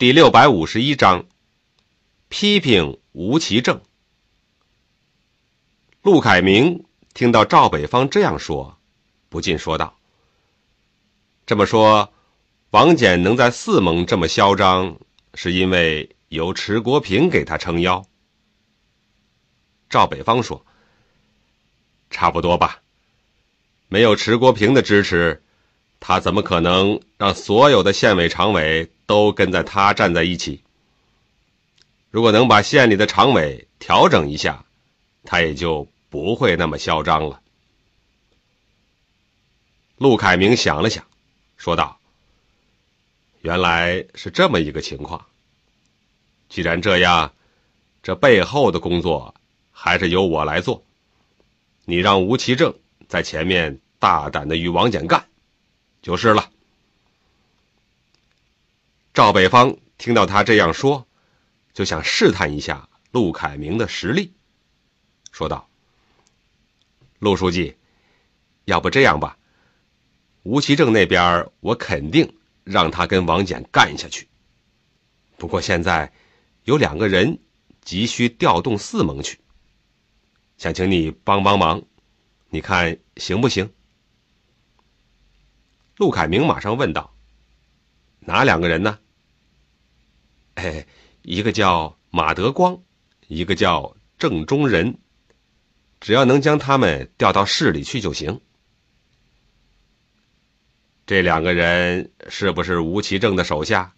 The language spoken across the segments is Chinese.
第六百五十一章，批评吴其正。陆凯明听到赵北方这样说，不禁说道：“这么说，王翦能在四盟这么嚣张，是因为有迟国平给他撑腰。”赵北方说：“差不多吧，没有迟国平的支持。”他怎么可能让所有的县委常委都跟在他站在一起？如果能把县里的常委调整一下，他也就不会那么嚣张了。陆凯明想了想，说道：“原来是这么一个情况。既然这样，这背后的工作还是由我来做。你让吴其正在前面大胆的与王简干。”就是了。赵北方听到他这样说，就想试探一下陆凯明的实力，说道：“陆书记，要不这样吧，吴奇正那边我肯定让他跟王翦干下去。不过现在有两个人急需调动四盟去，想请你帮帮忙，你看行不行？”陆凯明马上问道：“哪两个人呢？”“哎，一个叫马德光，一个叫郑中仁。只要能将他们调到市里去就行。这两个人是不是吴奇正的手下？”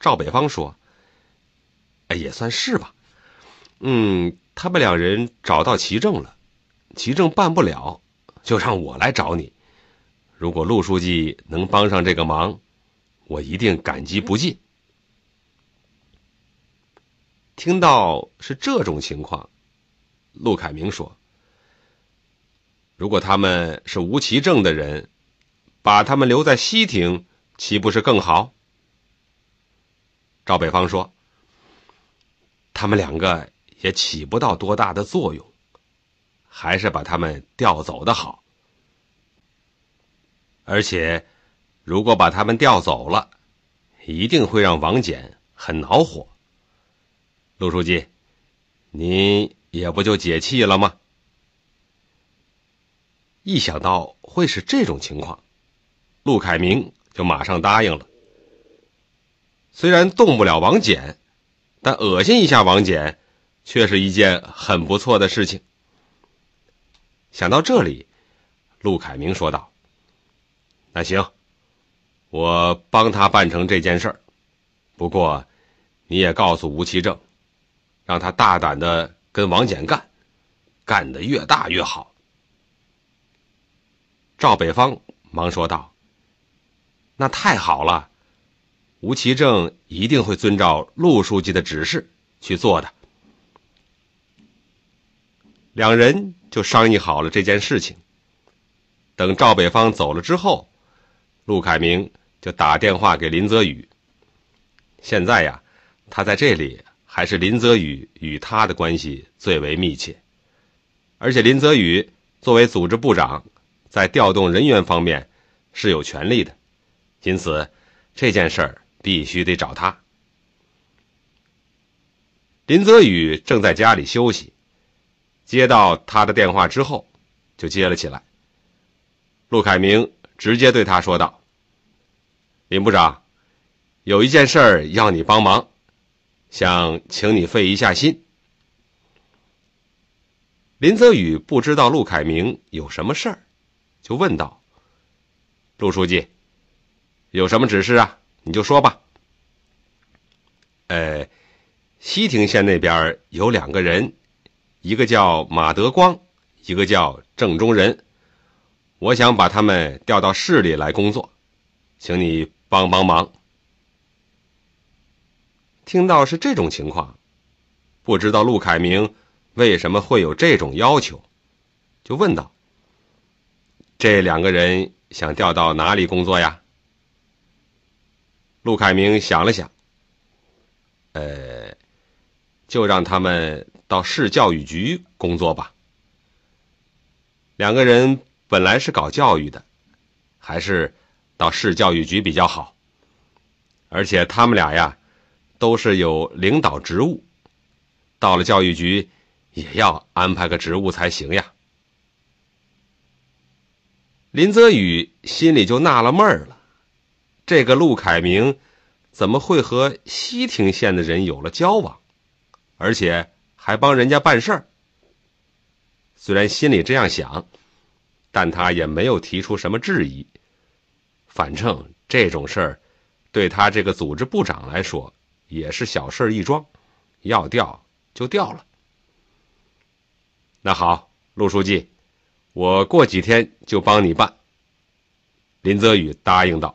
赵北方说：“也算是吧。嗯，他们两人找到奇正了，奇正办不了，就让我来找你。”如果陆书记能帮上这个忙，我一定感激不尽。听到是这种情况，陆凯明说：“如果他们是吴奇正的人，把他们留在西亭，岂不是更好？”赵北方说：“他们两个也起不到多大的作用，还是把他们调走的好。”而且，如果把他们调走了，一定会让王翦很恼火。陆书记，您也不就解气了吗？一想到会是这种情况，陆凯明就马上答应了。虽然动不了王翦，但恶心一下王翦，却是一件很不错的事情。想到这里，陆凯明说道。那行，我帮他办成这件事儿。不过，你也告诉吴奇正，让他大胆的跟王简干，干的越大越好。赵北方忙说道：“那太好了，吴奇正一定会遵照陆书记的指示去做的。”两人就商议好了这件事情。等赵北方走了之后。陆凯明就打电话给林泽宇。现在呀，他在这里还是林泽宇与他的关系最为密切。而且林泽宇作为组织部长，在调动人员方面是有权利的，因此这件事儿必须得找他。林泽宇正在家里休息，接到他的电话之后，就接了起来。陆凯明直接对他说道。林部长，有一件事儿要你帮忙，想请你费一下心。林泽宇不知道陆凯明有什么事儿，就问道：“陆书记，有什么指示啊？你就说吧。”“呃，西亭县那边有两个人，一个叫马德光，一个叫郑中仁，我想把他们调到市里来工作，请你。”帮帮忙！听到是这种情况，不知道陆凯明为什么会有这种要求，就问道：“这两个人想调到哪里工作呀？”陆凯明想了想，呃，就让他们到市教育局工作吧。两个人本来是搞教育的，还是。到市教育局比较好，而且他们俩呀，都是有领导职务，到了教育局，也要安排个职务才行呀。林泽宇心里就纳了闷儿了，这个陆凯明怎么会和西亭县的人有了交往，而且还帮人家办事儿？虽然心里这样想，但他也没有提出什么质疑。反正这种事儿，对他这个组织部长来说也是小事一桩，要调就调了。那好，陆书记，我过几天就帮你办。”林泽宇答应道。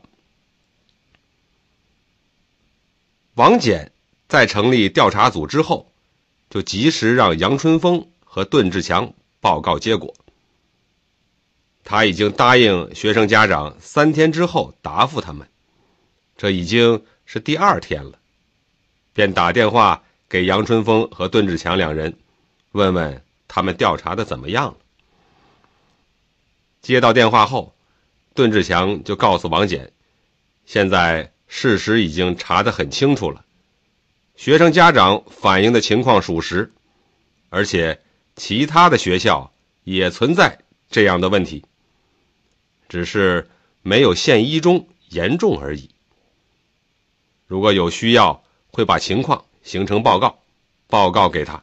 王简在成立调查组之后，就及时让杨春风和邓志强报告结果。他已经答应学生家长三天之后答复他们，这已经是第二天了，便打电话给杨春风和邓志强两人，问问他们调查的怎么样了。接到电话后，邓志强就告诉王简，现在事实已经查得很清楚了，学生家长反映的情况属实，而且其他的学校也存在这样的问题。只是没有县一中严重而已。如果有需要，会把情况形成报告，报告给他。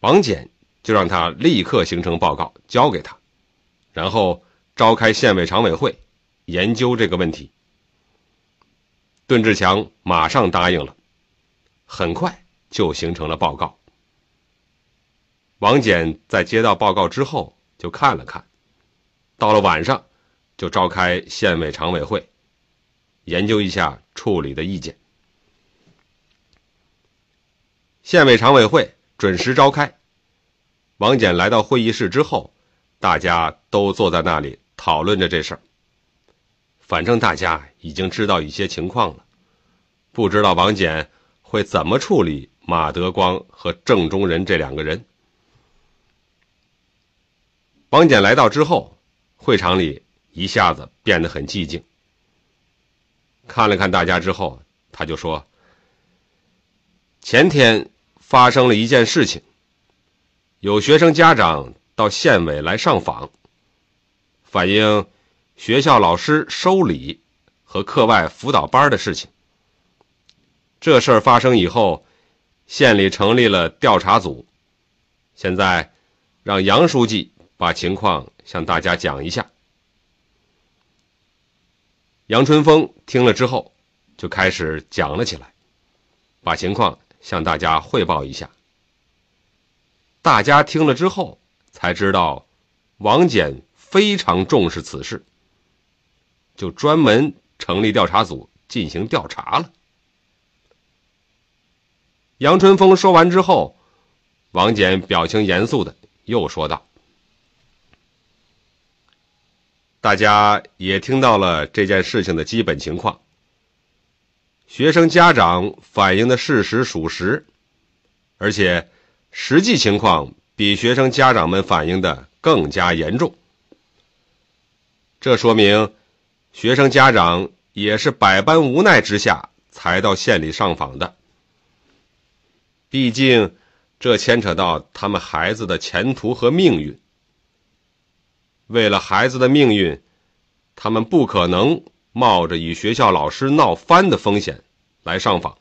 王简就让他立刻形成报告交给他，然后召开县委常委会研究这个问题。邓志强马上答应了，很快就形成了报告。王简在接到报告之后，就看了看。到了晚上，就召开县委常委会，研究一下处理的意见。县委常委会准时召开。王简来到会议室之后，大家都坐在那里讨论着这事儿。反正大家已经知道一些情况了，不知道王简会怎么处理马德光和郑中仁这两个人。王简来到之后。会场里一下子变得很寂静。看了看大家之后，他就说：“前天发生了一件事情，有学生家长到县委来上访，反映学校老师收礼和课外辅导班的事情。这事儿发生以后，县里成立了调查组，现在让杨书记把情况。”向大家讲一下。杨春风听了之后，就开始讲了起来，把情况向大家汇报一下。大家听了之后，才知道王翦非常重视此事，就专门成立调查组进行调查了。杨春风说完之后，王翦表情严肃的又说道。大家也听到了这件事情的基本情况。学生家长反映的事实属实，而且实际情况比学生家长们反映的更加严重。这说明，学生家长也是百般无奈之下才到县里上访的。毕竟，这牵扯到他们孩子的前途和命运。为了孩子的命运，他们不可能冒着与学校老师闹翻的风险来上访。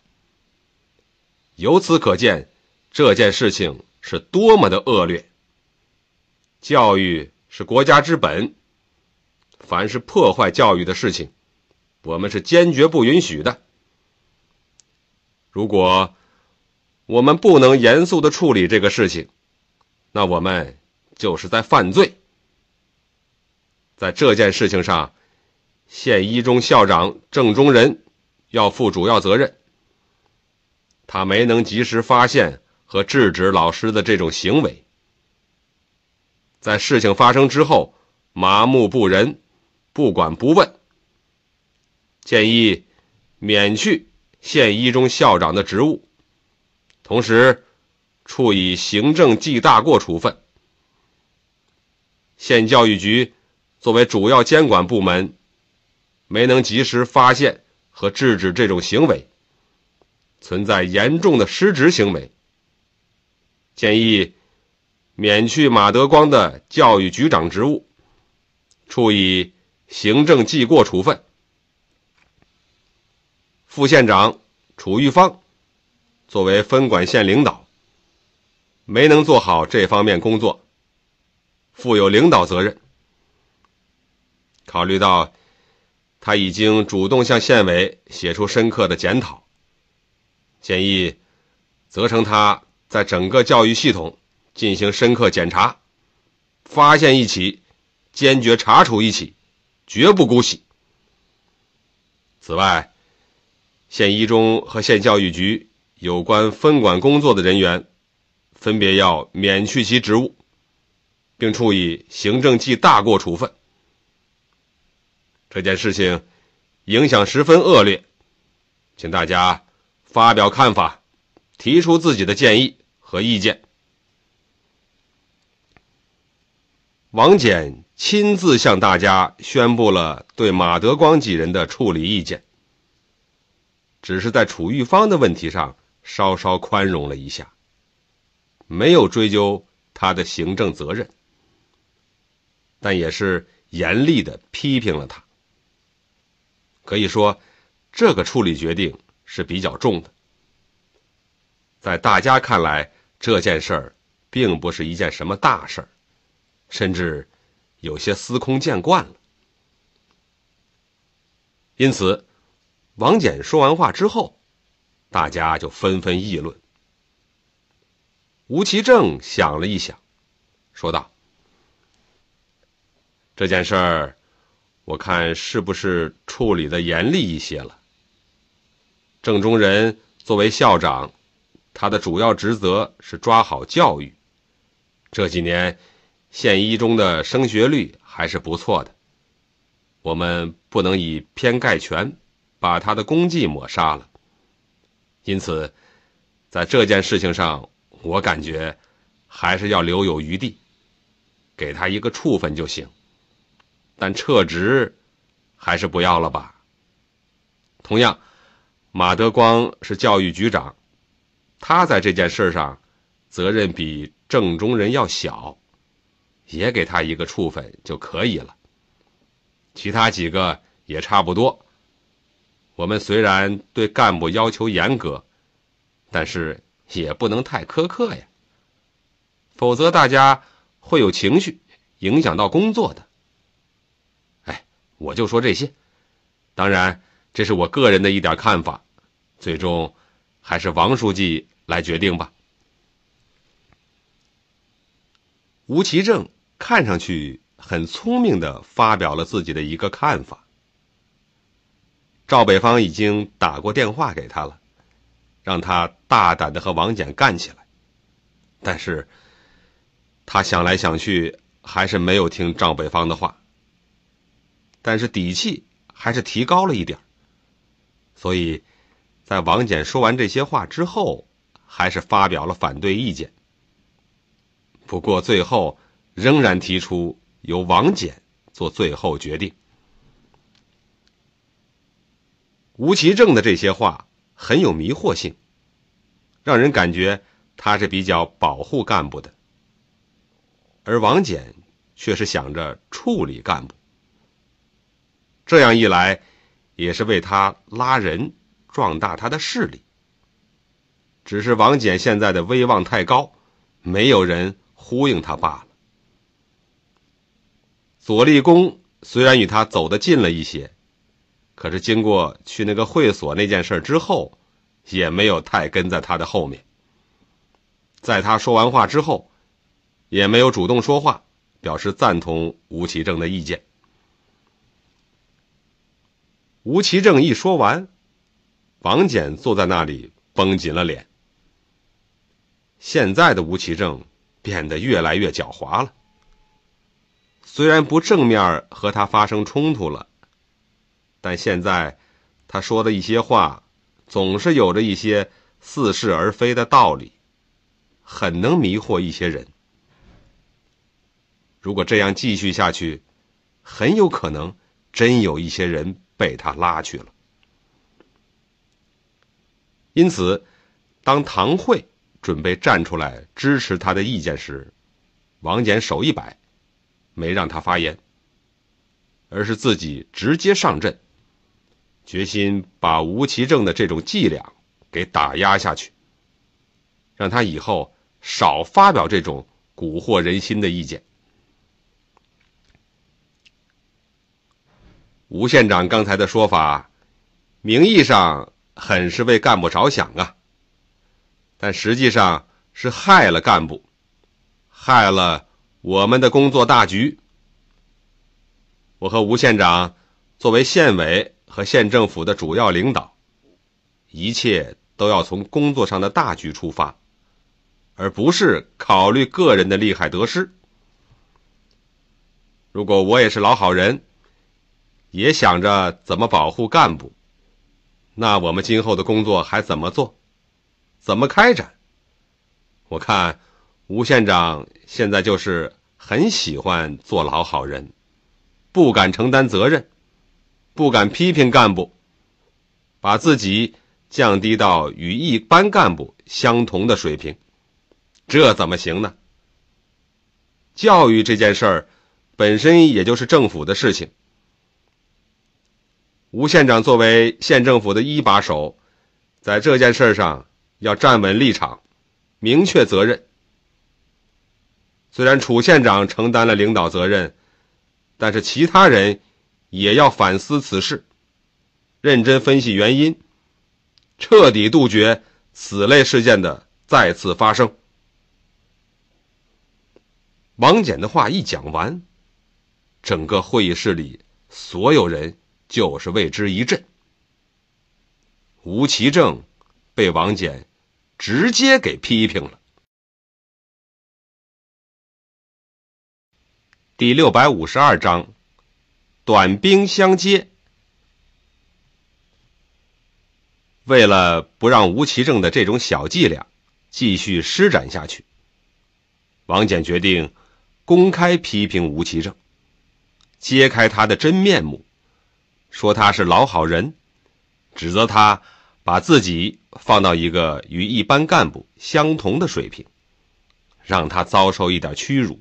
由此可见，这件事情是多么的恶劣。教育是国家之本，凡是破坏教育的事情，我们是坚决不允许的。如果我们不能严肃的处理这个事情，那我们就是在犯罪。在这件事情上，县一中校长郑中仁要负主要责任。他没能及时发现和制止老师的这种行为，在事情发生之后麻木不仁，不管不问。建议免去县一中校长的职务，同时处以行政记大过处分。县教育局。作为主要监管部门，没能及时发现和制止这种行为，存在严重的失职行为。建议免去马德光的教育局长职务，处以行政记过处分。副县长楚玉芳，作为分管县领导，没能做好这方面工作，负有领导责任。考虑到他已经主动向县委写出深刻的检讨，建议责成他在整个教育系统进行深刻检查，发现一起，坚决查处一起，绝不姑息。此外，县一中和县教育局有关分管工作的人员，分别要免去其职务，并处以行政记大过处分。这件事情影响十分恶劣，请大家发表看法，提出自己的建议和意见。王翦亲自向大家宣布了对马德光几人的处理意见，只是在楚玉芳的问题上稍稍宽容了一下，没有追究他的行政责任，但也是严厉的批评了他。可以说，这个处理决定是比较重的。在大家看来，这件事儿并不是一件什么大事儿，甚至有些司空见惯了。因此，王翦说完话之后，大家就纷纷议论。吴奇正想了一想，说道：“这件事儿。”我看是不是处理的严厉一些了。郑中仁作为校长，他的主要职责是抓好教育。这几年，县一中的升学率还是不错的，我们不能以偏概全，把他的功绩抹杀了。因此，在这件事情上，我感觉还是要留有余地，给他一个处分就行。但撤职，还是不要了吧。同样，马德光是教育局长，他在这件事上，责任比正中人要小，也给他一个处分就可以了。其他几个也差不多。我们虽然对干部要求严格，但是也不能太苛刻呀，否则大家会有情绪，影响到工作的。我就说这些，当然，这是我个人的一点看法，最终还是王书记来决定吧。吴奇正看上去很聪明的发表了自己的一个看法。赵北方已经打过电话给他了，让他大胆的和王翦干起来，但是，他想来想去，还是没有听赵北方的话。但是底气还是提高了一点，所以，在王翦说完这些话之后，还是发表了反对意见。不过最后仍然提出由王翦做最后决定。吴其正的这些话很有迷惑性，让人感觉他是比较保护干部的，而王翦却是想着处理干部。这样一来，也是为他拉人，壮大他的势力。只是王翦现在的威望太高，没有人呼应他罢了。左立功虽然与他走得近了一些，可是经过去那个会所那件事之后，也没有太跟在他的后面。在他说完话之后，也没有主动说话，表示赞同吴起正的意见。吴奇正一说完，王翦坐在那里绷紧了脸。现在的吴奇正变得越来越狡猾了。虽然不正面和他发生冲突了，但现在他说的一些话，总是有着一些似是而非的道理，很能迷惑一些人。如果这样继续下去，很有可能真有一些人。被他拉去了，因此，当唐慧准备站出来支持他的意见时，王翦手一摆，没让他发言，而是自己直接上阵，决心把吴奇正的这种伎俩给打压下去，让他以后少发表这种蛊惑人心的意见。吴县长刚才的说法，名义上很是为干部着想啊，但实际上是害了干部，害了我们的工作大局。我和吴县长作为县委和县政府的主要领导，一切都要从工作上的大局出发，而不是考虑个人的利害得失。如果我也是老好人。也想着怎么保护干部，那我们今后的工作还怎么做？怎么开展？我看吴县长现在就是很喜欢做老好人，不敢承担责任，不敢批评干部，把自己降低到与一般干部相同的水平，这怎么行呢？教育这件事儿本身也就是政府的事情。吴县长作为县政府的一把手，在这件事上要站稳立场，明确责任。虽然楚县长承担了领导责任，但是其他人也要反思此事，认真分析原因，彻底杜绝此类事件的再次发生。王翦的话一讲完，整个会议室里所有人。就是为之一振。吴其正被王翦直接给批评了。第六百五十二章，短兵相接。为了不让吴其正的这种小伎俩继续施展下去，王翦决定公开批评吴其正，揭开他的真面目。说他是老好人，指责他把自己放到一个与一般干部相同的水平，让他遭受一点屈辱，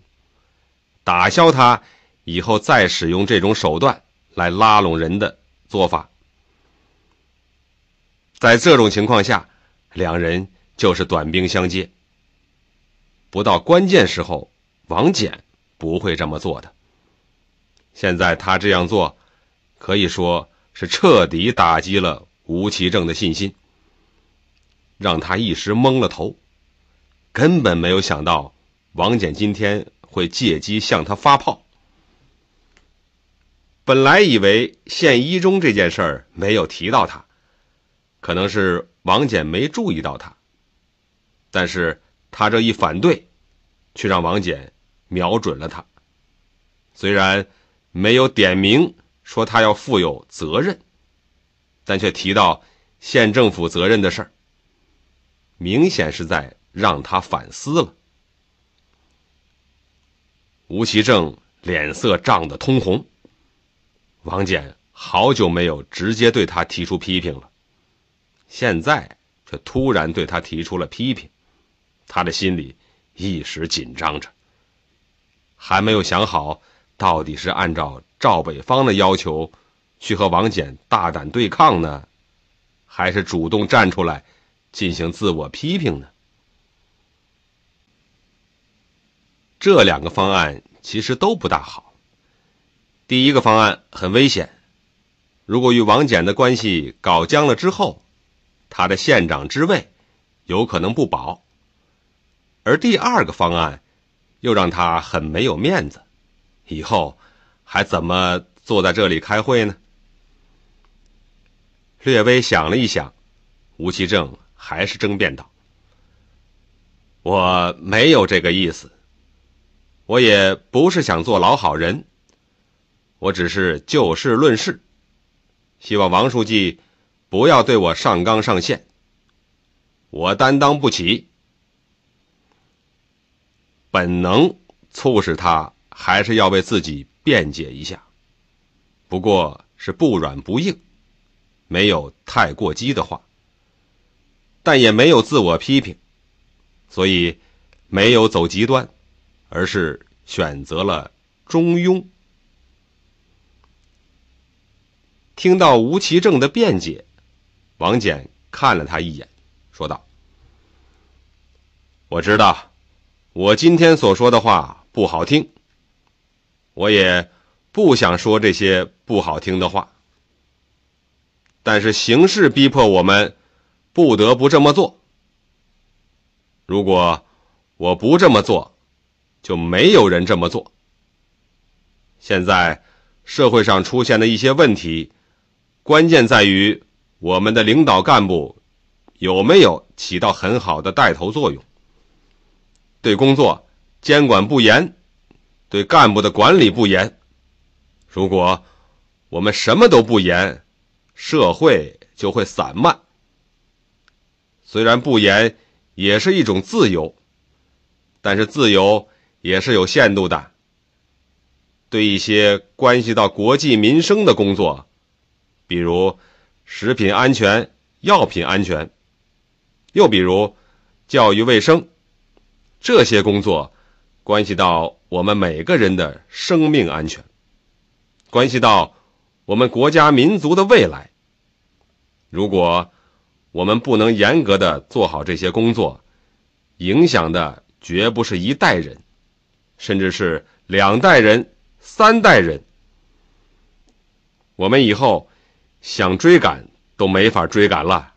打消他以后再使用这种手段来拉拢人的做法。在这种情况下，两人就是短兵相接。不到关键时候，王翦不会这么做的。现在他这样做。可以说是彻底打击了吴奇正的信心，让他一时懵了头，根本没有想到王翦今天会借机向他发炮。本来以为县一中这件事儿没有提到他，可能是王翦没注意到他，但是他这一反对，却让王翦瞄准了他，虽然没有点名。说他要负有责任，但却提到县政府责任的事儿，明显是在让他反思了。吴奇正脸色涨得通红。王简好久没有直接对他提出批评了，现在却突然对他提出了批评，他的心里一时紧张着，还没有想好到底是按照。赵北方的要求，去和王翦大胆对抗呢，还是主动站出来进行自我批评呢？这两个方案其实都不大好。第一个方案很危险，如果与王翦的关系搞僵了之后，他的县长之位有可能不保；而第二个方案，又让他很没有面子，以后。还怎么坐在这里开会呢？略微想了一想，吴其正还是争辩道：“我没有这个意思，我也不是想做老好人，我只是就事论事，希望王书记不要对我上纲上线，我担当不起。”本能促使他还是要为自己。辩解一下，不过是不软不硬，没有太过激的话，但也没有自我批评，所以没有走极端，而是选择了中庸。听到吴奇正的辩解，王翦看了他一眼，说道：“我知道，我今天所说的话不好听。”我也不想说这些不好听的话，但是形势逼迫我们不得不这么做。如果我不这么做，就没有人这么做。现在社会上出现的一些问题，关键在于我们的领导干部有没有起到很好的带头作用，对工作监管不严。对干部的管理不严，如果我们什么都不严，社会就会散漫。虽然不严也是一种自由，但是自由也是有限度的。对一些关系到国计民生的工作，比如食品安全、药品安全，又比如教育、卫生，这些工作关系到。我们每个人的生命安全，关系到我们国家民族的未来。如果我们不能严格的做好这些工作，影响的绝不是一代人，甚至是两代人、三代人。我们以后想追赶都没法追赶了。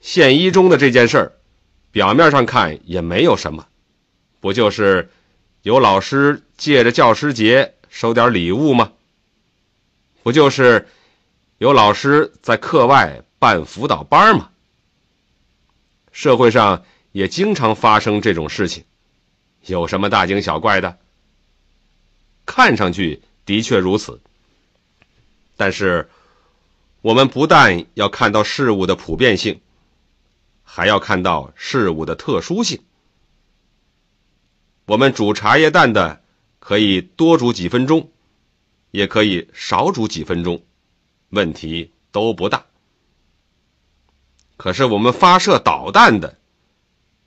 县一中的这件事儿，表面上看也没有什么。不就是有老师借着教师节收点礼物吗？不就是有老师在课外办辅导班吗？社会上也经常发生这种事情，有什么大惊小怪的？看上去的确如此，但是我们不但要看到事物的普遍性，还要看到事物的特殊性。我们煮茶叶蛋的可以多煮几分钟，也可以少煮几分钟，问题都不大。可是我们发射导弹的，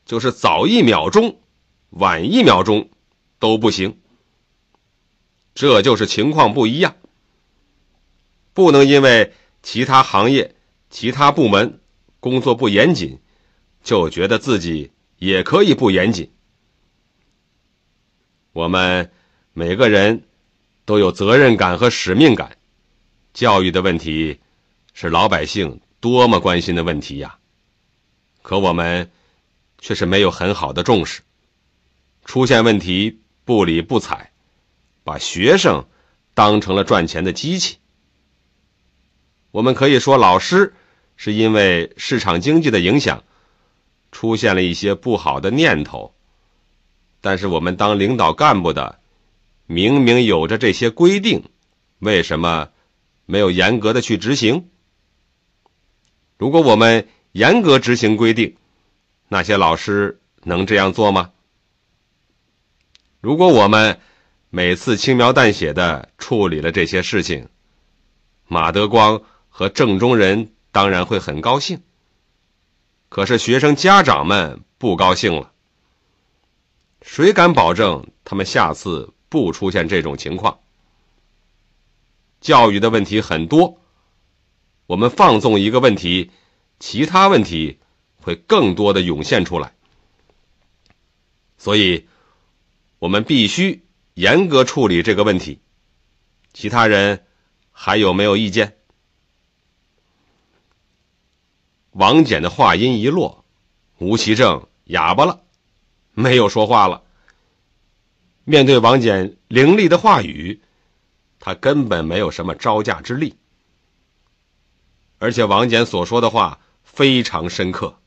就是早一秒钟、晚一秒钟都不行。这就是情况不一样，不能因为其他行业、其他部门工作不严谨，就觉得自己也可以不严谨。我们每个人都有责任感和使命感。教育的问题是老百姓多么关心的问题呀！可我们却是没有很好的重视，出现问题不理不睬，把学生当成了赚钱的机器。我们可以说，老师是因为市场经济的影响，出现了一些不好的念头。但是我们当领导干部的，明明有着这些规定，为什么没有严格的去执行？如果我们严格执行规定，那些老师能这样做吗？如果我们每次轻描淡写的处理了这些事情，马德光和郑中仁当然会很高兴。可是学生家长们不高兴了。谁敢保证他们下次不出现这种情况？教育的问题很多，我们放纵一个问题，其他问题会更多的涌现出来。所以，我们必须严格处理这个问题。其他人还有没有意见？王翦的话音一落，吴奇正哑巴了。没有说话了。面对王翦凌厉的话语，他根本没有什么招架之力。而且王翦所说的话非常深刻，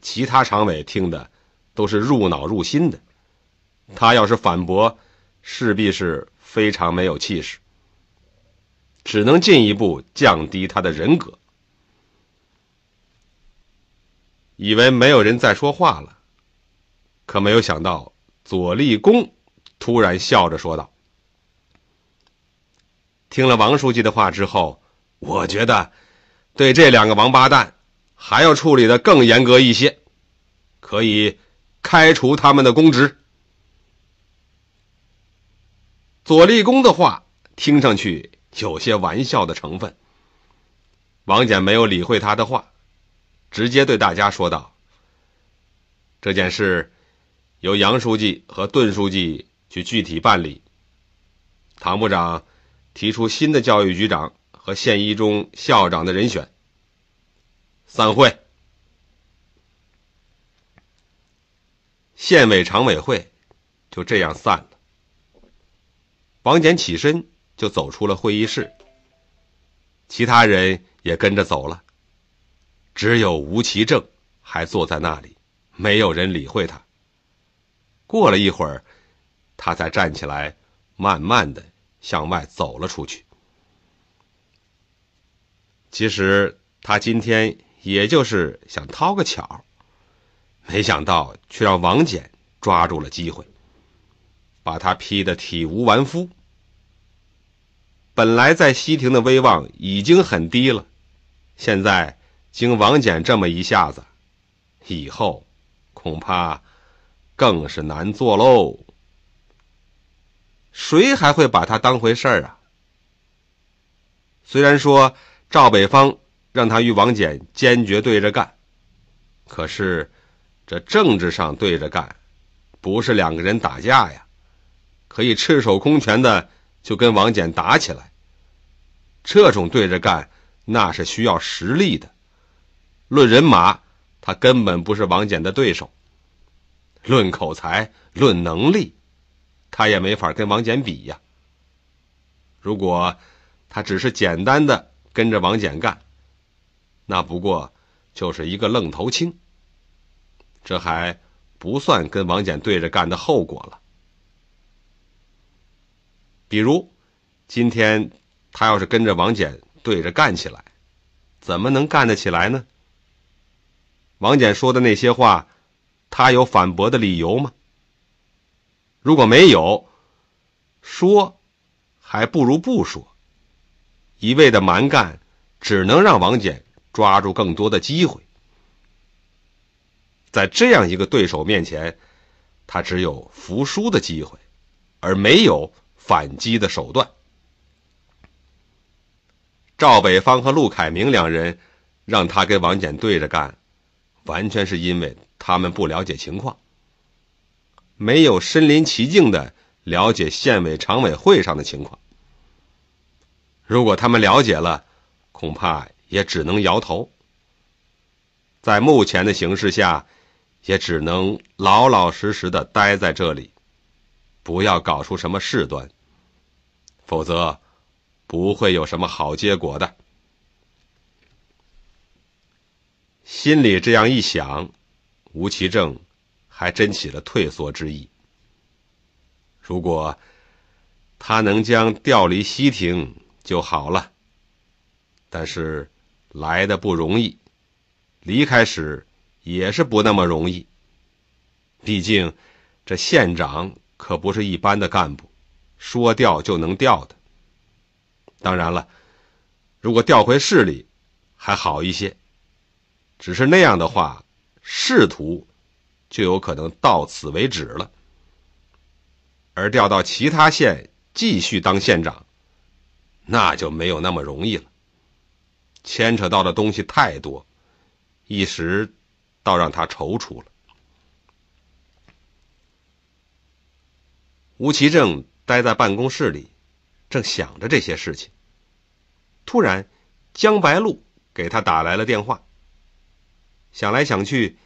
其他常委听的都是入脑入心的。他要是反驳，势必是非常没有气势，只能进一步降低他的人格。以为没有人再说话了。可没有想到，左立功突然笑着说道：“听了王书记的话之后，我觉得对这两个王八蛋还要处理的更严格一些，可以开除他们的公职。”左立功的话听上去有些玩笑的成分。王翦没有理会他的话，直接对大家说道：“这件事。”由杨书记和顿书记去具体办理。唐部长提出新的教育局长和县一中校长的人选。散会。县委常委会就这样散了。王俭起身就走出了会议室，其他人也跟着走了，只有吴奇正还坐在那里，没有人理会他。过了一会儿，他才站起来，慢慢的向外走了出去。其实他今天也就是想掏个巧，没想到却让王翦抓住了机会，把他批得体无完肤。本来在西亭的威望已经很低了，现在经王翦这么一下子，以后恐怕。更是难做喽。谁还会把他当回事儿啊？虽然说赵北方让他与王翦坚决对着干，可是这政治上对着干，不是两个人打架呀，可以赤手空拳的就跟王翦打起来。这种对着干，那是需要实力的。论人马，他根本不是王翦的对手。论口才，论能力，他也没法跟王翦比呀。如果他只是简单的跟着王翦干，那不过就是一个愣头青。这还不算跟王翦对着干的后果了。比如，今天他要是跟着王翦对着干起来，怎么能干得起来呢？王翦说的那些话。他有反驳的理由吗？如果没有，说还不如不说。一味的蛮干，只能让王翦抓住更多的机会。在这样一个对手面前，他只有服输的机会，而没有反击的手段。赵北芳和陆凯明两人让他跟王翦对着干，完全是因为。他们不了解情况，没有身临其境的了解县委常委会上的情况。如果他们了解了，恐怕也只能摇头。在目前的形势下，也只能老老实实的待在这里，不要搞出什么事端，否则不会有什么好结果的。心里这样一想。吴其政还真起了退缩之意。如果他能将调离西亭就好了，但是来的不容易，离开时也是不那么容易。毕竟这县长可不是一般的干部，说调就能调的。当然了，如果调回市里，还好一些。只是那样的话……仕途就有可能到此为止了，而调到其他县继续当县长，那就没有那么容易了。牵扯到的东西太多，一时倒让他踌躇了。吴奇正待在办公室里，正想着这些事情，突然江白露给他打来了电话。想来想去，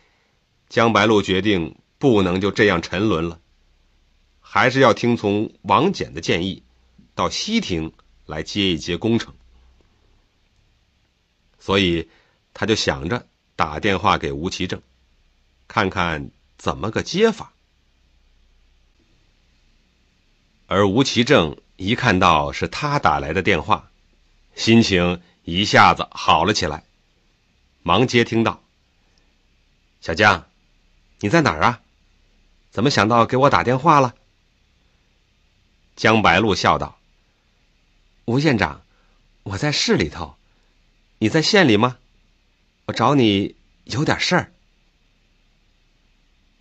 江白露决定不能就这样沉沦了，还是要听从王翦的建议，到西亭来接一接工程。所以，他就想着打电话给吴奇正，看看怎么个接法。而吴奇正一看到是他打来的电话，心情一下子好了起来，忙接听到。小江，你在哪儿啊？怎么想到给我打电话了？江白露笑道：“吴县长，我在市里头，你在县里吗？我找你有点事儿。”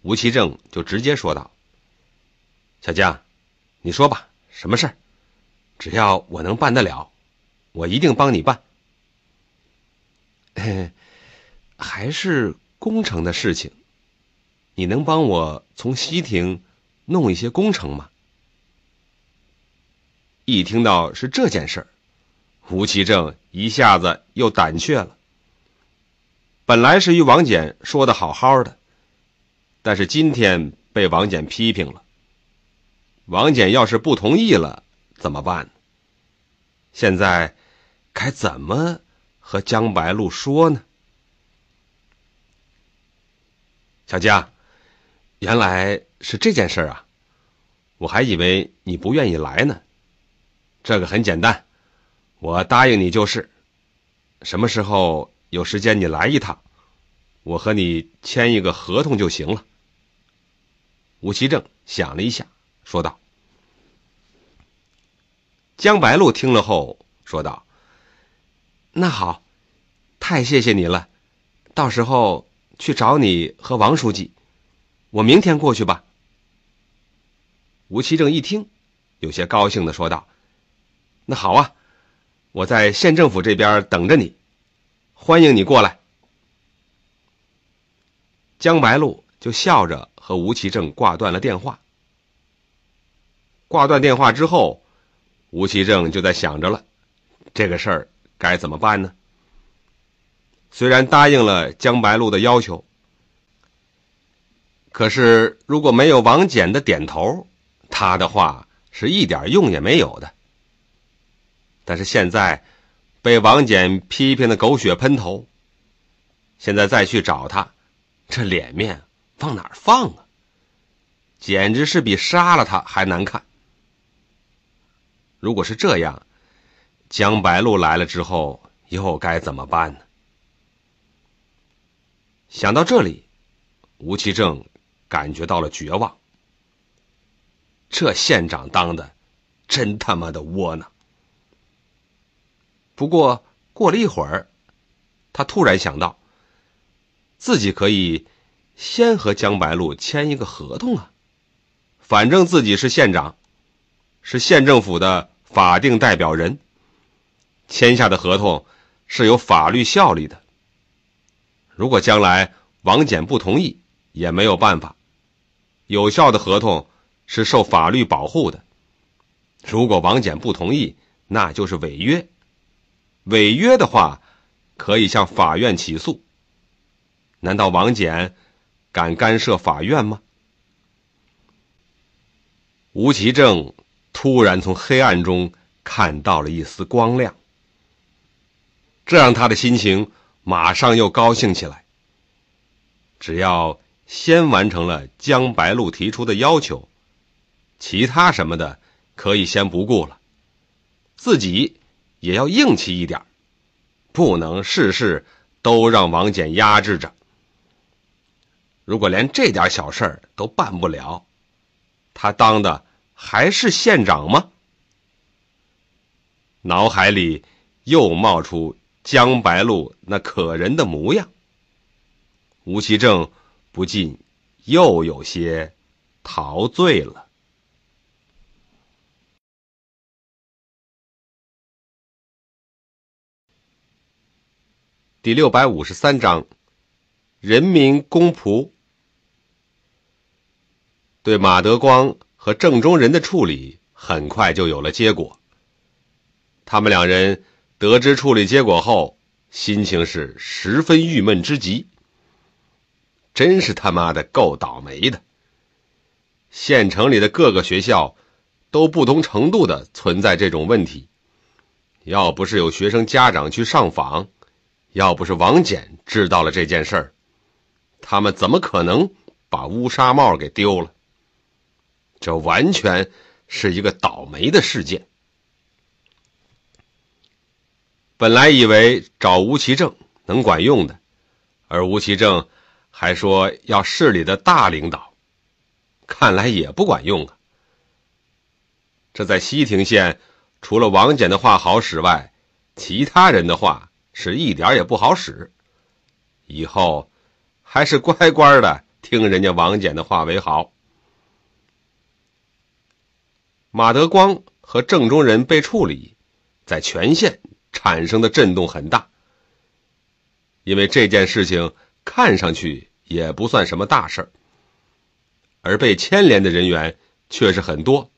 吴奇正就直接说道：“小江，你说吧，什么事儿？只要我能办得了，我一定帮你办。”还是。工程的事情，你能帮我从西亭弄一些工程吗？一听到是这件事儿，吴奇正一下子又胆怯了。本来是与王翦说的好好的，但是今天被王翦批评了。王翦要是不同意了怎么办？现在该怎么和江白露说呢？小佳，原来是这件事啊！我还以为你不愿意来呢。这个很简单，我答应你就是。什么时候有时间你来一趟，我和你签一个合同就行了。吴奇正想了一下，说道：“江白露听了后说道：‘那好，太谢谢你了，到时候。’”去找你和王书记，我明天过去吧。吴奇正一听，有些高兴的说道：“那好啊，我在县政府这边等着你，欢迎你过来。”江白露就笑着和吴奇正挂断了电话。挂断电话之后，吴奇正就在想着了，这个事儿该怎么办呢？虽然答应了江白露的要求，可是如果没有王翦的点头，他的话是一点用也没有的。但是现在被王翦批评的狗血喷头，现在再去找他，这脸面往哪放啊？简直是比杀了他还难看。如果是这样，江白露来了之后又该怎么办呢？想到这里，吴奇正感觉到了绝望。这县长当的，真他妈的窝囊。不过过了一会儿，他突然想到，自己可以先和江白露签一个合同啊，反正自己是县长，是县政府的法定代表人，签下的合同是有法律效力的。如果将来王翦不同意，也没有办法。有效的合同是受法律保护的。如果王翦不同意，那就是违约。违约的话，可以向法院起诉。难道王翦敢干涉法院吗？吴奇正突然从黑暗中看到了一丝光亮，这让他的心情。马上又高兴起来。只要先完成了江白露提出的要求，其他什么的可以先不顾了。自己也要硬气一点，不能事事都让王翦压制着。如果连这点小事儿都办不了，他当的还是县长吗？脑海里又冒出。江白露那可人的模样，吴其正不禁又有些陶醉了。第六百五十三章：人民公仆对马德光和郑中人的处理，很快就有了结果。他们两人。得知处理结果后，心情是十分郁闷之极。真是他妈的够倒霉的！县城里的各个学校，都不同程度的存在这种问题。要不是有学生家长去上访，要不是王简知道了这件事儿，他们怎么可能把乌纱帽给丢了？这完全是一个倒霉的事件。本来以为找吴奇正能管用的，而吴奇正还说要市里的大领导，看来也不管用啊。这在西亭县，除了王翦的话好使外，其他人的话是一点也不好使。以后还是乖乖的听人家王翦的话为好。马德光和郑中人被处理，在全县。产生的震动很大，因为这件事情看上去也不算什么大事儿，而被牵连的人员却是很多，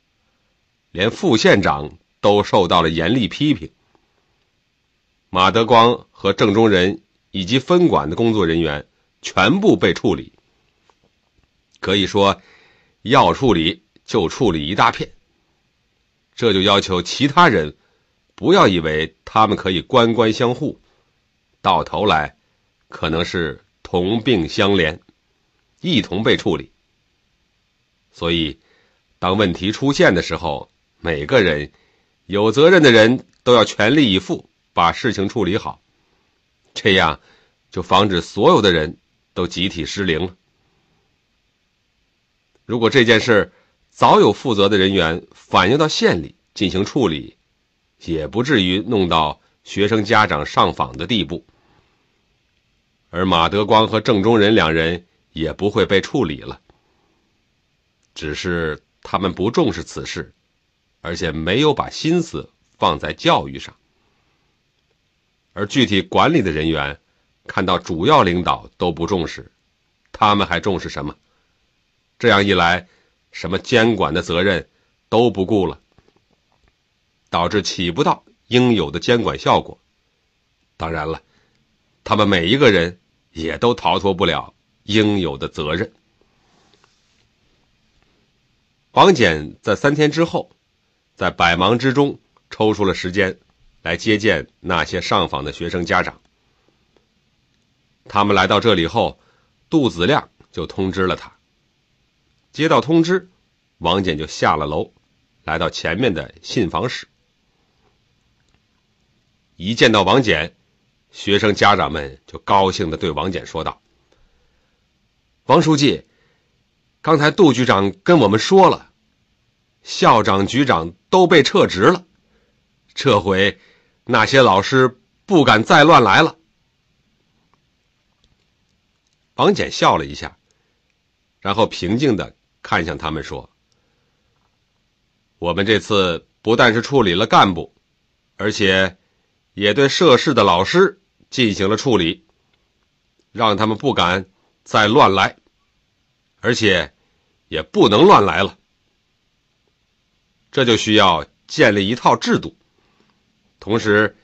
连副县长都受到了严厉批评。马德光和郑中仁以及分管的工作人员全部被处理，可以说，要处理就处理一大片，这就要求其他人。不要以为他们可以官官相护，到头来，可能是同病相怜，一同被处理。所以，当问题出现的时候，每个人，有责任的人都要全力以赴把事情处理好，这样就防止所有的人都集体失灵了。如果这件事早有负责的人员反映到县里进行处理。也不至于弄到学生家长上访的地步，而马德光和郑中仁两人也不会被处理了。只是他们不重视此事，而且没有把心思放在教育上，而具体管理的人员看到主要领导都不重视，他们还重视什么？这样一来，什么监管的责任都不顾了。导致起不到应有的监管效果，当然了，他们每一个人也都逃脱不了应有的责任。王翦在三天之后，在百忙之中抽出了时间，来接见那些上访的学生家长。他们来到这里后，杜子亮就通知了他。接到通知，王翦就下了楼，来到前面的信访室。一见到王简，学生家长们就高兴的对王简说道：“王书记，刚才杜局长跟我们说了，校长、局长都被撤职了，这回那些老师不敢再乱来了。”王简笑了一下，然后平静的看向他们说：“我们这次不但是处理了干部，而且。”也对涉事的老师进行了处理，让他们不敢再乱来，而且也不能乱来了。这就需要建立一套制度，同时，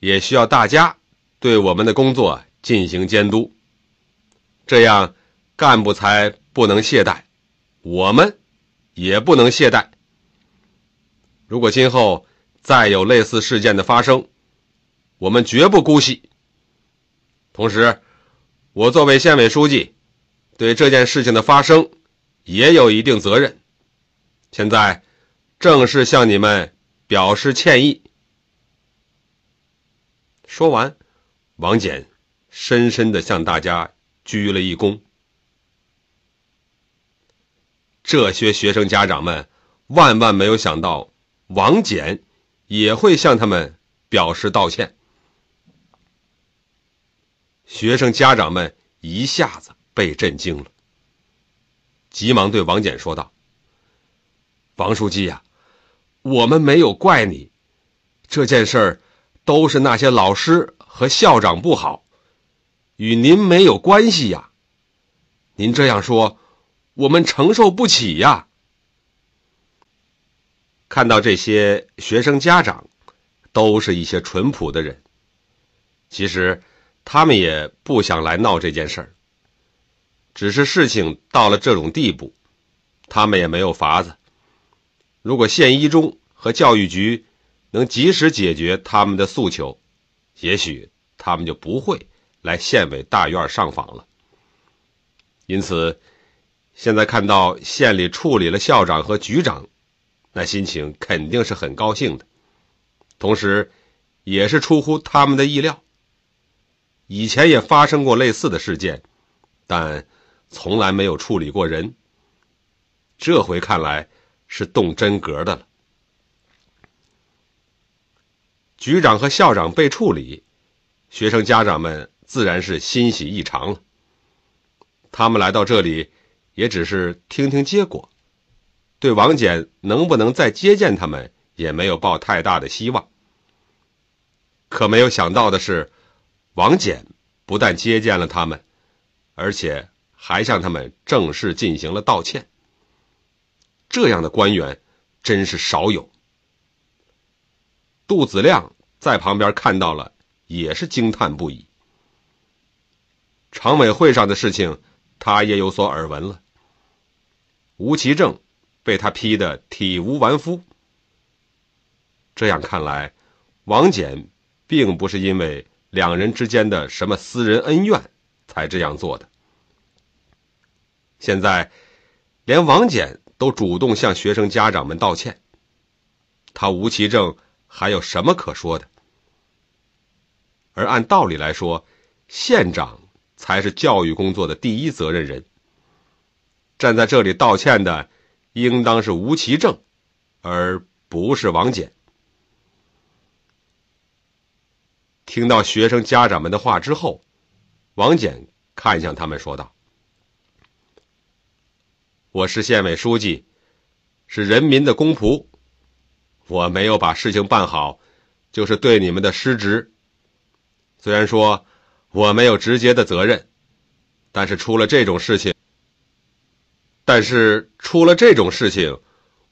也需要大家对我们的工作进行监督。这样，干部才不能懈怠，我们也不能懈怠。如果今后再有类似事件的发生，我们绝不姑息。同时，我作为县委书记，对这件事情的发生也有一定责任。现在，正式向你们表示歉意。说完，王简深深的向大家鞠了一躬。这些学生家长们万万没有想到，王简也会向他们表示道歉。学生家长们一下子被震惊了，急忙对王俭说道：“王书记呀，我们没有怪你，这件事儿都是那些老师和校长不好，与您没有关系呀。您这样说，我们承受不起呀。”看到这些学生家长，都是一些淳朴的人，其实。他们也不想来闹这件事儿，只是事情到了这种地步，他们也没有法子。如果县一中和教育局能及时解决他们的诉求，也许他们就不会来县委大院上访了。因此，现在看到县里处理了校长和局长，那心情肯定是很高兴的，同时，也是出乎他们的意料。以前也发生过类似的事件，但从来没有处理过人。这回看来是动真格的了。局长和校长被处理，学生家长们自然是欣喜异常了。他们来到这里，也只是听听结果，对王翦能不能再接见他们也没有抱太大的希望。可没有想到的是。王翦不但接见了他们，而且还向他们正式进行了道歉。这样的官员真是少有。杜子亮在旁边看到了，也是惊叹不已。常委会上的事情，他也有所耳闻了。吴其正被他批得体无完肤。这样看来，王翦并不是因为。两人之间的什么私人恩怨，才这样做的？现在，连王翦都主动向学生家长们道歉。他吴奇正还有什么可说的？而按道理来说，县长才是教育工作的第一责任人。站在这里道歉的，应当是吴奇正，而不是王翦。听到学生家长们的话之后，王简看向他们，说道：“我是县委书记，是人民的公仆。我没有把事情办好，就是对你们的失职。虽然说我没有直接的责任，但是出了这种事情，但是出了这种事情，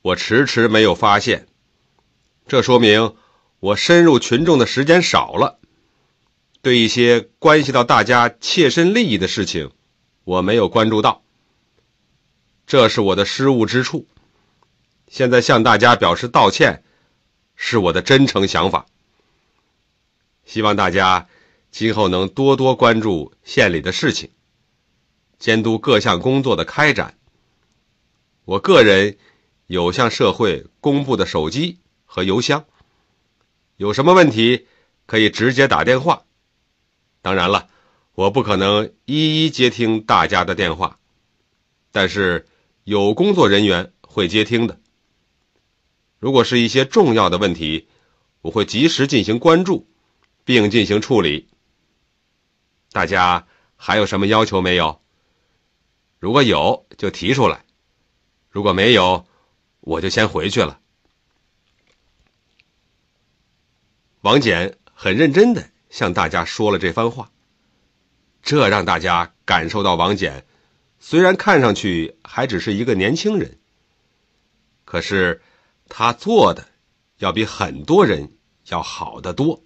我迟迟没有发现，这说明我深入群众的时间少了。”对一些关系到大家切身利益的事情，我没有关注到，这是我的失误之处。现在向大家表示道歉，是我的真诚想法。希望大家今后能多多关注县里的事情，监督各项工作的开展。我个人有向社会公布的手机和邮箱，有什么问题可以直接打电话。当然了，我不可能一一接听大家的电话，但是有工作人员会接听的。如果是一些重要的问题，我会及时进行关注，并进行处理。大家还有什么要求没有？如果有就提出来，如果没有，我就先回去了。王简很认真的向大家说了这番话，这让大家感受到王翦虽然看上去还只是一个年轻人，可是他做的要比很多人要好得多。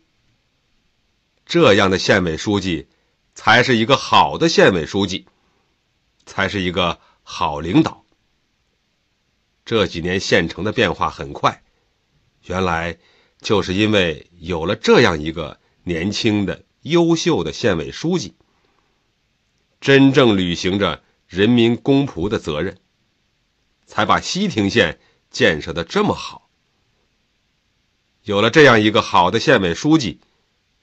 这样的县委书记，才是一个好的县委书记，才是一个好领导。这几年县城的变化很快，原来就是因为有了这样一个。年轻的、优秀的县委书记，真正履行着人民公仆的责任，才把西亭县建设的这么好。有了这样一个好的县委书记，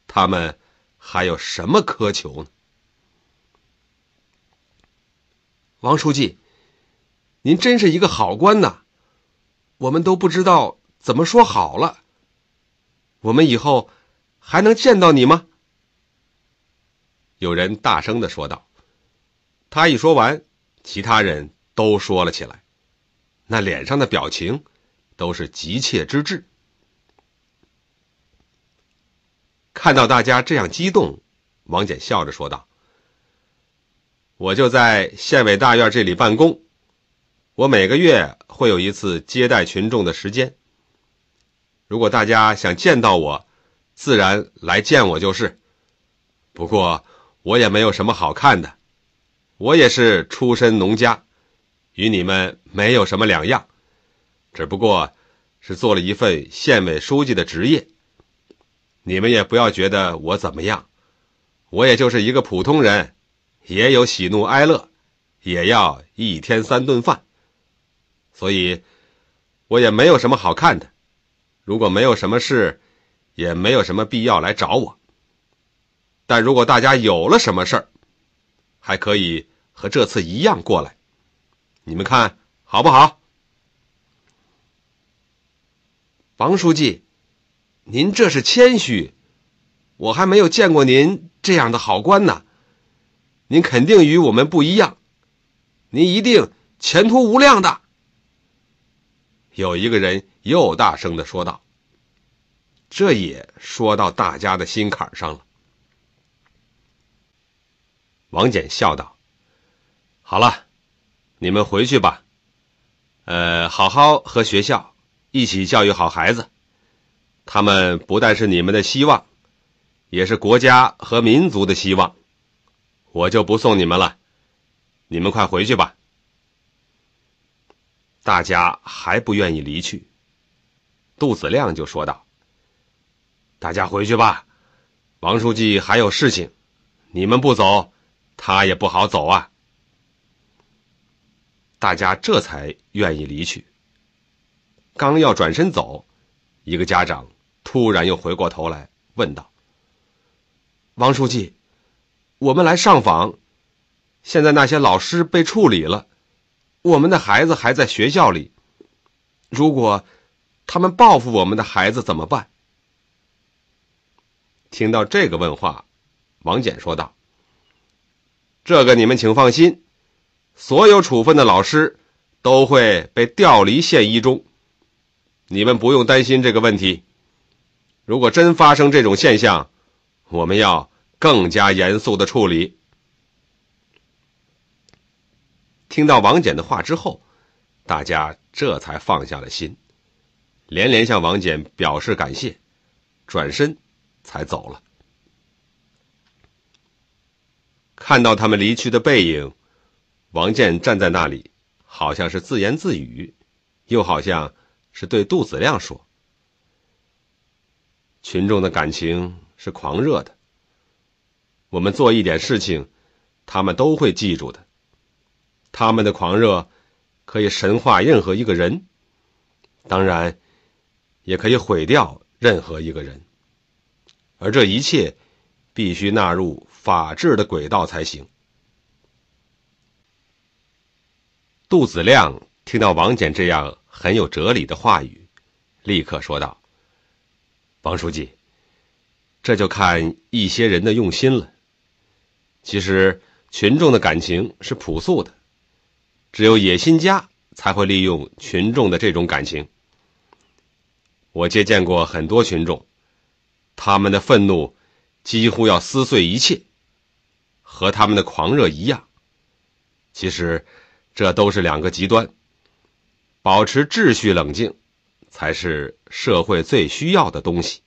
他们还有什么苛求呢？王书记，您真是一个好官呐！我们都不知道怎么说好了。我们以后。还能见到你吗？有人大声的说道。他一说完，其他人都说了起来，那脸上的表情都是急切之至。看到大家这样激动，王简笑着说道：“我就在县委大院这里办公，我每个月会有一次接待群众的时间。如果大家想见到我。”自然来见我就是，不过我也没有什么好看的，我也是出身农家，与你们没有什么两样，只不过是做了一份县委书记的职业。你们也不要觉得我怎么样，我也就是一个普通人，也有喜怒哀乐，也要一天三顿饭，所以，我也没有什么好看的。如果没有什么事。也没有什么必要来找我。但如果大家有了什么事儿，还可以和这次一样过来，你们看好不好？王书记，您这是谦虚，我还没有见过您这样的好官呢。您肯定与我们不一样，您一定前途无量的。有一个人又大声的说道。这也说到大家的心坎上了。王翦笑道：“好了，你们回去吧，呃，好好和学校一起教育好孩子。他们不但是你们的希望，也是国家和民族的希望。我就不送你们了，你们快回去吧。”大家还不愿意离去，杜子亮就说道。大家回去吧，王书记还有事情，你们不走，他也不好走啊。大家这才愿意离去。刚要转身走，一个家长突然又回过头来问道：“王书记，我们来上访，现在那些老师被处理了，我们的孩子还在学校里，如果他们报复我们的孩子怎么办？”听到这个问话，王翦说道：“这个你们请放心，所有处分的老师都会被调离县一中，你们不用担心这个问题。如果真发生这种现象，我们要更加严肃的处理。”听到王翦的话之后，大家这才放下了心，连连向王翦表示感谢，转身。才走了。看到他们离去的背影，王健站在那里，好像是自言自语，又好像是对杜子亮说：“群众的感情是狂热的，我们做一点事情，他们都会记住的。他们的狂热，可以神化任何一个人，当然，也可以毁掉任何一个人。”而这一切必须纳入法治的轨道才行。杜子亮听到王简这样很有哲理的话语，立刻说道：“王书记，这就看一些人的用心了。其实群众的感情是朴素的，只有野心家才会利用群众的这种感情。我接见过很多群众。”他们的愤怒几乎要撕碎一切，和他们的狂热一样。其实，这都是两个极端。保持秩序、冷静，才是社会最需要的东西。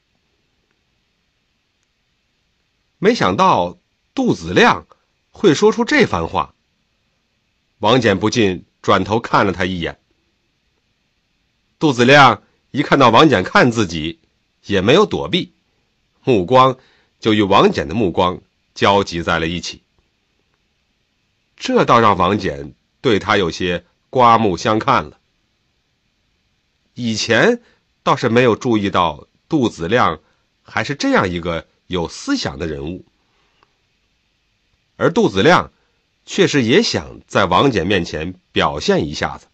没想到杜子亮会说出这番话。王翦不禁转头看了他一眼。杜子亮一看到王翦看自己，也没有躲避。目光就与王翦的目光交集在了一起，这倒让王翦对他有些刮目相看了。以前倒是没有注意到杜子亮还是这样一个有思想的人物，而杜子亮确实也想在王翦面前表现一下子，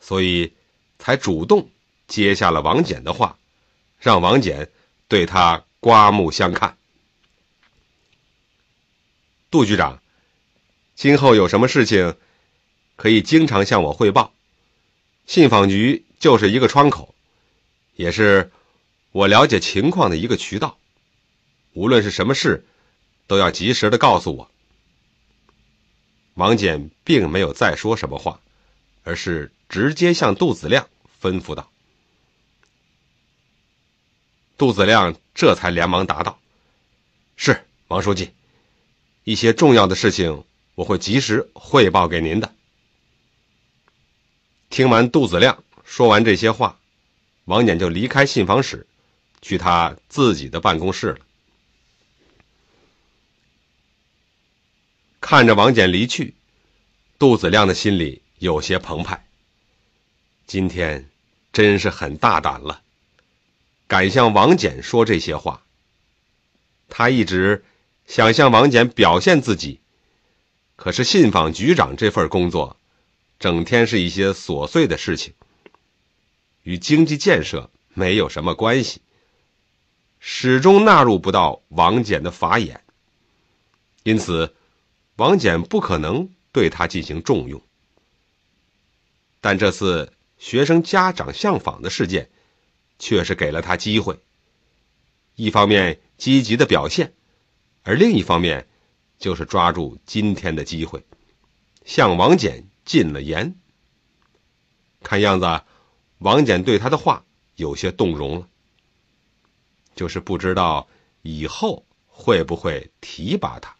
所以才主动接下了王翦的话，让王翦。对他刮目相看。杜局长，今后有什么事情，可以经常向我汇报。信访局就是一个窗口，也是我了解情况的一个渠道。无论是什么事，都要及时的告诉我。王简并没有再说什么话，而是直接向杜子亮吩咐道。杜子亮这才连忙答道：“是王书记，一些重要的事情我会及时汇报给您的。”听完杜子亮说完这些话，王翦就离开信访室，去他自己的办公室了。看着王翦离去，杜子亮的心里有些澎湃。今天，真是很大胆了。敢向王翦说这些话。他一直想向王翦表现自己，可是信访局长这份工作，整天是一些琐碎的事情，与经济建设没有什么关系，始终纳入不到王翦的法眼。因此，王翦不可能对他进行重用。但这次学生家长相访的事件。确实给了他机会。一方面积极的表现，而另一方面，就是抓住今天的机会，向王翦禁了言。看样子，王翦对他的话有些动容了。就是不知道以后会不会提拔他。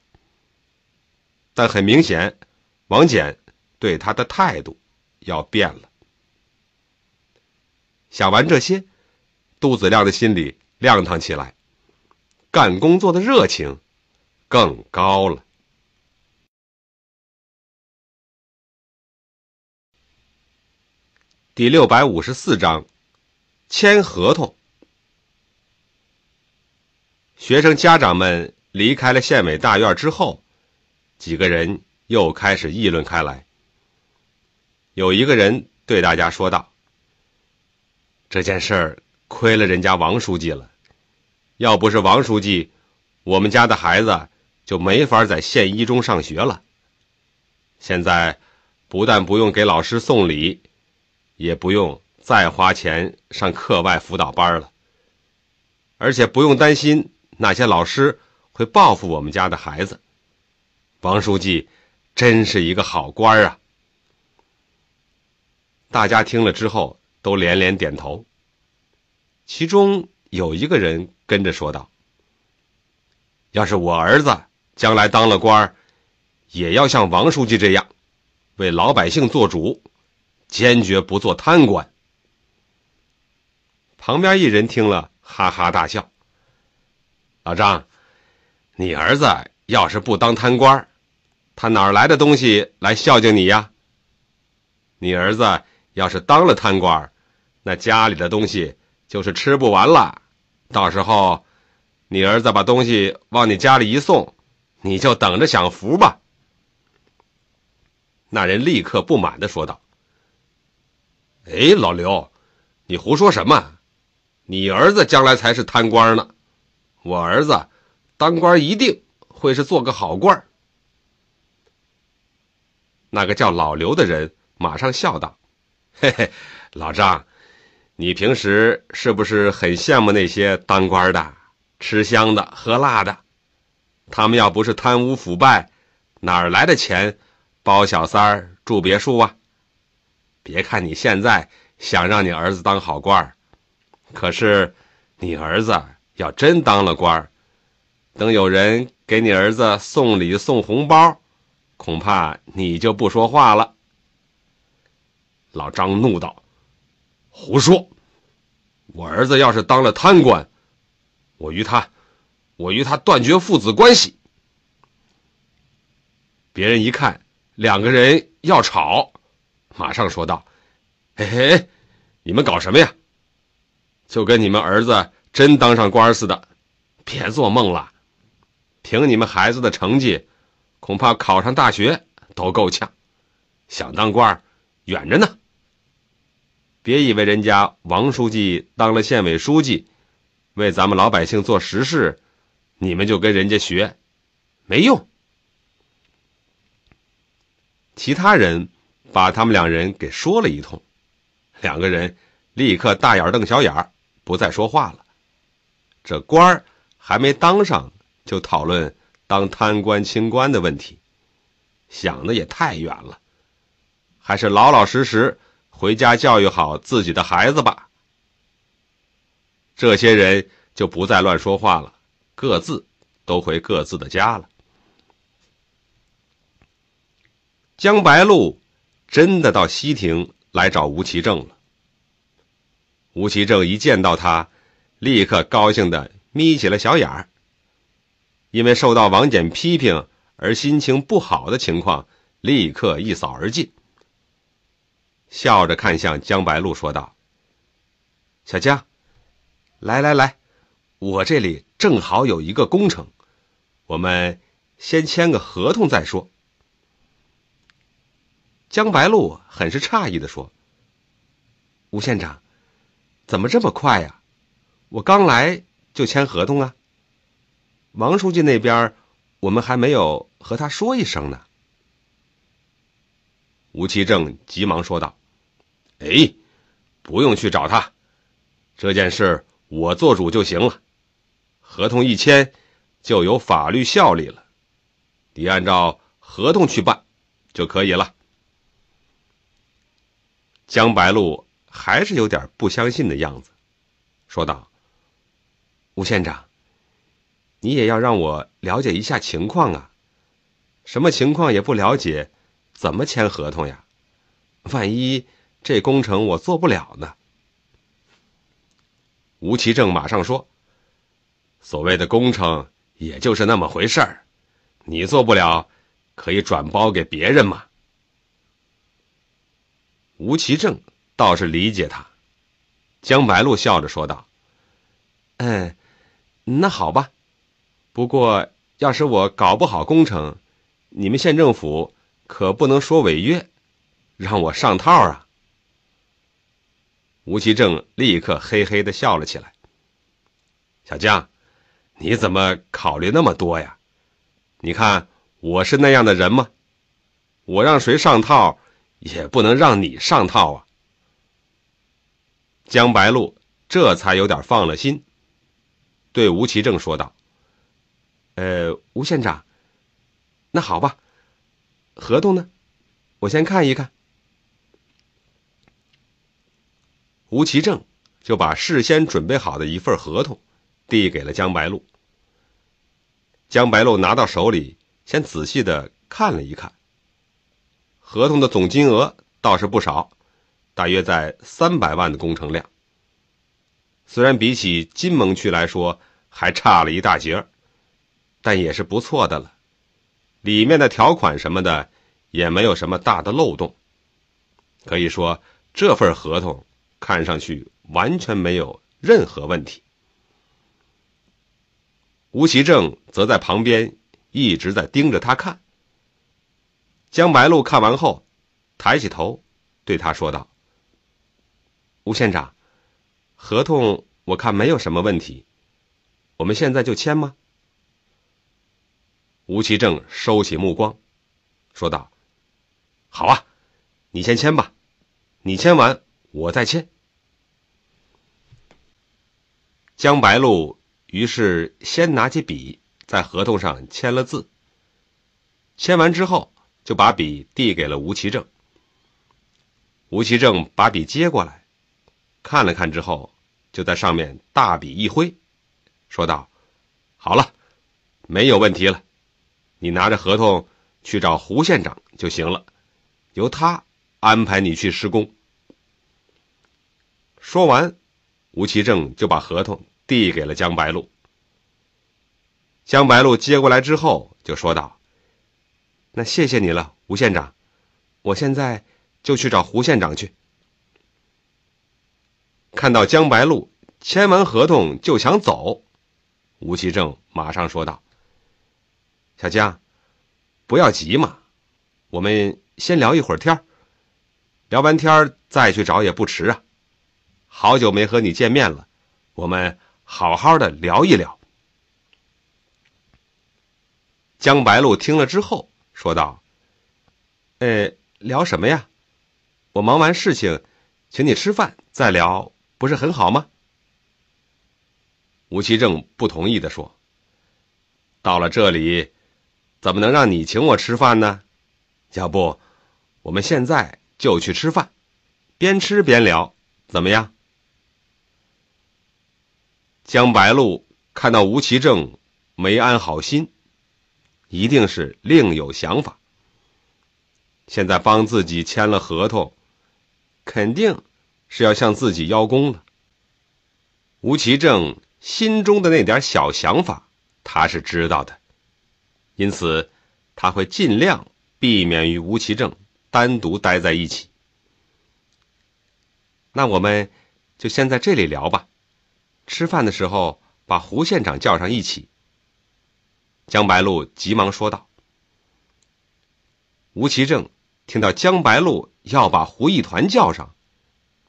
但很明显，王翦对他的态度要变了。想完这些。杜子亮的心里亮堂起来，干工作的热情更高了。第六百五十四章，签合同。学生家长们离开了县委大院之后，几个人又开始议论开来。有一个人对大家说道：“这件事儿。”亏了人家王书记了，要不是王书记，我们家的孩子就没法在县一中上学了。现在不但不用给老师送礼，也不用再花钱上课外辅导班了，而且不用担心那些老师会报复我们家的孩子。王书记真是一个好官啊！大家听了之后都连连点头。其中有一个人跟着说道：“要是我儿子将来当了官也要像王书记这样，为老百姓做主，坚决不做贪官。”旁边一人听了，哈哈大笑：“老张，你儿子要是不当贪官，他哪来的东西来孝敬你呀？你儿子要是当了贪官，那家里的东西……”就是吃不完了，到时候，你儿子把东西往你家里一送，你就等着享福吧。那人立刻不满的说道：“哎，老刘，你胡说什么？你儿子将来才是贪官呢，我儿子当官一定会是做个好官。”那个叫老刘的人马上笑道：“嘿嘿，老张。”你平时是不是很羡慕那些当官的，吃香的喝辣的？他们要不是贪污腐败，哪来的钱包小三儿、住别墅啊？别看你现在想让你儿子当好官儿，可是你儿子要真当了官儿，等有人给你儿子送礼送红包，恐怕你就不说话了。”老张怒道：“胡说！”我儿子要是当了贪官，我与他，我与他断绝父子关系。别人一看两个人要吵，马上说道：“嘿嘿，你们搞什么呀？就跟你们儿子真当上官似的，别做梦了。凭你们孩子的成绩，恐怕考上大学都够呛，想当官远着呢。”别以为人家王书记当了县委书记，为咱们老百姓做实事，你们就跟人家学，没用。其他人把他们两人给说了一通，两个人立刻大眼瞪小眼不再说话了。这官儿还没当上，就讨论当贪官清官的问题，想的也太远了。还是老老实实。回家教育好自己的孩子吧。这些人就不再乱说话了，各自都回各自的家了。江白露真的到西亭来找吴奇正了。吴奇正一见到他，立刻高兴的眯起了小眼儿。因为受到王翦批评而心情不好的情况，立刻一扫而尽。笑着看向江白露，说道：“小江，来来来，我这里正好有一个工程，我们先签个合同再说。”江白露很是诧异的说：“吴县长，怎么这么快呀？我刚来就签合同啊？王书记那边，我们还没有和他说一声呢。”吴其正急忙说道。哎，不用去找他，这件事我做主就行了。合同一签，就有法律效力了。你按照合同去办，就可以了。江白露还是有点不相信的样子，说道：“吴县长，你也要让我了解一下情况啊，什么情况也不了解，怎么签合同呀？万一……”这工程我做不了呢。吴其正马上说：“所谓的工程也就是那么回事儿，你做不了，可以转包给别人嘛。”吴其正倒是理解他，江白露笑着说道：“嗯，那好吧。不过要是我搞不好工程，你们县政府可不能说违约，让我上套啊。”吴其正立刻嘿嘿的笑了起来。小江，你怎么考虑那么多呀？你看我是那样的人吗？我让谁上套，也不能让你上套啊。江白露这才有点放了心，对吴其正说道：“呃，吴县长，那好吧，合同呢？我先看一看。”吴其正就把事先准备好的一份合同递给了江白露。江白露拿到手里，先仔细的看了一看。合同的总金额倒是不少，大约在三百万的工程量。虽然比起金盟区来说还差了一大截儿，但也是不错的了。里面的条款什么的也没有什么大的漏洞，可以说这份合同。看上去完全没有任何问题。吴奇正则在旁边一直在盯着他看。江白露看完后，抬起头，对他说道：“吴县长，合同我看没有什么问题，我们现在就签吗？”吴奇正收起目光，说道：“好啊，你先签吧，你签完。”我在签。江白露于是先拿起笔，在合同上签了字。签完之后，就把笔递给了吴奇正。吴奇正把笔接过来，看了看之后，就在上面大笔一挥，说道：“好了，没有问题了，你拿着合同去找胡县长就行了，由他安排你去施工。”说完，吴奇正就把合同递给了江白露。江白露接过来之后，就说道：“那谢谢你了，吴县长，我现在就去找胡县长去。”看到江白露签完合同就想走，吴奇正马上说道：“小江，不要急嘛，我们先聊一会儿天儿，聊完天儿再去找也不迟啊。”好久没和你见面了，我们好好的聊一聊。江白露听了之后说道：“呃，聊什么呀？我忙完事情，请你吃饭再聊，不是很好吗？”吴奇正不同意的说：“到了这里，怎么能让你请我吃饭呢？要不，我们现在就去吃饭，边吃边聊，怎么样？”江白露看到吴奇正没安好心，一定是另有想法。现在帮自己签了合同，肯定是要向自己邀功了。吴奇正心中的那点小想法，他是知道的，因此他会尽量避免与吴奇正单独待在一起。那我们就先在这里聊吧。吃饭的时候，把胡县长叫上一起。江白露急忙说道：“吴其正，听到江白露要把胡一团叫上，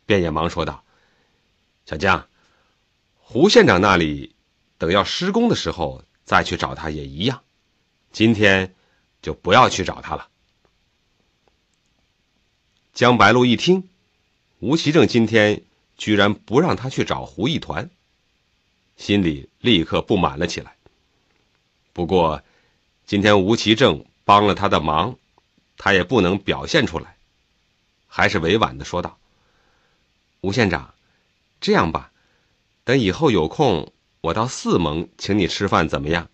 便也忙说道：‘小江，胡县长那里，等要施工的时候再去找他也一样，今天就不要去找他了。’”江白露一听，吴其正今天居然不让他去找胡一团。心里立刻不满了起来。不过，今天吴奇正帮了他的忙，他也不能表现出来，还是委婉的说道：“吴县长，这样吧，等以后有空，我到四盟请你吃饭，怎么样？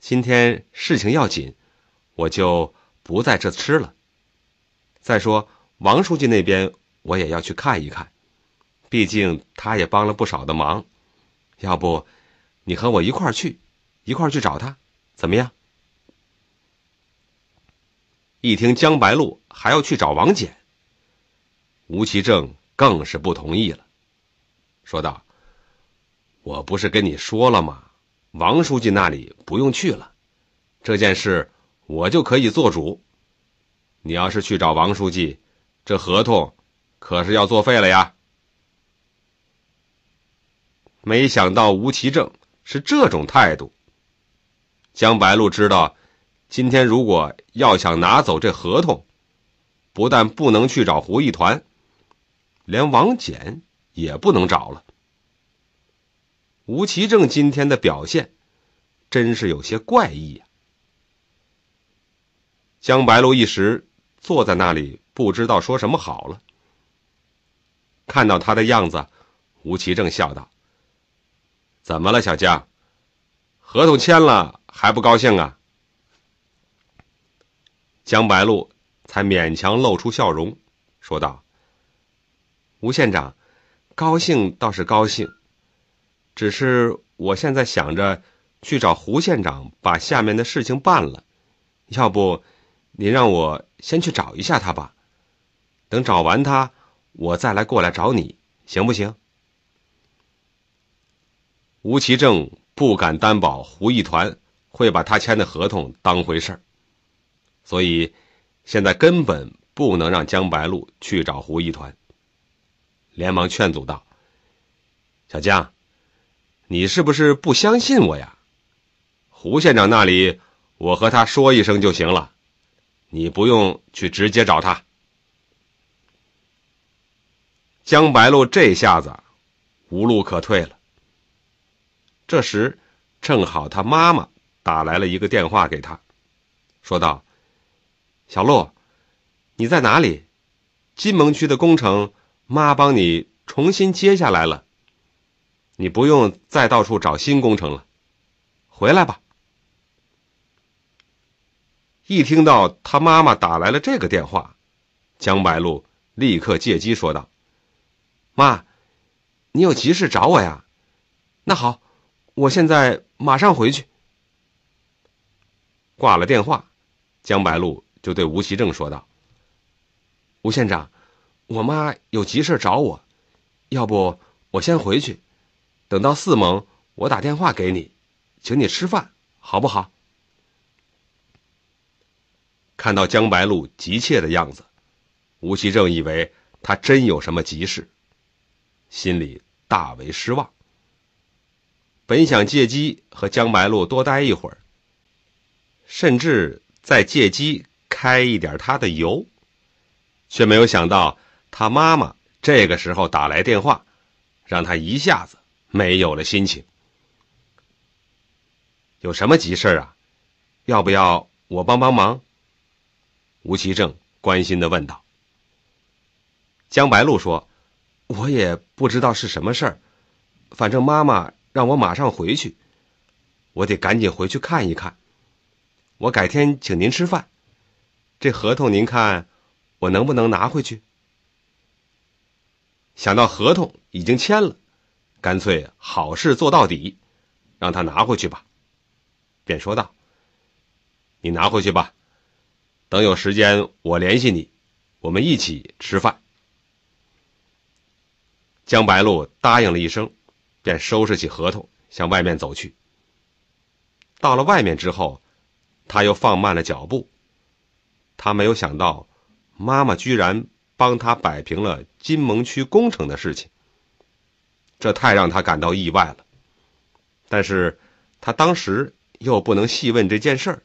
今天事情要紧，我就不在这吃了。再说，王书记那边我也要去看一看，毕竟他也帮了不少的忙。”要不，你和我一块儿去，一块儿去找他，怎么样？一听江白露还要去找王简，吴其正更是不同意了，说道：“我不是跟你说了吗？王书记那里不用去了，这件事我就可以做主。你要是去找王书记，这合同可是要作废了呀。”没想到吴奇正是这种态度。江白露知道，今天如果要想拿走这合同，不但不能去找胡一团，连王翦也不能找了。吴奇正今天的表现，真是有些怪异呀。江白露一时坐在那里，不知道说什么好了。看到他的样子，吴奇正笑道。怎么了，小江？合同签了还不高兴啊？江白露才勉强露出笑容，说道：“吴县长，高兴倒是高兴，只是我现在想着去找胡县长把下面的事情办了。要不，您让我先去找一下他吧。等找完他，我再来过来找你，行不行？”吴其正不敢担保胡一团会把他签的合同当回事儿，所以现在根本不能让江白露去找胡一团。连忙劝阻道：“小江，你是不是不相信我呀？胡县长那里，我和他说一声就行了，你不用去直接找他。”江白露这下子无路可退了。这时，正好他妈妈打来了一个电话给他，说道：“小璐，你在哪里？金门区的工程，妈帮你重新接下来了。你不用再到处找新工程了，回来吧。”一听到他妈妈打来了这个电话，江白露立刻借机说道：“妈，你有急事找我呀？那好。”我现在马上回去。挂了电话，江白露就对吴奇正说道：“吴县长，我妈有急事找我，要不我先回去，等到四盟，我打电话给你，请你吃饭，好不好？”看到江白露急切的样子，吴奇正以为他真有什么急事，心里大为失望。本想借机和江白露多待一会儿，甚至再借机开一点他的油，却没有想到他妈妈这个时候打来电话，让他一下子没有了心情。有什么急事啊？要不要我帮帮忙？吴奇正关心的问道。江白露说：“我也不知道是什么事儿，反正妈妈。”让我马上回去，我得赶紧回去看一看。我改天请您吃饭，这合同您看，我能不能拿回去？想到合同已经签了，干脆好事做到底，让他拿回去吧。便说道：“你拿回去吧，等有时间我联系你，我们一起吃饭。”江白露答应了一声。便收拾起合同，向外面走去。到了外面之后，他又放慢了脚步。他没有想到，妈妈居然帮他摆平了金盟区工程的事情，这太让他感到意外了。但是，他当时又不能细问这件事儿，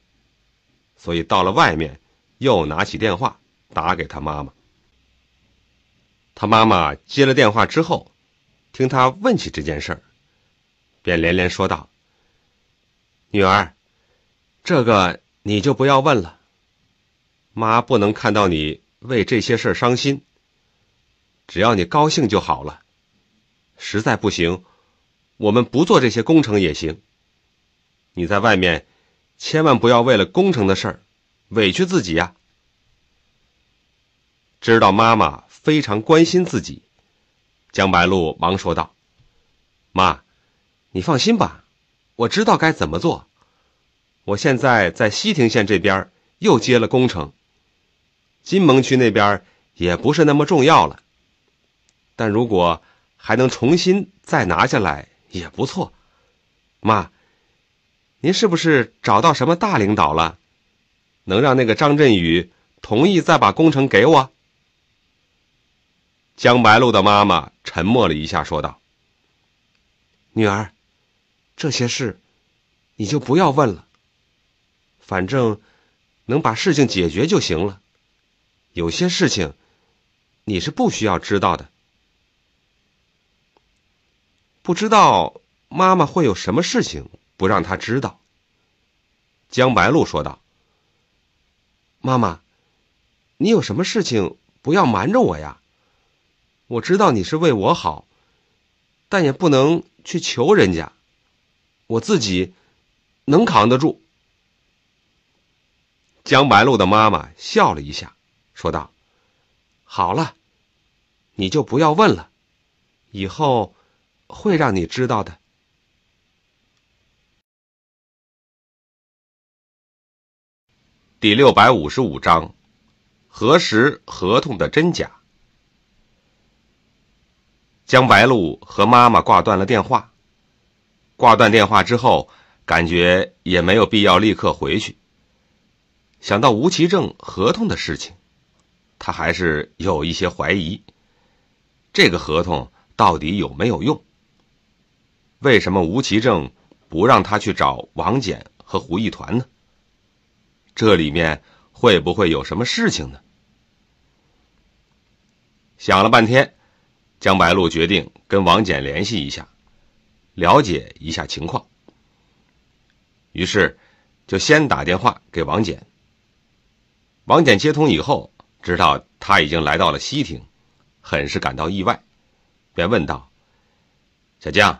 所以到了外面，又拿起电话打给他妈妈。他妈妈接了电话之后。听他问起这件事儿，便连连说道：“女儿，这个你就不要问了。妈不能看到你为这些事儿伤心。只要你高兴就好了。实在不行，我们不做这些工程也行。你在外面，千万不要为了工程的事儿委屈自己呀。知道妈妈非常关心自己。”江白露忙说道：“妈，你放心吧，我知道该怎么做。我现在在西亭县这边又接了工程，金蒙区那边也不是那么重要了。但如果还能重新再拿下来也不错。妈，您是不是找到什么大领导了，能让那个张振宇同意再把工程给我？”江白露的妈妈沉默了一下，说道：“女儿，这些事，你就不要问了。反正能把事情解决就行了。有些事情，你是不需要知道的。不知道妈妈会有什么事情不让她知道。”江白露说道：“妈妈，你有什么事情不要瞒着我呀？”我知道你是为我好，但也不能去求人家。我自己能扛得住。江白露的妈妈笑了一下，说道：“好了，你就不要问了，以后会让你知道的。”第六百五十五章：核实合同的真假。江白露和妈妈挂断了电话。挂断电话之后，感觉也没有必要立刻回去。想到吴奇正合同的事情，他还是有一些怀疑：这个合同到底有没有用？为什么吴奇正不让他去找王翦和胡一团呢？这里面会不会有什么事情呢？想了半天。江白露决定跟王翦联系一下，了解一下情况。于是，就先打电话给王翦。王翦接通以后，知道他已经来到了西亭，很是感到意外，便问道：“小江，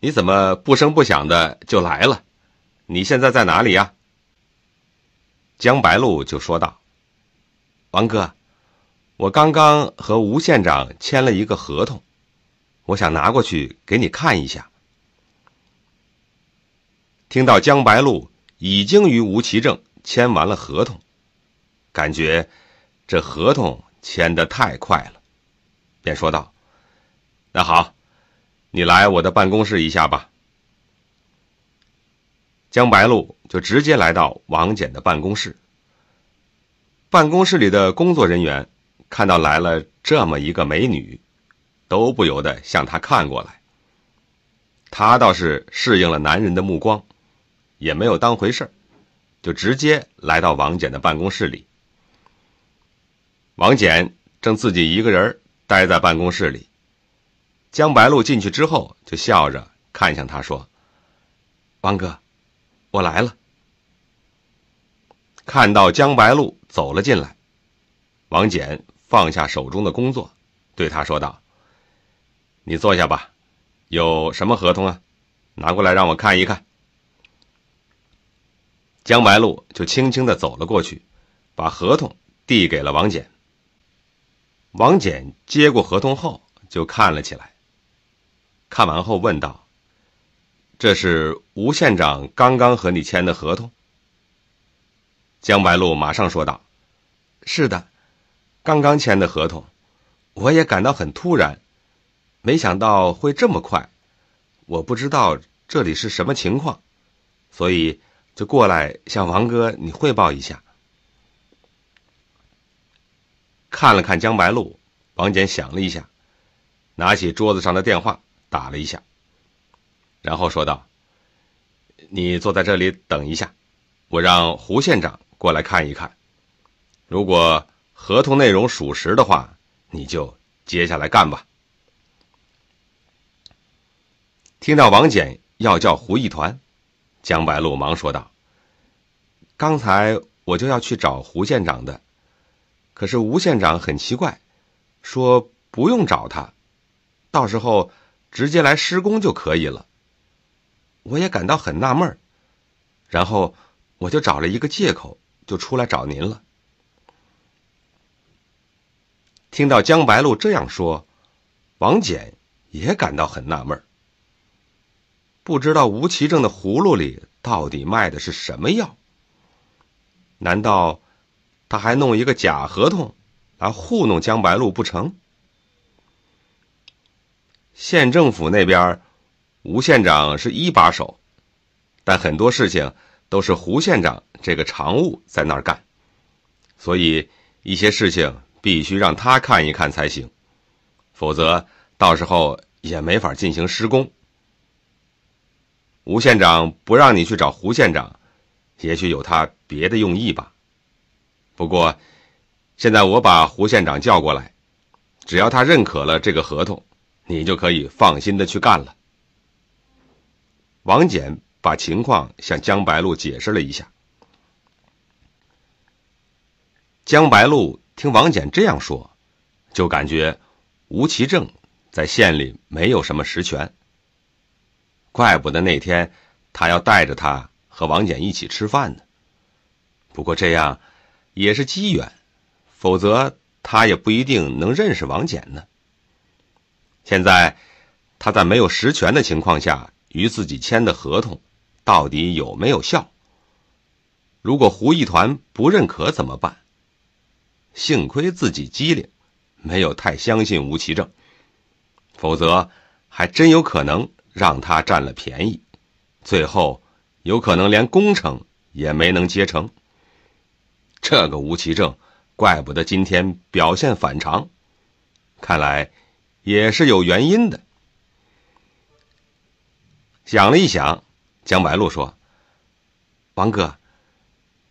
你怎么不声不响的就来了？你现在在哪里呀？”江白露就说道：“王哥。”我刚刚和吴县长签了一个合同，我想拿过去给你看一下。听到江白露已经与吴其正签完了合同，感觉这合同签的太快了，便说道：“那好，你来我的办公室一下吧。”江白露就直接来到王简的办公室。办公室里的工作人员。看到来了这么一个美女，都不由得向她看过来。她倒是适应了男人的目光，也没有当回事儿，就直接来到王翦的办公室里。王翦正自己一个人待在办公室里，江白露进去之后，就笑着看向他说：“王哥，我来了。”看到江白露走了进来，王翦。放下手中的工作，对他说道：“你坐下吧，有什么合同啊？拿过来让我看一看。”江白露就轻轻的走了过去，把合同递给了王翦。王翦接过合同后就看了起来。看完后问道：“这是吴县长刚刚和你签的合同？”江白露马上说道：“是的。”刚刚签的合同，我也感到很突然，没想到会这么快。我不知道这里是什么情况，所以就过来向王哥你汇报一下。看了看江白露，王简想了一下，拿起桌子上的电话打了一下，然后说道：“你坐在这里等一下，我让胡县长过来看一看。如果……”合同内容属实的话，你就接下来干吧。听到王简要叫胡一团，江白露忙说道：“刚才我就要去找胡县长的，可是吴县长很奇怪，说不用找他，到时候直接来施工就可以了。我也感到很纳闷儿，然后我就找了一个借口就出来找您了。”听到江白露这样说，王简也感到很纳闷儿。不知道吴奇正的葫芦里到底卖的是什么药？难道他还弄一个假合同来糊弄江白露不成？县政府那边，吴县长是一把手，但很多事情都是胡县长这个常务在那儿干，所以一些事情。必须让他看一看才行，否则到时候也没法进行施工。吴县长不让你去找胡县长，也许有他别的用意吧。不过，现在我把胡县长叫过来，只要他认可了这个合同，你就可以放心的去干了。王简把情况向江白露解释了一下，江白露。听王翦这样说，就感觉吴其正在县里没有什么实权。怪不得那天他要带着他和王翦一起吃饭呢。不过这样也是机缘，否则他也不一定能认识王翦呢。现在他在没有实权的情况下与自己签的合同，到底有没有效？如果胡一团不认可怎么办？幸亏自己机灵，没有太相信吴奇正，否则还真有可能让他占了便宜，最后有可能连工程也没能接成。这个吴奇正，怪不得今天表现反常，看来也是有原因的。想了一想，江白露说：“王哥，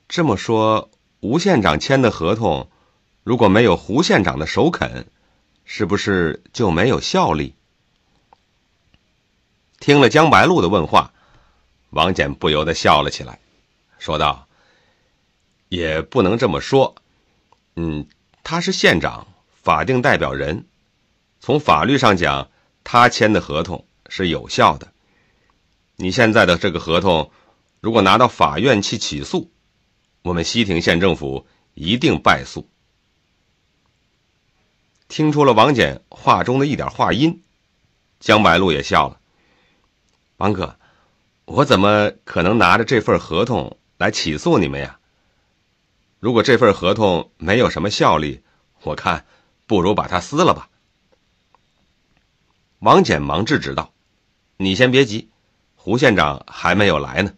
这么说，吴县长签的合同？”如果没有胡县长的首肯，是不是就没有效力？听了江白露的问话，王简不由得笑了起来，说道：“也不能这么说，嗯，他是县长，法定代表人，从法律上讲，他签的合同是有效的。你现在的这个合同，如果拿到法院去起诉，我们西亭县政府一定败诉。”听出了王简话中的一点话音，江白露也笑了。王哥，我怎么可能拿着这份合同来起诉你们呀？如果这份合同没有什么效力，我看不如把它撕了吧。王翦忙制止道：“你先别急，胡县长还没有来呢。”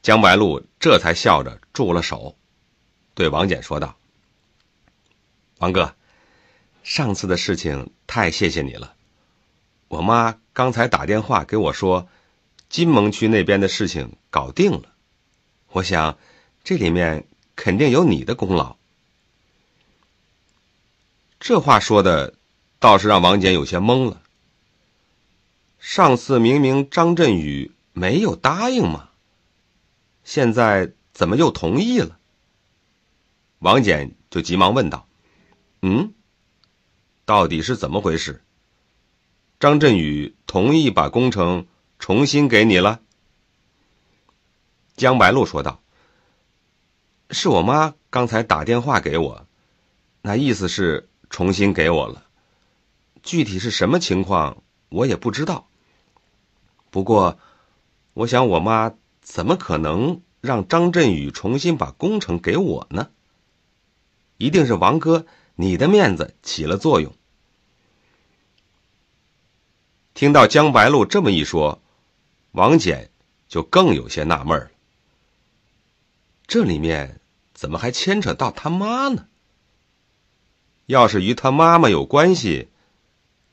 江白露这才笑着住了手，对王翦说道。王哥，上次的事情太谢谢你了。我妈刚才打电话给我说，金蒙区那边的事情搞定了。我想，这里面肯定有你的功劳。这话说的，倒是让王简有些懵了。上次明明张振宇没有答应嘛，现在怎么又同意了？王简就急忙问道。嗯，到底是怎么回事？张振宇同意把工程重新给你了。江白露说道：“是我妈刚才打电话给我，那意思是重新给我了。具体是什么情况，我也不知道。不过，我想我妈怎么可能让张振宇重新把工程给我呢？一定是王哥。”你的面子起了作用。听到江白露这么一说，王翦就更有些纳闷了：这里面怎么还牵扯到他妈呢？要是与他妈妈有关系，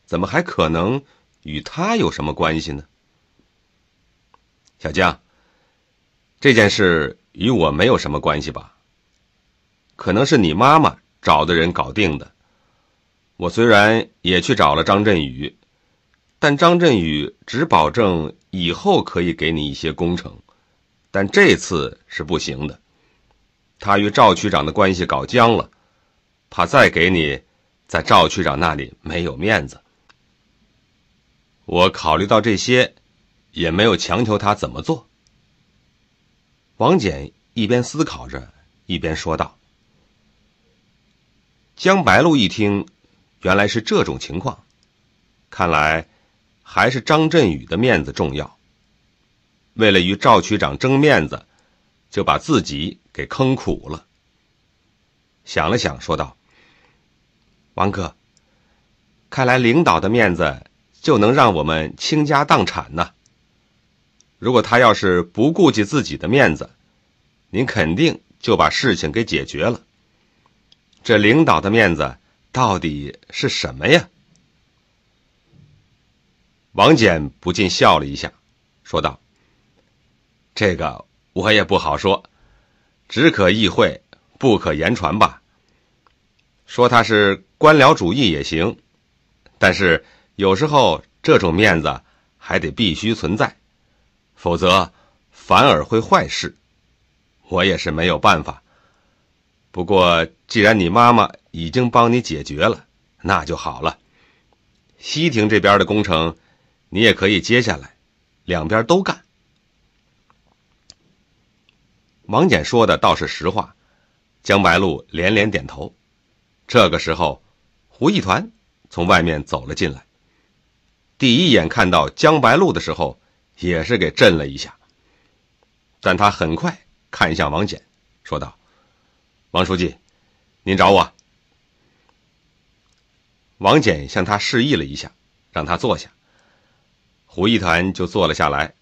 怎么还可能与他有什么关系呢？小江，这件事与我没有什么关系吧？可能是你妈妈。找的人搞定的，我虽然也去找了张振宇，但张振宇只保证以后可以给你一些工程，但这次是不行的。他与赵区长的关系搞僵了，怕再给你，在赵区长那里没有面子。我考虑到这些，也没有强求他怎么做。王简一边思考着，一边说道。江白露一听，原来是这种情况，看来还是张振宇的面子重要。为了与赵区长争面子，就把自己给坑苦了。想了想，说道：“王哥，看来领导的面子就能让我们倾家荡产呢。如果他要是不顾及自己的面子，您肯定就把事情给解决了。”这领导的面子到底是什么呀？王简不禁笑了一下，说道：“这个我也不好说，只可意会，不可言传吧。说他是官僚主义也行，但是有时候这种面子还得必须存在，否则反而会坏事。我也是没有办法。”不过，既然你妈妈已经帮你解决了，那就好了。西亭这边的工程，你也可以接下来，两边都干。王翦说的倒是实话，江白露连连点头。这个时候，胡一团从外面走了进来。第一眼看到江白露的时候，也是给震了一下。但他很快看向王翦，说道。王书记，您找我。王简向他示意了一下，让他坐下。胡一团就坐了下来，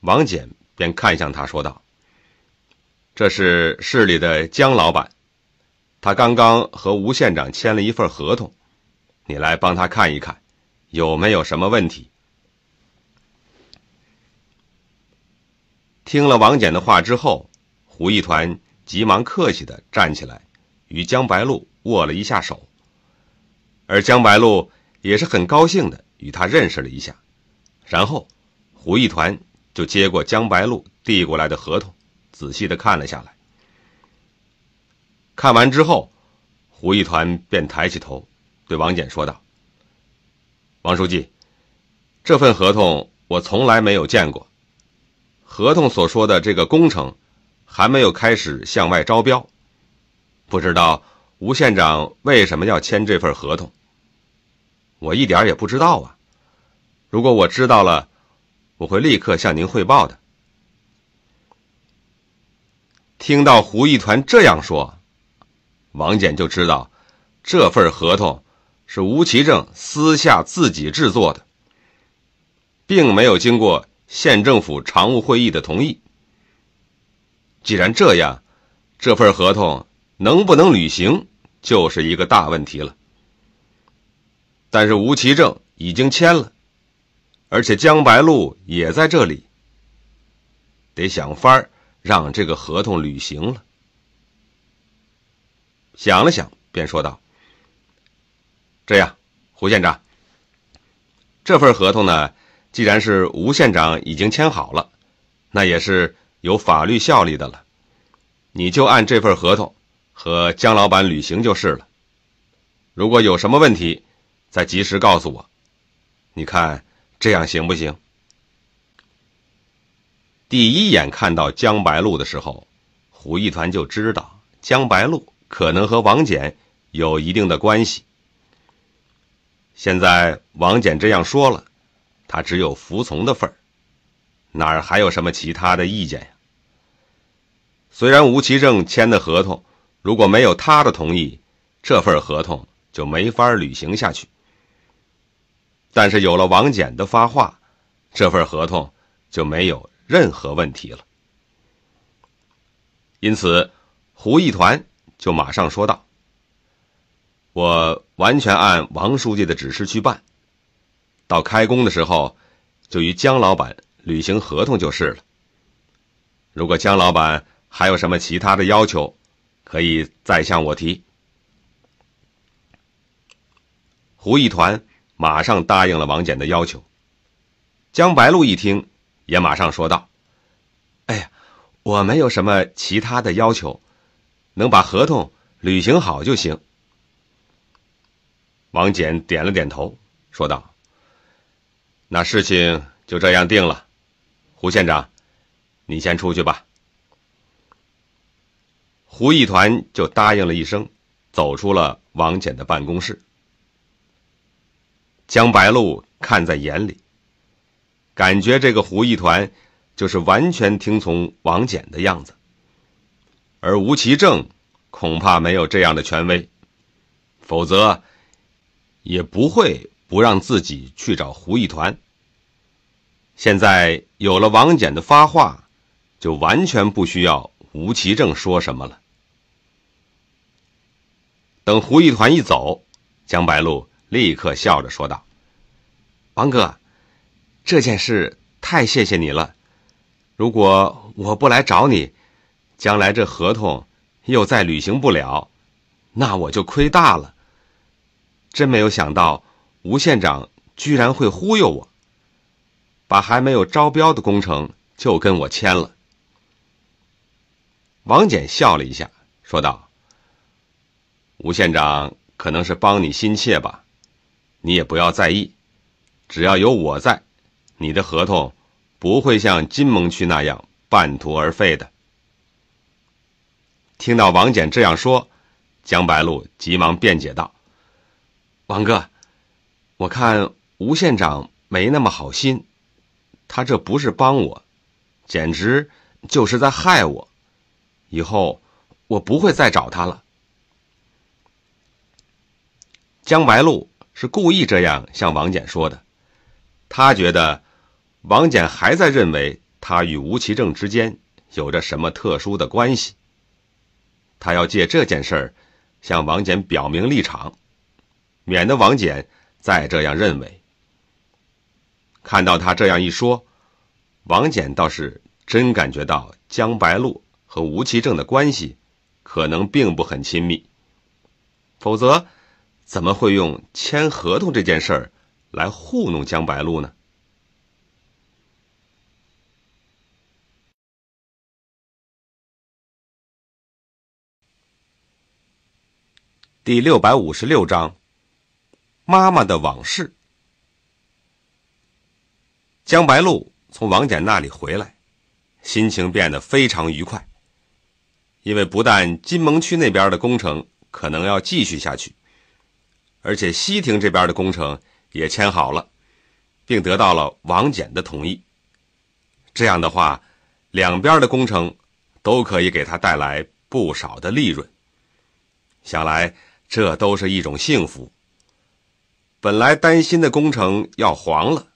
王简便看向他，说道：“这是市里的江老板，他刚刚和吴县长签了一份合同，你来帮他看一看，有没有什么问题。”听了王简的话之后，胡一团。急忙客气的站起来，与江白露握了一下手，而江白露也是很高兴的与他认识了一下，然后，胡一团就接过江白露递过来的合同，仔细的看了下来。看完之后，胡一团便抬起头，对王简说道：“王书记，这份合同我从来没有见过，合同所说的这个工程。”还没有开始向外招标，不知道吴县长为什么要签这份合同，我一点也不知道啊。如果我知道了，我会立刻向您汇报的。听到胡一团这样说，王简就知道这份合同是吴奇正私下自己制作的，并没有经过县政府常务会议的同意。既然这样，这份合同能不能履行，就是一个大问题了。但是吴其正已经签了，而且江白露也在这里，得想法儿让这个合同履行了。想了想，便说道：“这样，胡县长，这份合同呢，既然是吴县长已经签好了，那也是。”有法律效力的了，你就按这份合同和姜老板履行就是了。如果有什么问题，再及时告诉我。你看这样行不行？第一眼看到江白露的时候，胡一团就知道江白露可能和王翦有一定的关系。现在王翦这样说了，他只有服从的份儿，哪儿还有什么其他的意见呀？虽然吴奇正签的合同，如果没有他的同意，这份合同就没法履行下去。但是有了王简的发话，这份合同就没有任何问题了。因此，胡一团就马上说道：“我完全按王书记的指示去办。到开工的时候，就与江老板履行合同就是了。如果江老板……”还有什么其他的要求，可以再向我提。胡一团马上答应了王简的要求。江白露一听，也马上说道：“哎呀，我没有什么其他的要求，能把合同履行好就行。”王翦点了点头，说道：“那事情就这样定了。胡县长，你先出去吧。”胡一团就答应了一声，走出了王翦的办公室。江白露看在眼里，感觉这个胡一团就是完全听从王翦的样子，而吴其正恐怕没有这样的权威，否则也不会不让自己去找胡一团。现在有了王翦的发话，就完全不需要吴其正说什么了。等胡一团一走，江白露立刻笑着说道：“王哥，这件事太谢谢你了。如果我不来找你，将来这合同又再履行不了，那我就亏大了。真没有想到吴县长居然会忽悠我，把还没有招标的工程就跟我签了。”王简笑了一下，说道。吴县长可能是帮你心切吧，你也不要在意，只要有我在，你的合同不会像金盟区那样半途而废的。听到王简这样说，江白露急忙辩解道：“王哥，我看吴县长没那么好心，他这不是帮我，简直就是在害我。以后我不会再找他了。”江白露是故意这样向王翦说的，他觉得王翦还在认为他与吴奇正之间有着什么特殊的关系，他要借这件事儿向王翦表明立场，免得王翦再这样认为。看到他这样一说，王翦倒是真感觉到江白露和吴奇正的关系可能并不很亲密，否则。怎么会用签合同这件事儿来糊弄江白露呢？第六百五十六章：妈妈的往事。江白露从王翦那里回来，心情变得非常愉快，因为不但金蒙区那边的工程可能要继续下去。而且西亭这边的工程也签好了，并得到了王翦的同意。这样的话，两边的工程都可以给他带来不少的利润。想来这都是一种幸福。本来担心的工程要黄了，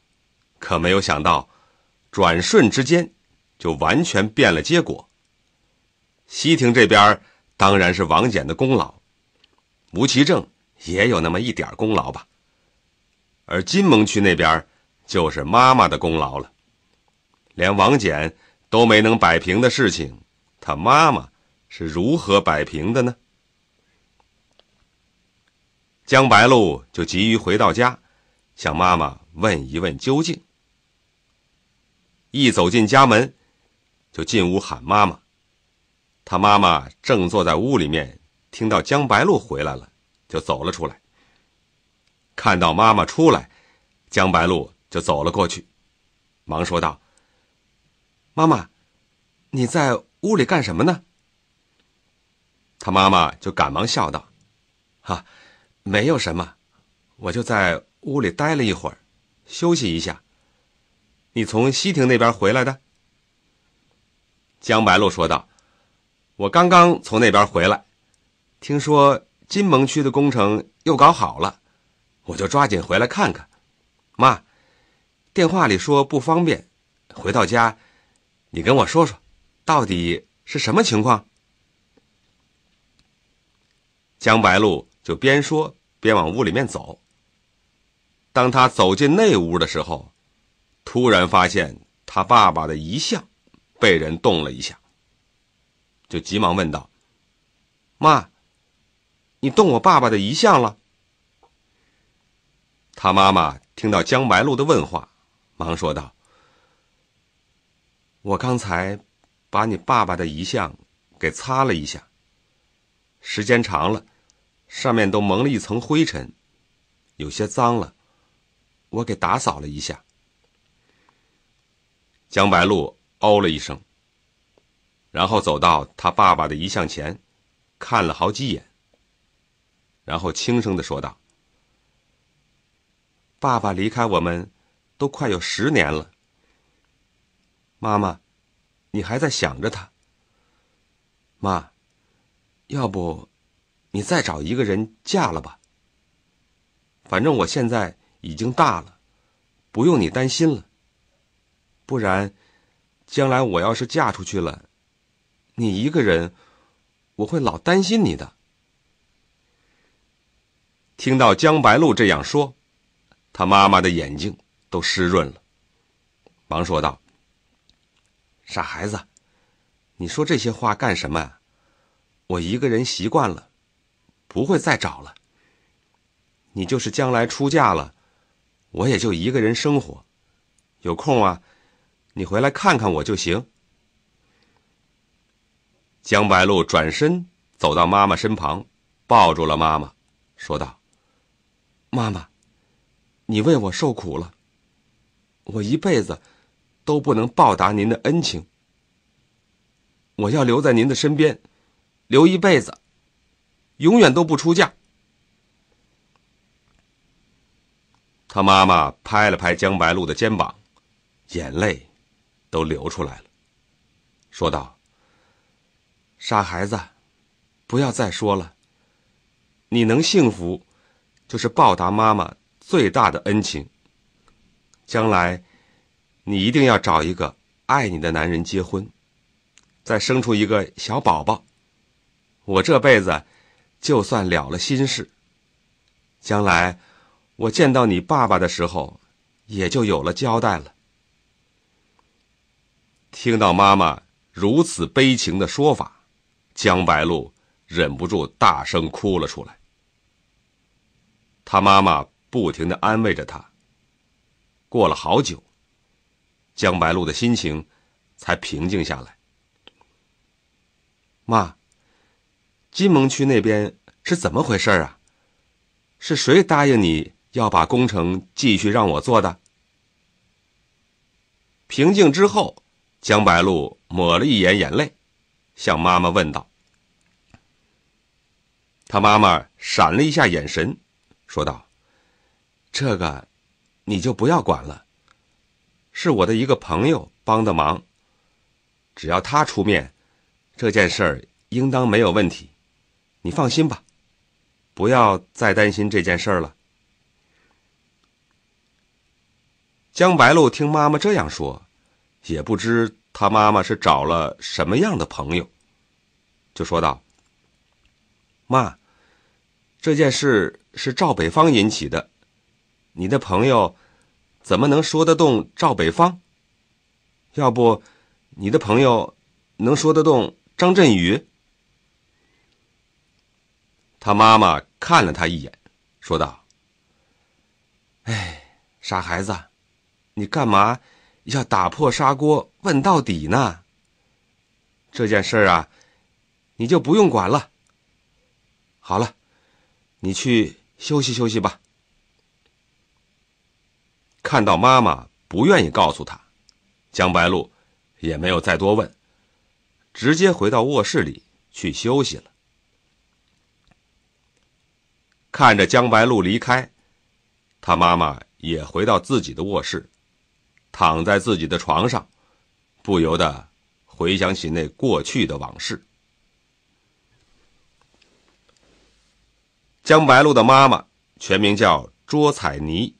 可没有想到，转瞬之间就完全变了结果。西亭这边当然是王翦的功劳，吴其正。也有那么一点功劳吧，而金蒙区那边，就是妈妈的功劳了。连王翦都没能摆平的事情，他妈妈是如何摆平的呢？江白露就急于回到家，向妈妈问一问究竟。一走进家门，就进屋喊妈妈。他妈妈正坐在屋里面，听到江白露回来了。就走了出来。看到妈妈出来，江白露就走了过去，忙说道：“妈妈，你在屋里干什么呢？”他妈妈就赶忙笑道：“哈，没有什么，我就在屋里待了一会儿，休息一下。你从西亭那边回来的？”江白露说道：“我刚刚从那边回来，听说。”金蒙区的工程又搞好了，我就抓紧回来看看。妈，电话里说不方便，回到家，你跟我说说，到底是什么情况？江白露就边说边往屋里面走。当他走进内屋的时候，突然发现他爸爸的遗像被人动了一下，就急忙问道：“妈。”你动我爸爸的遗像了？他妈妈听到江白露的问话，忙说道：“我刚才把你爸爸的遗像给擦了一下，时间长了，上面都蒙了一层灰尘，有些脏了，我给打扫了一下。”江白露哦了一声，然后走到他爸爸的遗像前，看了好几眼。然后轻声的说道：“爸爸离开我们，都快有十年了。妈妈，你还在想着他。妈，要不，你再找一个人嫁了吧。反正我现在已经大了，不用你担心了。不然，将来我要是嫁出去了，你一个人，我会老担心你的。”听到江白露这样说，他妈妈的眼睛都湿润了，忙说道：“傻孩子，你说这些话干什么？我一个人习惯了，不会再找了。你就是将来出嫁了，我也就一个人生活，有空啊，你回来看看我就行。”江白露转身走到妈妈身旁，抱住了妈妈，说道。妈妈，你为我受苦了，我一辈子都不能报答您的恩情。我要留在您的身边，留一辈子，永远都不出嫁。他妈妈拍了拍江白露的肩膀，眼泪都流出来了，说道：“傻孩子，不要再说了，你能幸福。”就是报答妈妈最大的恩情。将来，你一定要找一个爱你的男人结婚，再生出一个小宝宝。我这辈子就算了了心事。将来，我见到你爸爸的时候，也就有了交代了。听到妈妈如此悲情的说法，江白露忍不住大声哭了出来。他妈妈不停的安慰着他。过了好久，江白露的心情才平静下来。妈，金蒙区那边是怎么回事啊？是谁答应你要把工程继续让我做的？平静之后，江白露抹了一眼眼泪，向妈妈问道。他妈妈闪了一下眼神。说道：“这个，你就不要管了，是我的一个朋友帮的忙。只要他出面，这件事儿应当没有问题。你放心吧，不要再担心这件事儿了。”江白露听妈妈这样说，也不知他妈妈是找了什么样的朋友，就说道：“妈。”这件事是赵北方引起的，你的朋友怎么能说得动赵北方？要不，你的朋友能说得动张振宇？他妈妈看了他一眼，说道：“哎，傻孩子，你干嘛要打破砂锅问到底呢？这件事啊，你就不用管了。好了。”你去休息休息吧。看到妈妈不愿意告诉他，江白露也没有再多问，直接回到卧室里去休息了。看着江白露离开，他妈妈也回到自己的卧室，躺在自己的床上，不由得回想起那过去的往事。江白露的妈妈，全名叫卓彩妮。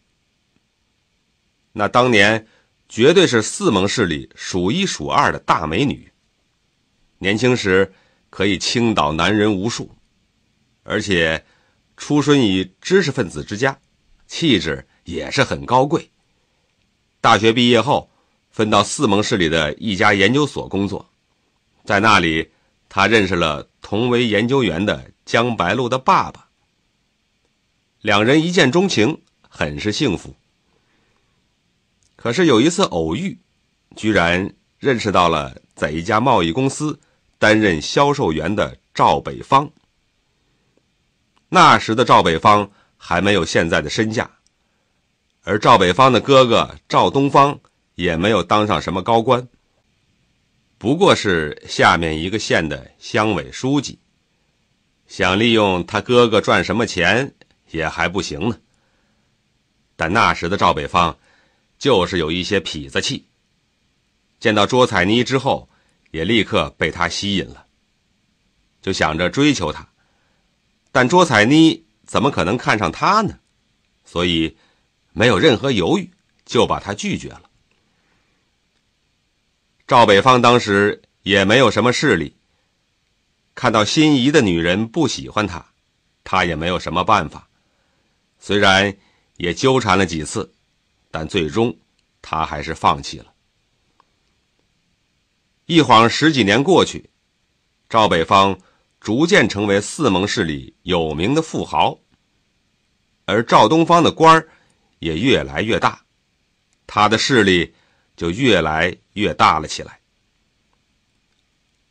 那当年，绝对是四盟市里数一数二的大美女。年轻时可以倾倒男人无数，而且出身于知识分子之家，气质也是很高贵。大学毕业后，分到四盟市里的一家研究所工作，在那里，她认识了同为研究员的江白露的爸爸。两人一见钟情，很是幸福。可是有一次偶遇，居然认识到了在一家贸易公司担任销售员的赵北方。那时的赵北方还没有现在的身价，而赵北方的哥哥赵东方也没有当上什么高官，不过是下面一个县的乡委书记。想利用他哥哥赚什么钱？也还不行呢。但那时的赵北方，就是有一些痞子气。见到卓彩妮之后，也立刻被她吸引了，就想着追求她。但卓彩妮怎么可能看上他呢？所以，没有任何犹豫，就把他拒绝了。赵北方当时也没有什么势力。看到心仪的女人不喜欢他，他也没有什么办法。虽然也纠缠了几次，但最终他还是放弃了。一晃十几年过去，赵北方逐渐成为四盟市里有名的富豪，而赵东方的官儿也越来越大，他的势力就越来越大了起来。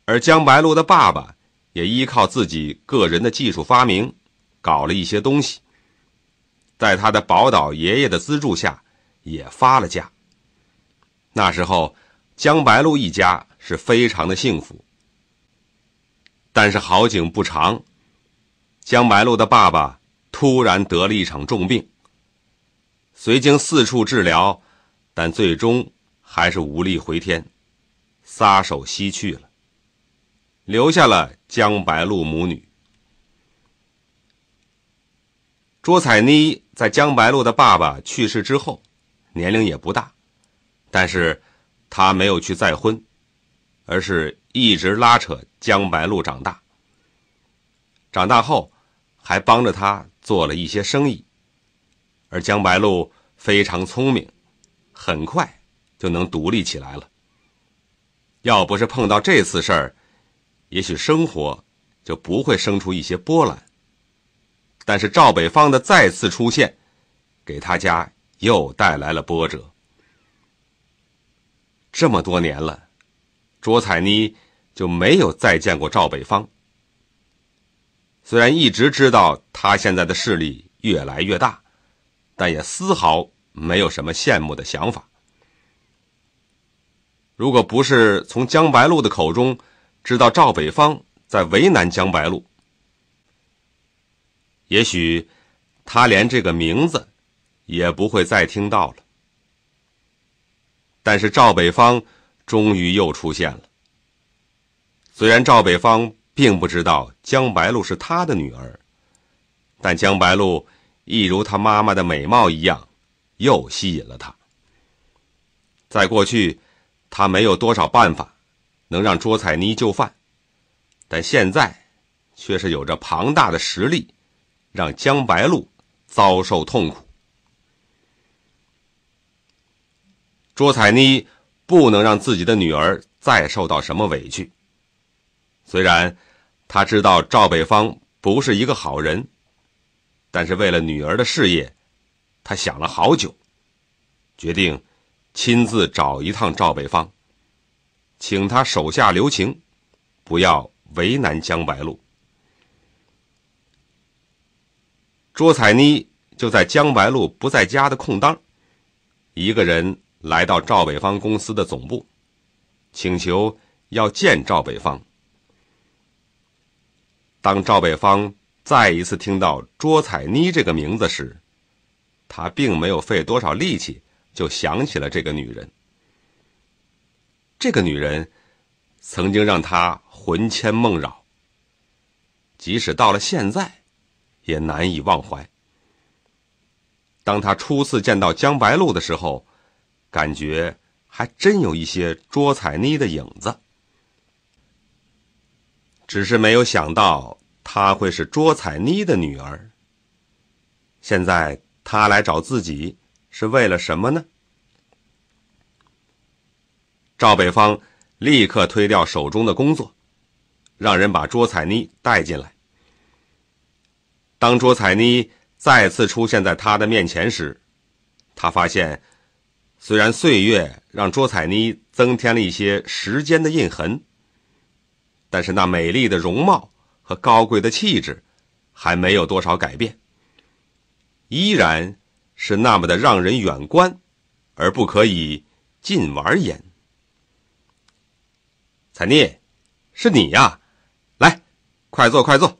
而江白露的爸爸也依靠自己个人的技术发明，搞了一些东西。在他的宝岛爷爷的资助下，也发了家。那时候，江白露一家是非常的幸福。但是好景不长，江白露的爸爸突然得了一场重病。虽经四处治疗，但最终还是无力回天，撒手西去了，留下了江白露母女。卓彩妮。在江白露的爸爸去世之后，年龄也不大，但是，他没有去再婚，而是一直拉扯江白露长大。长大后，还帮着他做了一些生意，而江白露非常聪明，很快就能独立起来了。要不是碰到这次事儿，也许生活就不会生出一些波澜。但是赵北方的再次出现，给他家又带来了波折。这么多年了，卓彩妮就没有再见过赵北方。虽然一直知道他现在的势力越来越大，但也丝毫没有什么羡慕的想法。如果不是从江白露的口中知道赵北方在为难江白露。也许，他连这个名字也不会再听到了。但是赵北方终于又出现了。虽然赵北方并不知道江白露是他的女儿，但江白露一如他妈妈的美貌一样，又吸引了他。在过去，他没有多少办法能让卓彩妮就范，但现在却是有着庞大的实力。让江白露遭受痛苦，卓彩妮不能让自己的女儿再受到什么委屈。虽然她知道赵北方不是一个好人，但是为了女儿的事业，她想了好久，决定亲自找一趟赵北方，请他手下留情，不要为难江白露。卓彩妮就在江白露不在家的空当，一个人来到赵北方公司的总部，请求要见赵北方。当赵北方再一次听到卓彩妮这个名字时，他并没有费多少力气，就想起了这个女人。这个女人曾经让他魂牵梦绕，即使到了现在。也难以忘怀。当他初次见到江白露的时候，感觉还真有一些卓彩妮的影子，只是没有想到她会是卓彩妮的女儿。现在他来找自己是为了什么呢？赵北方立刻推掉手中的工作，让人把卓彩妮带进来。当卓彩妮再次出现在他的面前时，他发现，虽然岁月让卓彩妮增添了一些时间的印痕，但是那美丽的容貌和高贵的气质，还没有多少改变，依然是那么的让人远观，而不可以近玩眼。彩妮，是你呀！来，快坐，快坐。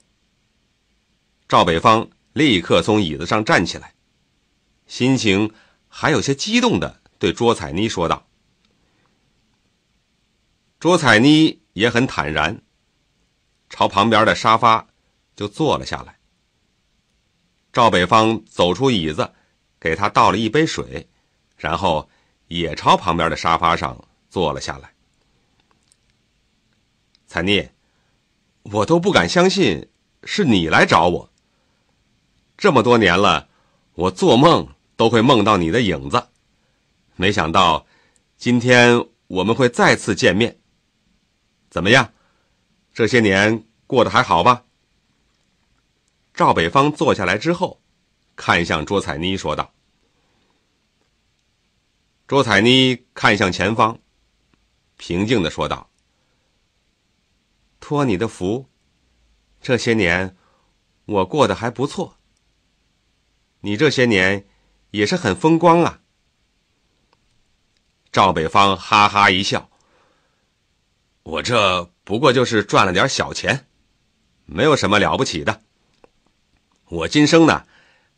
赵北方立刻从椅子上站起来，心情还有些激动的对卓彩妮说道：“卓彩妮也很坦然，朝旁边的沙发就坐了下来。”赵北方走出椅子，给他倒了一杯水，然后也朝旁边的沙发上坐了下来。彩妮，我都不敢相信是你来找我。这么多年了，我做梦都会梦到你的影子。没想到今天我们会再次见面，怎么样？这些年过得还好吧？赵北方坐下来之后，看向卓彩妮，说道：“卓彩妮，看向前方，平静的说道：‘托你的福，这些年我过得还不错。’”你这些年也是很风光啊！赵北方哈哈一笑：“我这不过就是赚了点小钱，没有什么了不起的。我今生呢，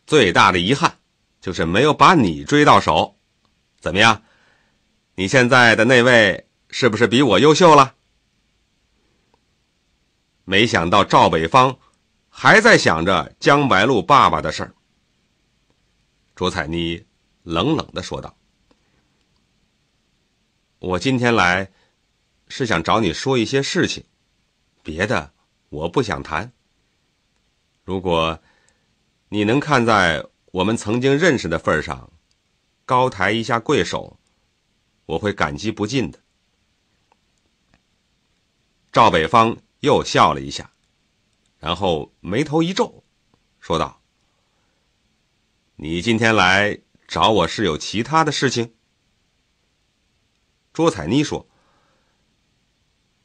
最大的遗憾就是没有把你追到手。怎么样，你现在的那位是不是比我优秀了？”没想到赵北方还在想着江白露爸爸的事儿。卓彩妮冷冷的说道：“我今天来是想找你说一些事情，别的我不想谈。如果你能看在我们曾经认识的份上，高抬一下贵手，我会感激不尽的。”赵北方又笑了一下，然后眉头一皱，说道。你今天来找我是有其他的事情。卓彩妮说：“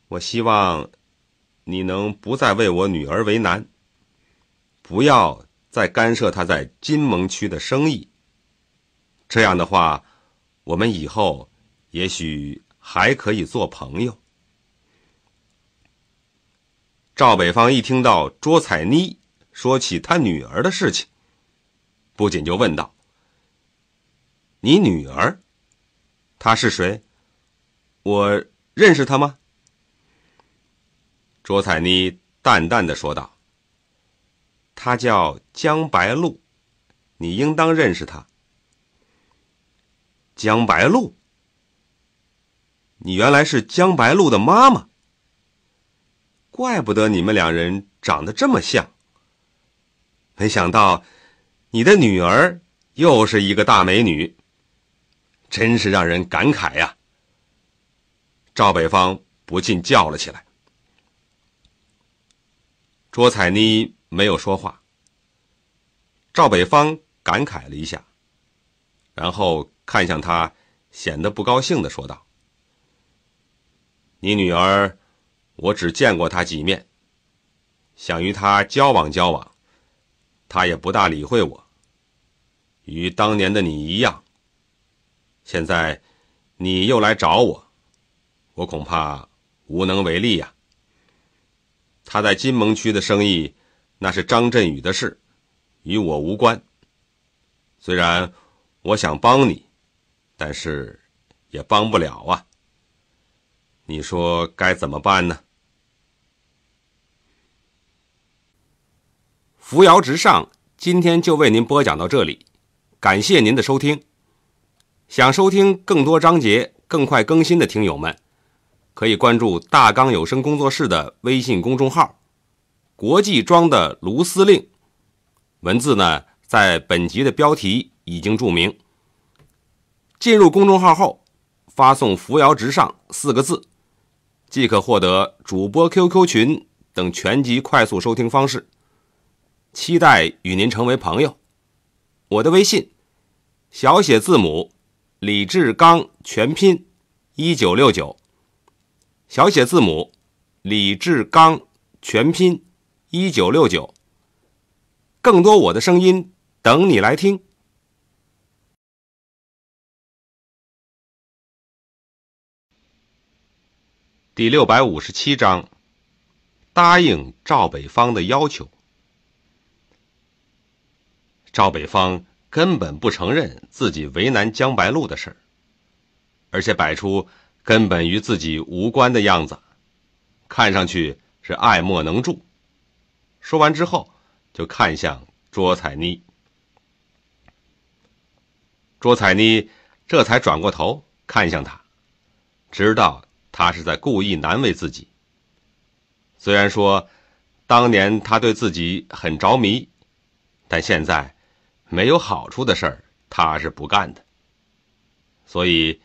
我希望你能不再为我女儿为难，不要再干涉她在金盟区的生意。这样的话，我们以后也许还可以做朋友。”赵北方一听到卓彩妮说起他女儿的事情。不仅就问道：“你女儿，她是谁？我认识她吗？”卓彩妮淡淡的说道：“她叫江白露，你应当认识她。”江白露，你原来是江白露的妈妈，怪不得你们两人长得这么像，没想到。你的女儿又是一个大美女，真是让人感慨呀！赵北方不禁叫了起来。卓彩妮没有说话。赵北方感慨了一下，然后看向他，显得不高兴的说道：“你女儿，我只见过她几面，想与她交往交往。”他也不大理会我，与当年的你一样。现在，你又来找我，我恐怕无能为力呀。他在金盟区的生意，那是张振宇的事，与我无关。虽然我想帮你，但是也帮不了啊。你说该怎么办呢？扶摇直上，今天就为您播讲到这里，感谢您的收听。想收听更多章节、更快更新的听友们，可以关注大纲有声工作室的微信公众号“国际庄的卢司令”。文字呢，在本集的标题已经注明。进入公众号后，发送“扶摇直上”四个字，即可获得主播 QQ 群等全集快速收听方式。期待与您成为朋友，我的微信，小写字母李志刚全拼，一九六九，小写字母李志刚全拼，一九六九。更多我的声音等你来听。第六百五十七章，答应赵北方的要求。赵北方根本不承认自己为难江白露的事儿，而且摆出根本与自己无关的样子，看上去是爱莫能助。说完之后，就看向卓彩妮。卓彩妮这才转过头看向他，知道他是在故意难为自己。虽然说，当年他对自己很着迷，但现在。没有好处的事儿，他是不干的。所以，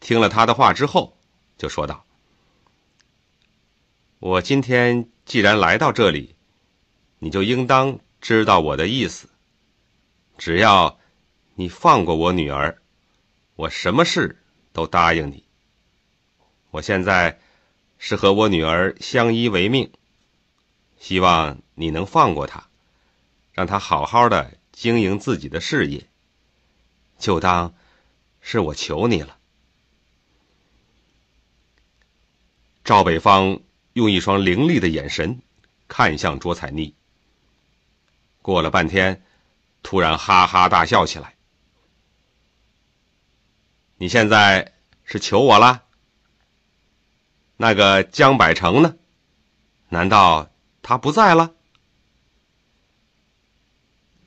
听了他的话之后，就说道：“我今天既然来到这里，你就应当知道我的意思。只要你放过我女儿，我什么事都答应你。我现在是和我女儿相依为命，希望你能放过她，让她好好的。”经营自己的事业，就当是我求你了。赵北方用一双凌厉的眼神看向卓彩妮，过了半天，突然哈哈大笑起来：“你现在是求我了？那个江百城呢？难道他不在了？”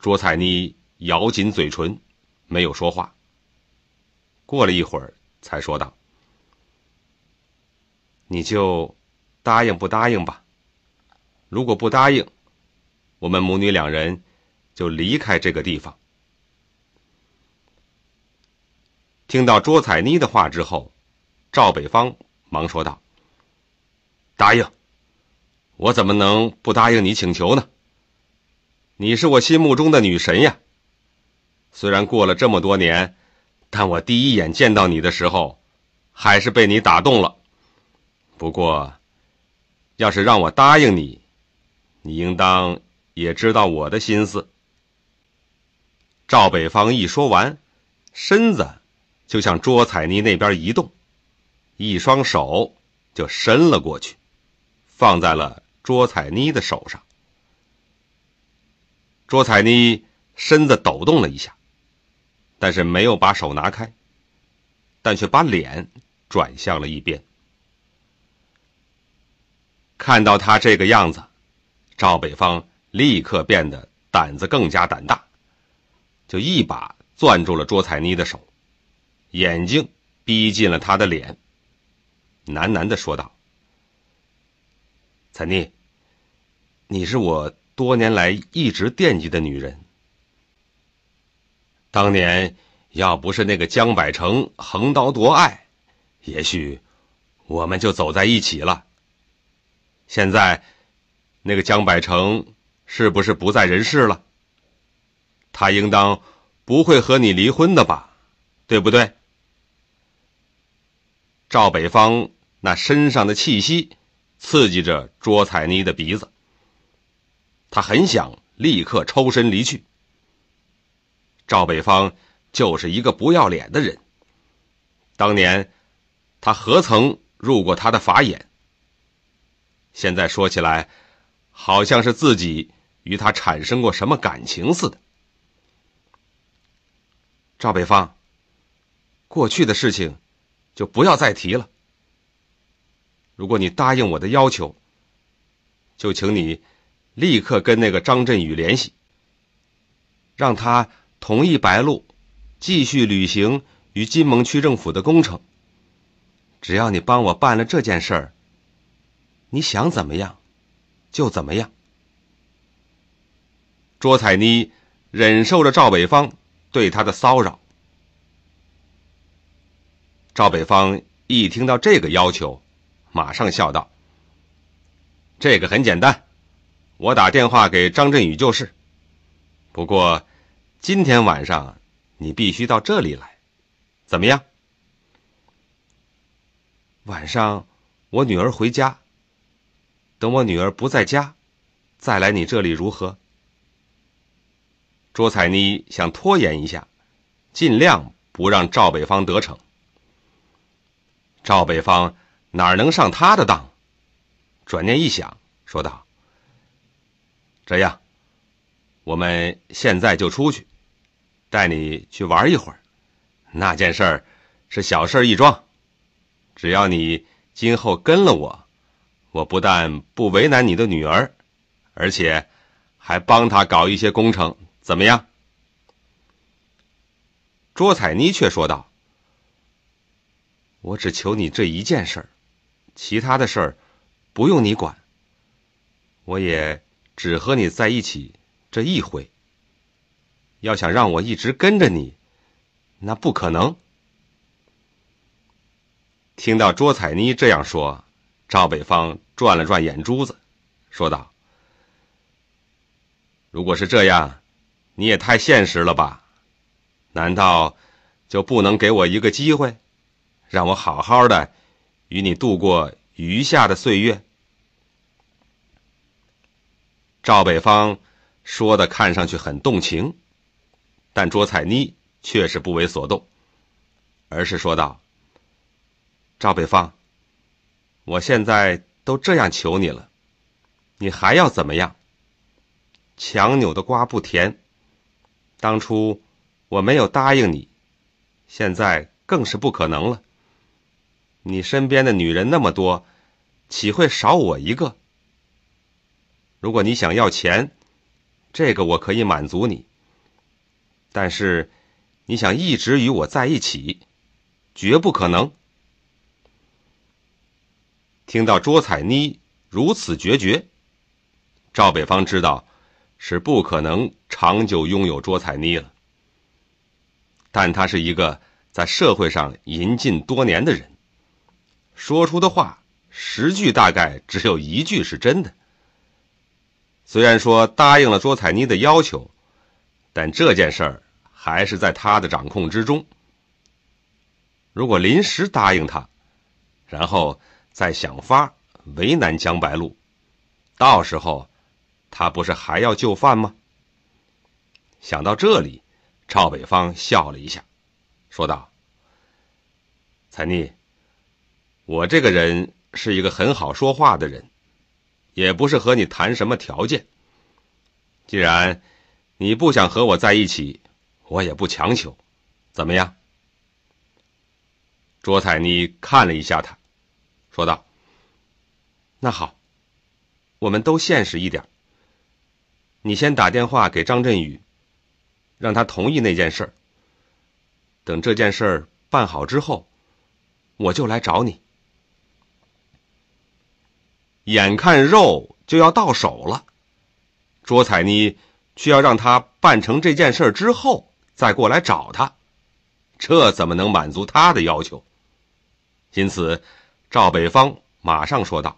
卓彩妮咬紧嘴唇，没有说话。过了一会儿，才说道：“你就答应不答应吧。如果不答应，我们母女两人就离开这个地方。”听到卓彩妮的话之后，赵北方忙说道：“答应，我怎么能不答应你请求呢？”你是我心目中的女神呀。虽然过了这么多年，但我第一眼见到你的时候，还是被你打动了。不过，要是让我答应你，你应当也知道我的心思。赵北方一说完，身子就向卓彩妮那边移动，一双手就伸了过去，放在了卓彩妮的手上。卓彩妮身子抖动了一下，但是没有把手拿开，但却把脸转向了一边。看到他这个样子，赵北方立刻变得胆子更加胆大，就一把攥住了卓彩妮的手，眼睛逼近了她的脸，喃喃的说道：“彩妮，你是我。”多年来一直惦记的女人，当年要不是那个江百城横刀夺爱，也许我们就走在一起了。现在，那个江百城是不是不在人世了？他应当不会和你离婚的吧，对不对？赵北方那身上的气息刺激着卓彩妮的鼻子。他很想立刻抽身离去。赵北方就是一个不要脸的人。当年，他何曾入过他的法眼？现在说起来，好像是自己与他产生过什么感情似的。赵北方，过去的事情就不要再提了。如果你答应我的要求，就请你。立刻跟那个张振宇联系，让他同意白露继续履行与金盟区政府的工程。只要你帮我办了这件事儿，你想怎么样，就怎么样。卓彩妮忍受着赵北方对她的骚扰，赵北方一听到这个要求，马上笑道：“这个很简单。”我打电话给张振宇就是，不过今天晚上你必须到这里来，怎么样？晚上我女儿回家，等我女儿不在家，再来你这里如何？卓彩妮想拖延一下，尽量不让赵北方得逞。赵北方哪能上他的当？转念一想，说道。这样，我们现在就出去，带你去玩一会儿。那件事儿是小事一桩，只要你今后跟了我，我不但不为难你的女儿，而且还帮她搞一些工程，怎么样？卓彩妮却说道：“我只求你这一件事儿，其他的事儿不用你管。我也。”只和你在一起这一回。要想让我一直跟着你，那不可能。听到卓彩妮这样说，赵北方转了转眼珠子，说道：“如果是这样，你也太现实了吧？难道就不能给我一个机会，让我好好的与你度过余下的岁月？”赵北方说的看上去很动情，但卓彩妮却是不为所动，而是说道：“赵北方，我现在都这样求你了，你还要怎么样？强扭的瓜不甜。当初我没有答应你，现在更是不可能了。你身边的女人那么多，岂会少我一个？”如果你想要钱，这个我可以满足你。但是，你想一直与我在一起，绝不可能。听到卓彩妮如此决绝，赵北方知道，是不可能长久拥有卓彩妮了。但他是一个在社会上淫尽多年的人，说出的话，十句大概只有一句是真的。虽然说答应了卓彩妮的要求，但这件事儿还是在他的掌控之中。如果临时答应他，然后再想法为难江白露，到时候他不是还要就范吗？想到这里，赵北方笑了一下，说道：“彩妮，我这个人是一个很好说话的人。”也不是和你谈什么条件。既然你不想和我在一起，我也不强求。怎么样？卓彩妮看了一下他，说道：“那好，我们都现实一点。你先打电话给张振宇，让他同意那件事。等这件事儿办好之后，我就来找你。”眼看肉就要到手了，卓彩妮却要让他办成这件事之后再过来找他，这怎么能满足他的要求？因此，赵北方马上说道：“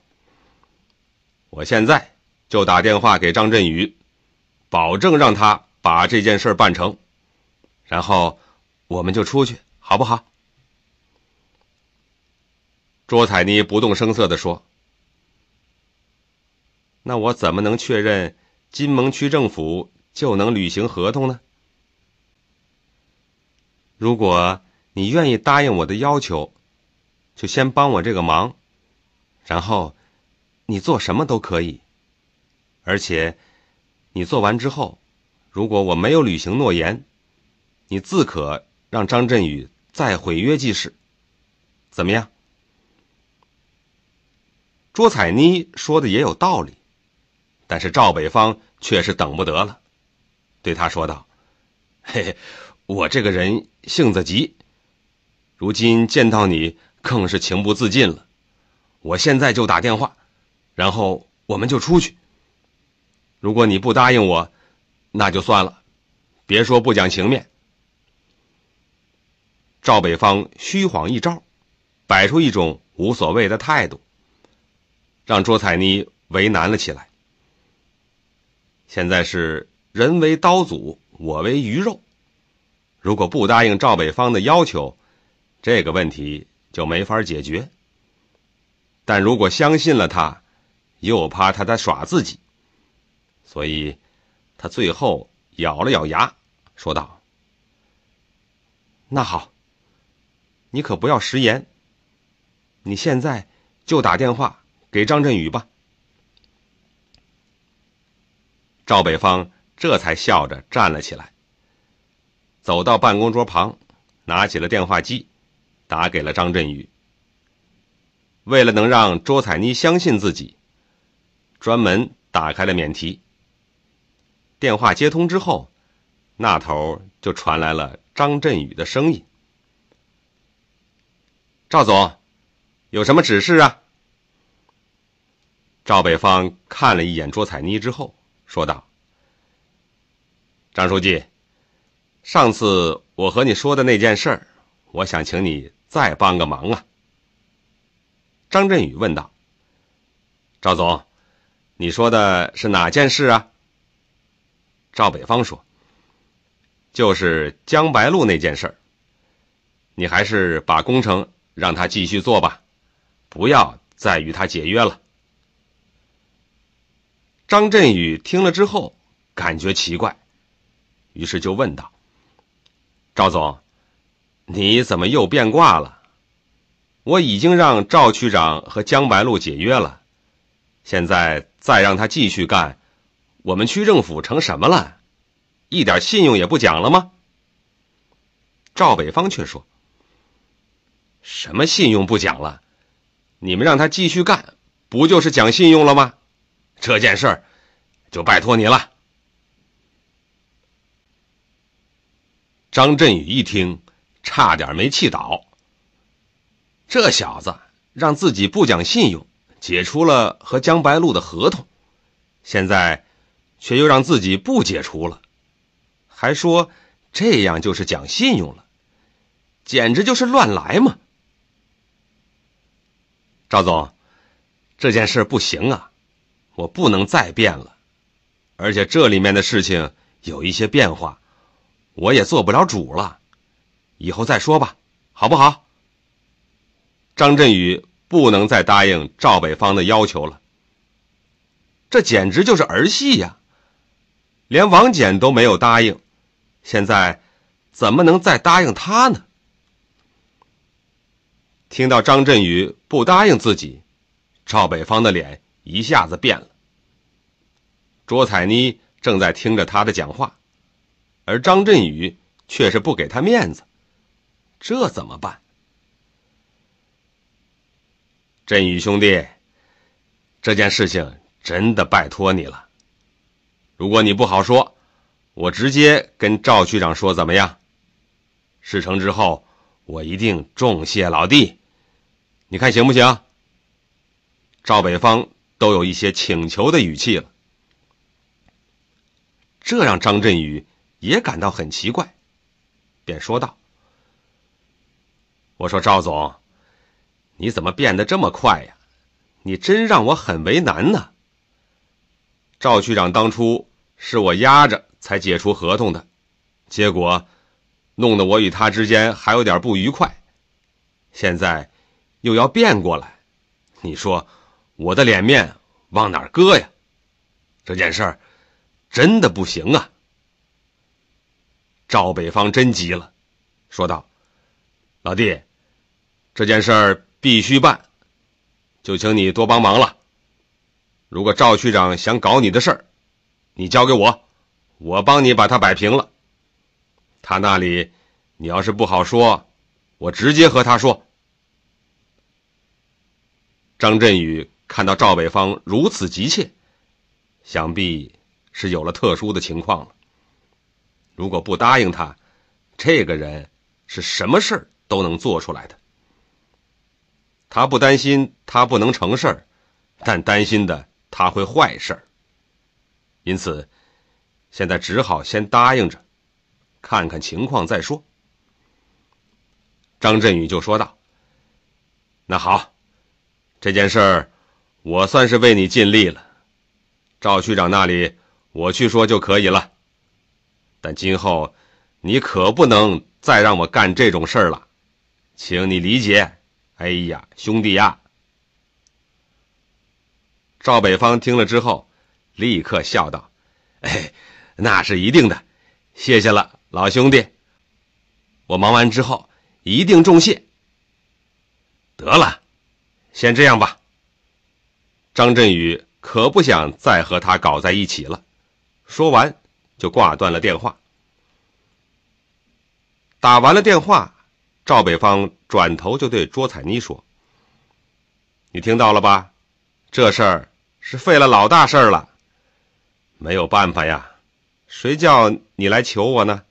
我现在就打电话给张振宇，保证让他把这件事办成，然后我们就出去，好不好？”卓彩妮不动声色的说。那我怎么能确认金盟区政府就能履行合同呢？如果你愿意答应我的要求，就先帮我这个忙，然后你做什么都可以，而且你做完之后，如果我没有履行诺言，你自可让张振宇再毁约即使，怎么样？卓彩妮说的也有道理。但是赵北方却是等不得了，对他说道：“嘿嘿，我这个人性子急，如今见到你更是情不自禁了。我现在就打电话，然后我们就出去。如果你不答应我，那就算了，别说不讲情面。”赵北方虚晃一招，摆出一种无所谓的态度，让卓彩妮为难了起来。现在是人为刀俎，我为鱼肉。如果不答应赵北方的要求，这个问题就没法解决。但如果相信了他，又怕他在耍自己，所以，他最后咬了咬牙，说道：“那好，你可不要食言。你现在就打电话给张振宇吧。”赵北方这才笑着站了起来，走到办公桌旁，拿起了电话机，打给了张振宇。为了能让卓彩妮相信自己，专门打开了免提。电话接通之后，那头就传来了张振宇的声音：“赵总，有什么指示啊？”赵北方看了一眼卓彩妮之后。说道：“张书记，上次我和你说的那件事儿，我想请你再帮个忙啊。”张振宇问道：“赵总，你说的是哪件事啊？”赵北方说：“就是江白露那件事儿。你还是把工程让他继续做吧，不要再与他解约了。”张振宇听了之后，感觉奇怪，于是就问道：“赵总，你怎么又变卦了？我已经让赵区长和江白露解约了，现在再让他继续干，我们区政府成什么了？一点信用也不讲了吗？”赵北方却说：“什么信用不讲了？你们让他继续干，不就是讲信用了吗？”这件事儿，就拜托你了。张振宇一听，差点没气倒。这小子让自己不讲信用，解除了和江白露的合同，现在却又让自己不解除了，还说这样就是讲信用了，简直就是乱来嘛！赵总，这件事不行啊。我不能再变了，而且这里面的事情有一些变化，我也做不了主了，以后再说吧，好不好？张振宇不能再答应赵北方的要求了，这简直就是儿戏呀！连王翦都没有答应，现在怎么能再答应他呢？听到张振宇不答应自己，赵北方的脸。一下子变了。卓彩妮正在听着他的讲话，而张振宇却是不给他面子，这怎么办？振宇兄弟，这件事情真的拜托你了。如果你不好说，我直接跟赵局长说怎么样？事成之后，我一定重谢老弟，你看行不行？赵北方。都有一些请求的语气了，这让张振宇也感到很奇怪，便说道：“我说赵总，你怎么变得这么快呀？你真让我很为难呢。赵区长当初是我压着才解除合同的，结果弄得我与他之间还有点不愉快，现在又要变过来，你说？”我的脸面往哪搁呀？这件事儿真的不行啊！赵北方真急了，说道：“老弟，这件事儿必须办，就请你多帮忙了。如果赵区长想搞你的事儿，你交给我，我帮你把他摆平了。他那里你要是不好说，我直接和他说。”张振宇。看到赵北方如此急切，想必是有了特殊的情况了。如果不答应他，这个人是什么事儿都能做出来的。他不担心他不能成事儿，但担心的他会坏事儿。因此，现在只好先答应着，看看情况再说。张振宇就说道：“那好，这件事儿。”我算是为你尽力了，赵区长那里我去说就可以了。但今后，你可不能再让我干这种事儿了，请你理解。哎呀，兄弟呀！赵北方听了之后，立刻笑道：“ 那是一定的，谢谢了，老兄弟。我忙完之后一定重谢。得了，先这样吧。”张振宇可不想再和他搞在一起了。说完，就挂断了电话。打完了电话，赵北方转头就对卓彩妮说：“你听到了吧？这事儿是费了老大事了，没有办法呀。谁叫你来求我呢？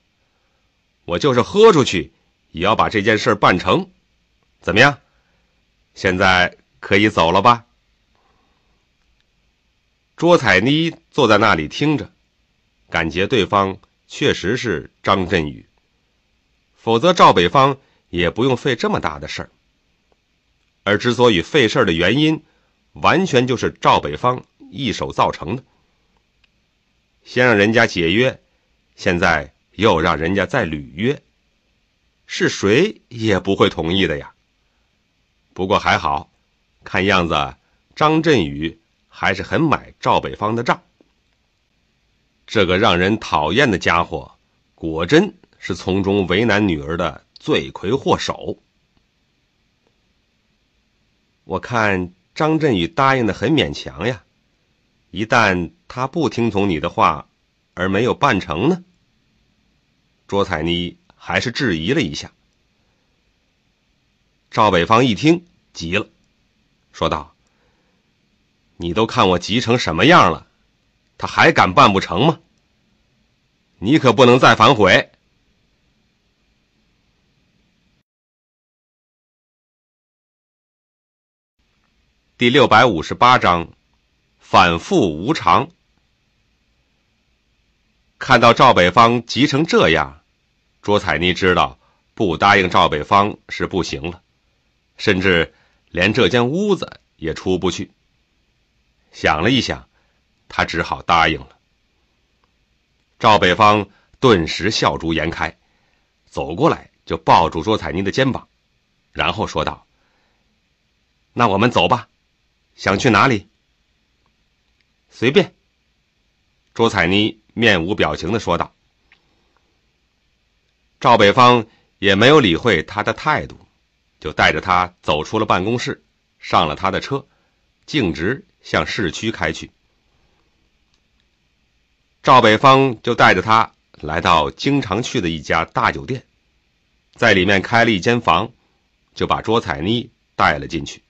我就是喝出去，也要把这件事办成。怎么样？现在可以走了吧？”卓彩妮坐在那里听着，感觉对方确实是张振宇，否则赵北方也不用费这么大的事儿。而之所以费事儿的原因，完全就是赵北方一手造成的。先让人家解约，现在又让人家再履约，是谁也不会同意的呀。不过还好，看样子张振宇。还是很买赵北方的账。这个让人讨厌的家伙，果真是从中为难女儿的罪魁祸首。我看张振宇答应的很勉强呀，一旦他不听从你的话，而没有办成呢？卓彩妮还是质疑了一下。赵北方一听急了，说道。你都看我急成什么样了，他还敢办不成吗？你可不能再反悔。第六百五十八章，反复无常。看到赵北方急成这样，卓彩妮知道不答应赵北方是不行了，甚至连这间屋子也出不去。想了一想，他只好答应了。赵北方顿时笑逐颜开，走过来就抱住卓彩妮的肩膀，然后说道：“那我们走吧，想去哪里？随便。”卓彩妮面无表情的说道。赵北方也没有理会他的态度，就带着他走出了办公室，上了他的车，径直。向市区开去，赵北方就带着他来到经常去的一家大酒店，在里面开了一间房，就把卓彩妮带了进去。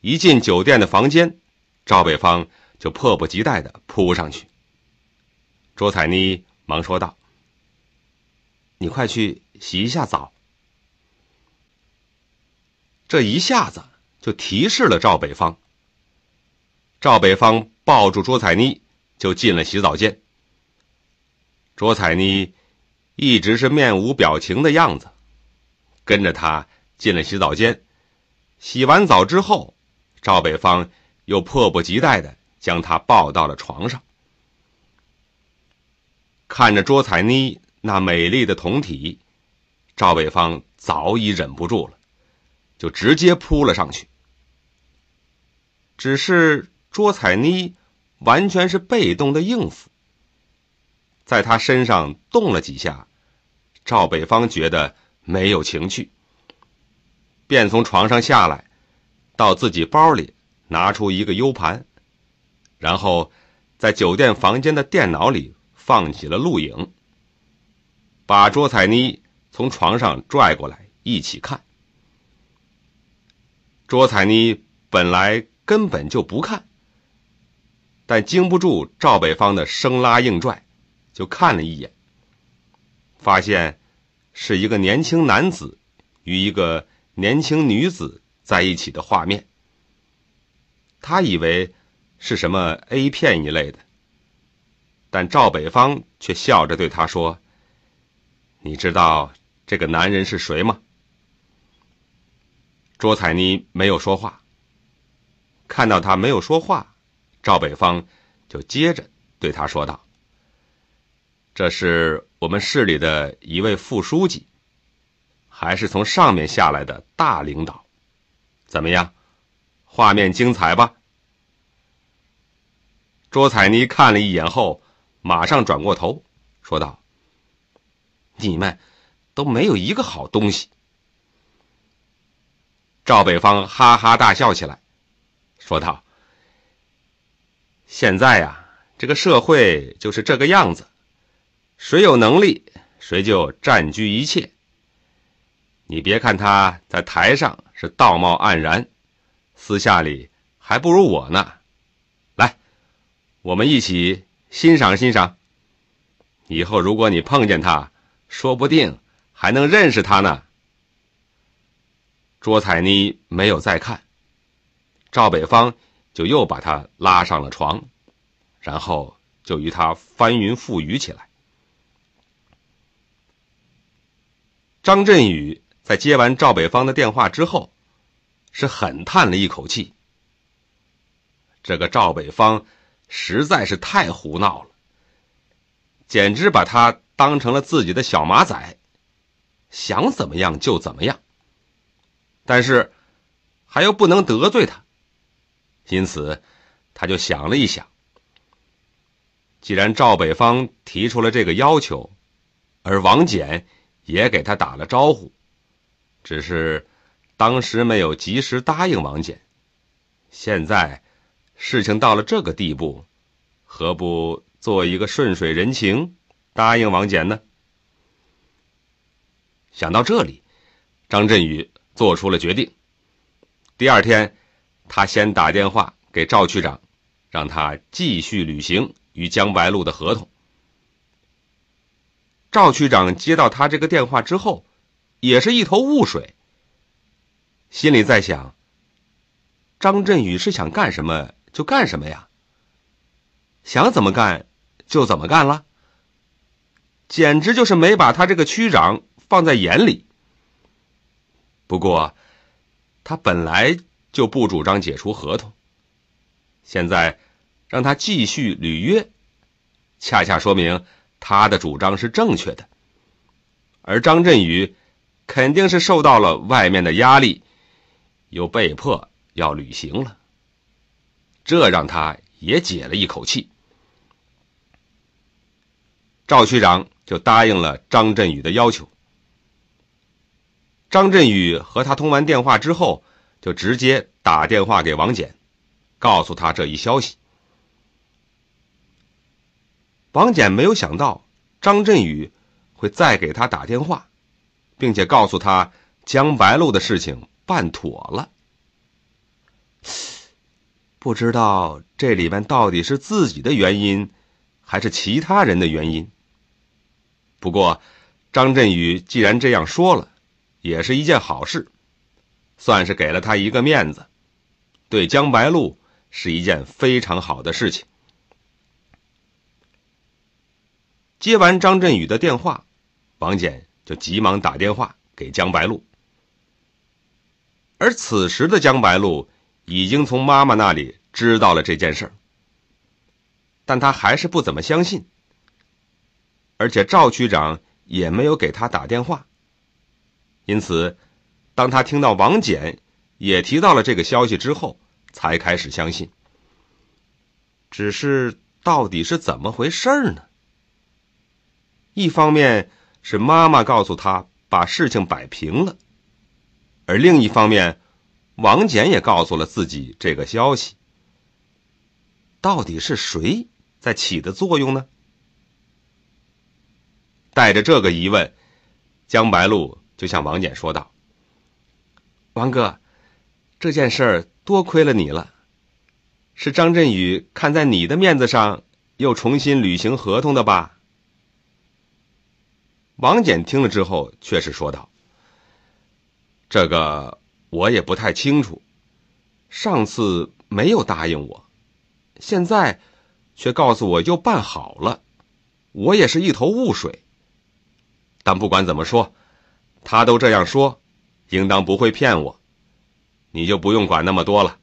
一进酒店的房间，赵北方就迫不及待的扑上去。卓彩妮忙说道：“你快去洗一下澡。”这一下子。就提示了赵北方。赵北方抱住卓彩妮，就进了洗澡间。卓彩妮一直是面无表情的样子，跟着他进了洗澡间。洗完澡之后，赵北方又迫不及待的将她抱到了床上。看着卓彩妮那美丽的酮体，赵北方早已忍不住了。就直接扑了上去，只是卓彩妮完全是被动的应付，在他身上动了几下，赵北方觉得没有情趣，便从床上下来，到自己包里拿出一个 U 盘，然后在酒店房间的电脑里放起了录影，把卓彩妮从床上拽过来一起看。卓彩妮本来根本就不看，但经不住赵北方的生拉硬拽，就看了一眼，发现是一个年轻男子与一个年轻女子在一起的画面。他以为是什么 A 片一类的，但赵北方却笑着对他说：“你知道这个男人是谁吗？”卓彩妮没有说话。看到他没有说话，赵北方就接着对他说道：“这是我们市里的一位副书记，还是从上面下来的大领导，怎么样？画面精彩吧？”卓彩妮看了一眼后，马上转过头，说道：“你们都没有一个好东西。”赵北方哈哈大笑起来，说道：“现在呀，这个社会就是这个样子，谁有能力，谁就占据一切。你别看他在台上是道貌岸然，私下里还不如我呢。来，我们一起欣赏欣赏。以后如果你碰见他，说不定还能认识他呢。”卓彩妮没有再看，赵北方就又把她拉上了床，然后就与她翻云覆雨起来。张振宇在接完赵北方的电话之后，是狠叹了一口气：“这个赵北方实在是太胡闹了，简直把他当成了自己的小马仔，想怎么样就怎么样。”但是，还又不能得罪他，因此，他就想了一想。既然赵北方提出了这个要求，而王翦也给他打了招呼，只是当时没有及时答应王翦。现在事情到了这个地步，何不做一个顺水人情，答应王翦呢？想到这里，张振宇。做出了决定。第二天，他先打电话给赵区长，让他继续履行与江白露的合同。赵区长接到他这个电话之后，也是一头雾水，心里在想：张振宇是想干什么就干什么呀？想怎么干就怎么干了，简直就是没把他这个区长放在眼里。不过，他本来就不主张解除合同。现在让他继续履约，恰恰说明他的主张是正确的。而张振宇肯定是受到了外面的压力，又被迫要履行了。这让他也解了一口气。赵区长就答应了张振宇的要求。张振宇和他通完电话之后，就直接打电话给王简，告诉他这一消息。王简没有想到张振宇会再给他打电话，并且告诉他江白露的事情办妥了。不知道这里面到底是自己的原因，还是其他人的原因。不过，张振宇既然这样说了。也是一件好事，算是给了他一个面子，对江白露是一件非常好的事情。接完张振宇的电话，王简就急忙打电话给江白露。而此时的江白露已经从妈妈那里知道了这件事儿，但他还是不怎么相信，而且赵区长也没有给他打电话。因此，当他听到王翦也提到了这个消息之后，才开始相信。只是到底是怎么回事儿呢？一方面是妈妈告诉他把事情摆平了，而另一方面，王翦也告诉了自己这个消息。到底是谁在起的作用呢？带着这个疑问，江白露。就向王翦说道：“王哥，这件事儿多亏了你了，是张振宇看在你的面子上，又重新履行合同的吧？”王翦听了之后，却是说道：“这个我也不太清楚，上次没有答应我，现在却告诉我又办好了，我也是一头雾水。但不管怎么说。”他都这样说，应当不会骗我，你就不用管那么多了，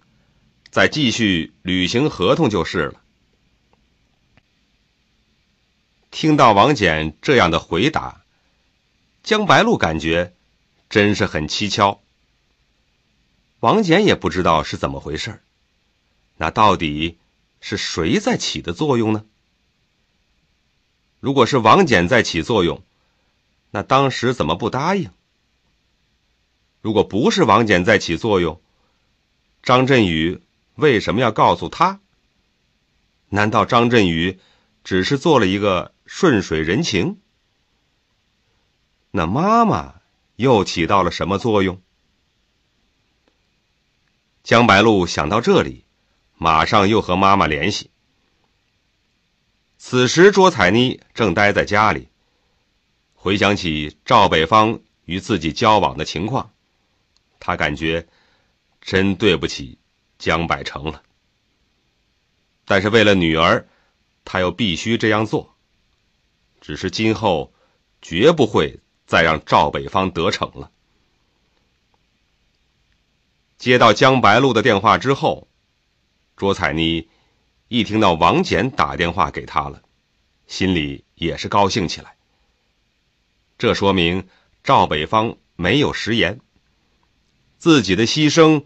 再继续履行合同就是了。听到王翦这样的回答，江白露感觉真是很蹊跷。王翦也不知道是怎么回事那到底是谁在起的作用呢？如果是王翦在起作用。那当时怎么不答应？如果不是王翦在起作用，张振宇为什么要告诉他？难道张振宇只是做了一个顺水人情？那妈妈又起到了什么作用？江白露想到这里，马上又和妈妈联系。此时，卓彩妮正待在家里。回想起赵北方与自己交往的情况，他感觉真对不起江百成了。但是为了女儿，他又必须这样做。只是今后绝不会再让赵北方得逞了。接到江白露的电话之后，卓彩妮一听到王简打电话给她了，心里也是高兴起来。这说明赵北方没有食言，自己的牺牲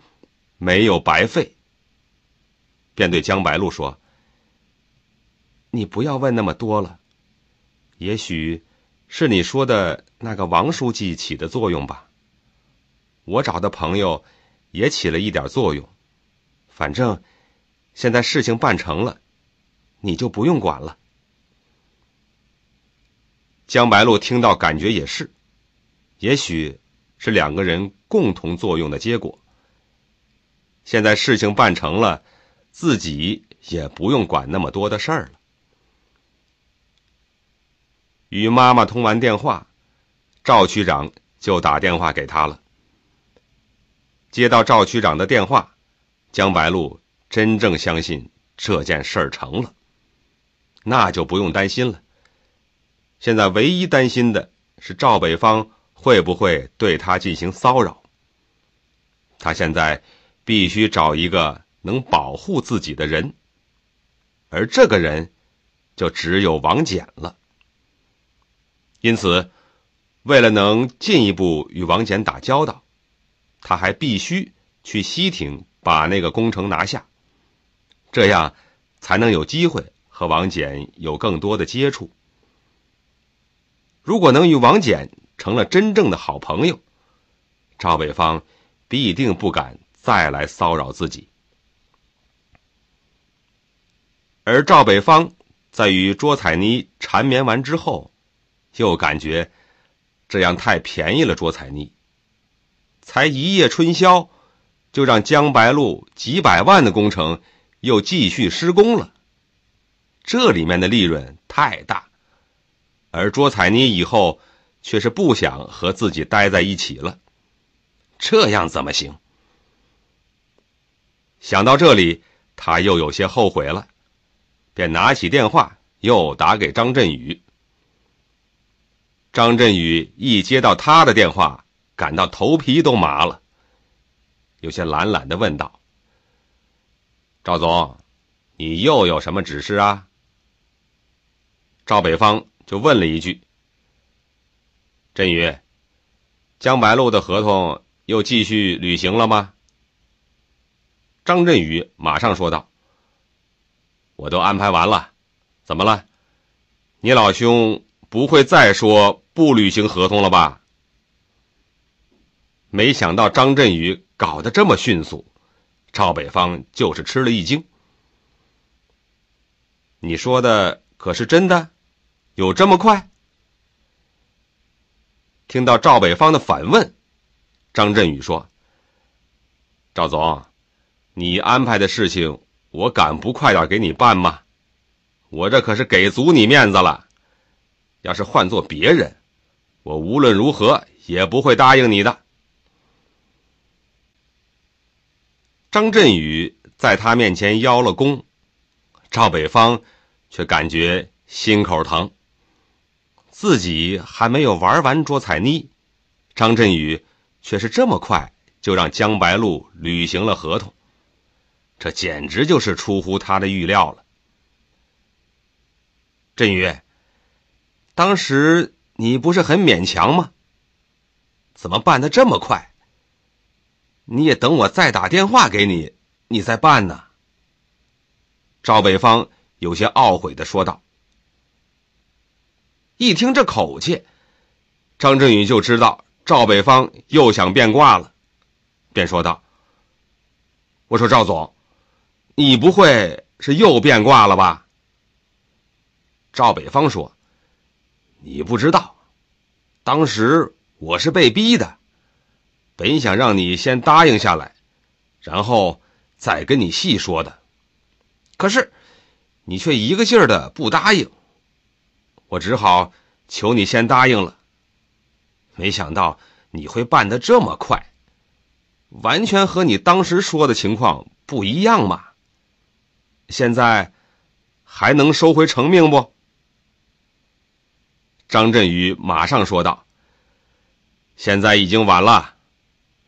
没有白费。便对江白露说：“你不要问那么多了，也许是你说的那个王书记起的作用吧。我找的朋友也起了一点作用。反正现在事情办成了，你就不用管了。”江白露听到，感觉也是，也许是两个人共同作用的结果。现在事情办成了，自己也不用管那么多的事儿了。与妈妈通完电话，赵区长就打电话给他了。接到赵区长的电话，江白露真正相信这件事儿成了，那就不用担心了。现在唯一担心的是赵北方会不会对他进行骚扰。他现在必须找一个能保护自己的人，而这个人就只有王翦了。因此，为了能进一步与王翦打交道，他还必须去西亭把那个工程拿下，这样才能有机会和王翦有更多的接触。如果能与王翦成了真正的好朋友，赵北芳必定不敢再来骚扰自己。而赵北芳在与卓彩妮缠绵完之后，就感觉这样太便宜了。卓彩妮才一夜春宵，就让江白露几百万的工程又继续施工了，这里面的利润太大。而卓彩妮以后却是不想和自己待在一起了，这样怎么行？想到这里，他又有些后悔了，便拿起电话又打给张振宇。张振宇一接到他的电话，感到头皮都麻了，有些懒懒的问道：“赵总，你又有什么指示啊？”赵北方。就问了一句：“振宇，江白露的合同又继续履行了吗？”张振宇马上说道：“我都安排完了，怎么了？你老兄不会再说不履行合同了吧？”没想到张振宇搞得这么迅速，赵北方就是吃了一惊。“你说的可是真的？”有这么快？听到赵北方的反问，张振宇说：“赵总，你安排的事情，我敢不快点给你办吗？我这可是给足你面子了。要是换做别人，我无论如何也不会答应你的。”张振宇在他面前邀了功，赵北方却感觉心口疼。自己还没有玩完捉彩妮，张振宇却是这么快就让江白露履行了合同，这简直就是出乎他的预料了。振宇，当时你不是很勉强吗？怎么办的这么快？你也等我再打电话给你，你再办呢？赵北方有些懊悔的说道。一听这口气，张振宇就知道赵北方又想变卦了，便说道：“我说赵总，你不会是又变卦了吧？”赵北方说：“你不知道，当时我是被逼的，本想让你先答应下来，然后再跟你细说的，可是你却一个劲儿的不答应。”我只好求你先答应了。没想到你会办的这么快，完全和你当时说的情况不一样嘛。现在还能收回成命不？张振宇马上说道：“现在已经晚了，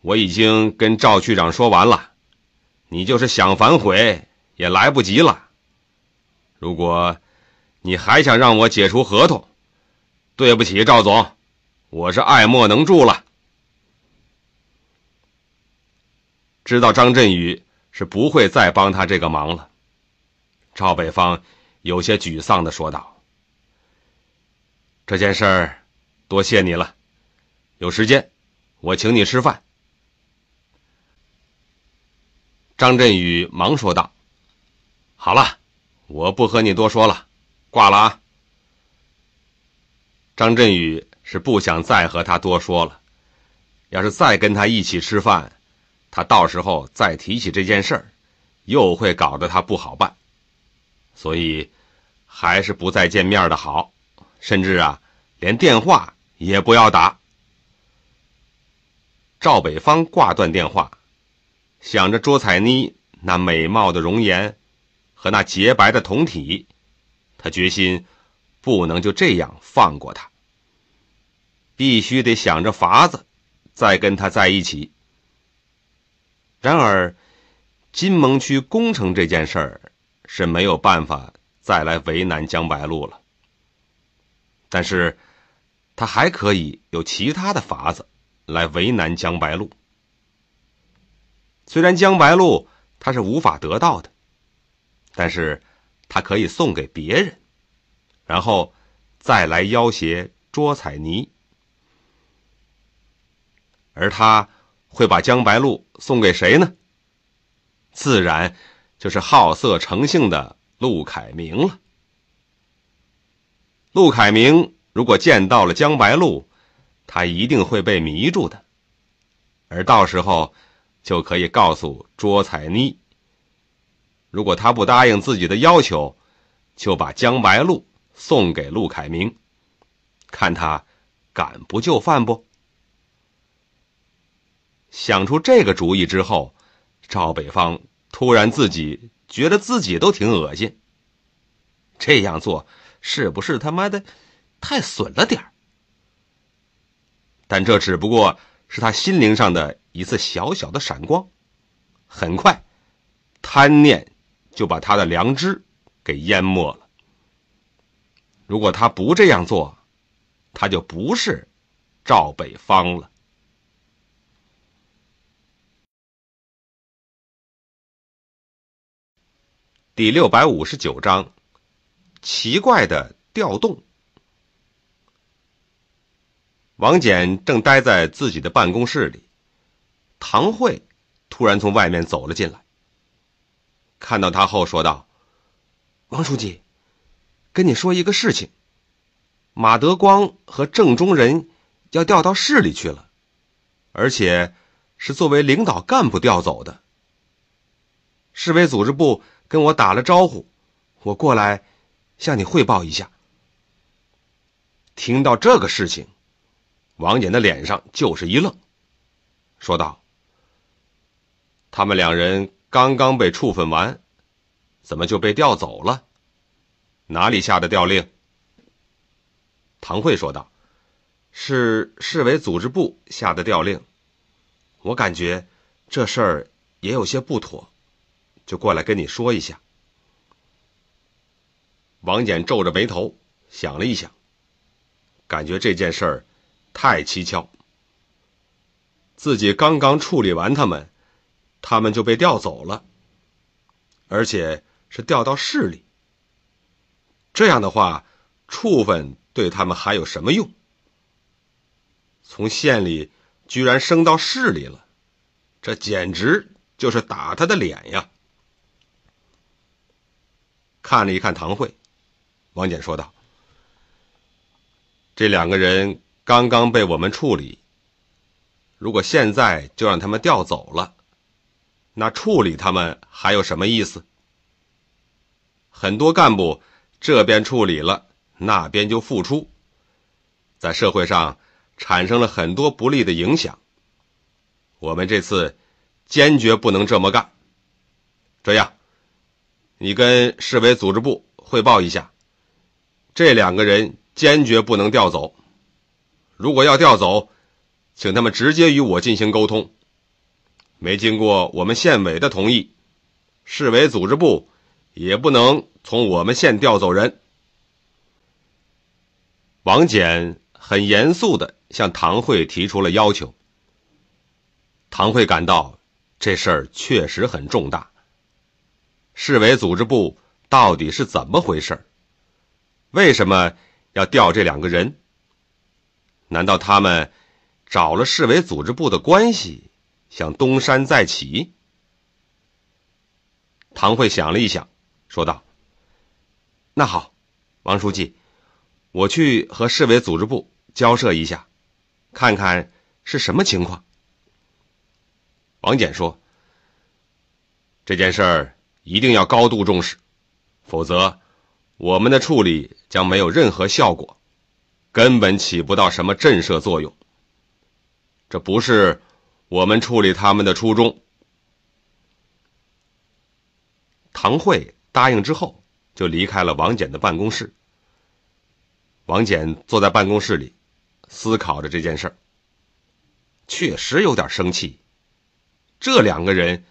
我已经跟赵区长说完了，你就是想反悔也来不及了。如果……”你还想让我解除合同？对不起，赵总，我是爱莫能助了。知道张振宇是不会再帮他这个忙了，赵北方有些沮丧的说道：“这件事儿，多谢你了。有时间，我请你吃饭。”张振宇忙说道：“好了，我不和你多说了。”挂了啊！张振宇是不想再和他多说了，要是再跟他一起吃饭，他到时候再提起这件事儿，又会搞得他不好办，所以还是不再见面的好，甚至啊，连电话也不要打。赵北方挂断电话，想着卓彩妮那美貌的容颜和那洁白的酮体。他决心不能就这样放过他，必须得想着法子再跟他在一起。然而，金蒙区攻城这件事儿是没有办法再来为难江白露了。但是，他还可以有其他的法子来为难江白露。虽然江白露他是无法得到的，但是。他可以送给别人，然后再来要挟卓彩妮。而他会把江白露送给谁呢？自然就是好色成性的陆凯明了。陆凯明如果见到了江白露，他一定会被迷住的，而到时候就可以告诉卓彩妮。如果他不答应自己的要求，就把江白露送给陆凯明，看他敢不就范不？想出这个主意之后，赵北方突然自己觉得自己都挺恶心。这样做是不是他妈的太损了点儿？但这只不过是他心灵上的一次小小的闪光，很快，贪念。就把他的良知给淹没了。如果他不这样做，他就不是赵北方了。第六百五十九章奇怪的调动。王翦正待在自己的办公室里，唐慧突然从外面走了进来。看到他后，说道：“王书记，跟你说一个事情，马德光和郑中仁要调到市里去了，而且是作为领导干部调走的。市委组织部跟我打了招呼，我过来向你汇报一下。”听到这个事情，王衍的脸上就是一愣，说道：“他们两人。”刚刚被处分完，怎么就被调走了？哪里下的调令？唐慧说道：“是市委组织部下的调令。”我感觉这事儿也有些不妥，就过来跟你说一下。王简皱着眉头想了一想，感觉这件事儿太蹊跷，自己刚刚处理完他们。他们就被调走了，而且是调到市里。这样的话，处分对他们还有什么用？从县里居然升到市里了，这简直就是打他的脸呀！看了一看唐慧，王简说道：“这两个人刚刚被我们处理，如果现在就让他们调走了。”那处理他们还有什么意思？很多干部这边处理了，那边就复出，在社会上产生了很多不利的影响。我们这次坚决不能这么干。这样，你跟市委组织部汇报一下，这两个人坚决不能调走。如果要调走，请他们直接与我进行沟通。没经过我们县委的同意，市委组织部也不能从我们县调走人。王简很严肃的向唐慧提出了要求。唐慧感到这事儿确实很重大。市委组织部到底是怎么回事？为什么要调这两个人？难道他们找了市委组织部的关系？想东山再起，唐慧想了一想，说道：“那好，王书记，我去和市委组织部交涉一下，看看是什么情况。”王简说：“这件事儿一定要高度重视，否则我们的处理将没有任何效果，根本起不到什么震慑作用。这不是。”我们处理他们的初衷，唐慧答应之后就离开了王简的办公室。王简坐在办公室里，思考着这件事儿。确实有点生气，这两个人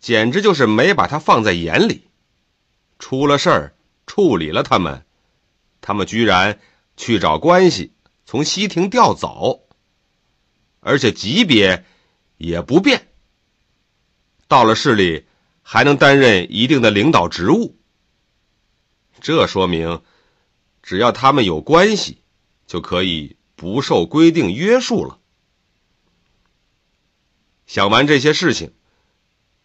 简直就是没把他放在眼里。出了事儿处理了他们，他们居然去找关系从西亭调走，而且级别。也不变。到了市里，还能担任一定的领导职务。这说明，只要他们有关系，就可以不受规定约束了。想完这些事情，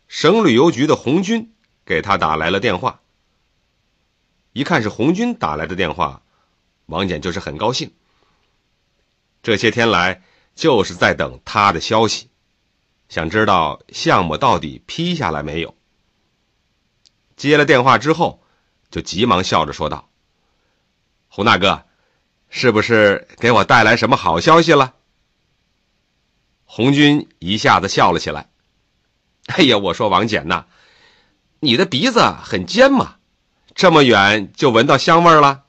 省旅游局的红军给他打来了电话。一看是红军打来的电话，王简就是很高兴。这些天来，就是在等他的消息。想知道项目到底批下来没有？接了电话之后，就急忙笑着说道：“洪大哥，是不是给我带来什么好消息了？”红军一下子笑了起来：“哎呀，我说王简呐，你的鼻子很尖嘛，这么远就闻到香味了。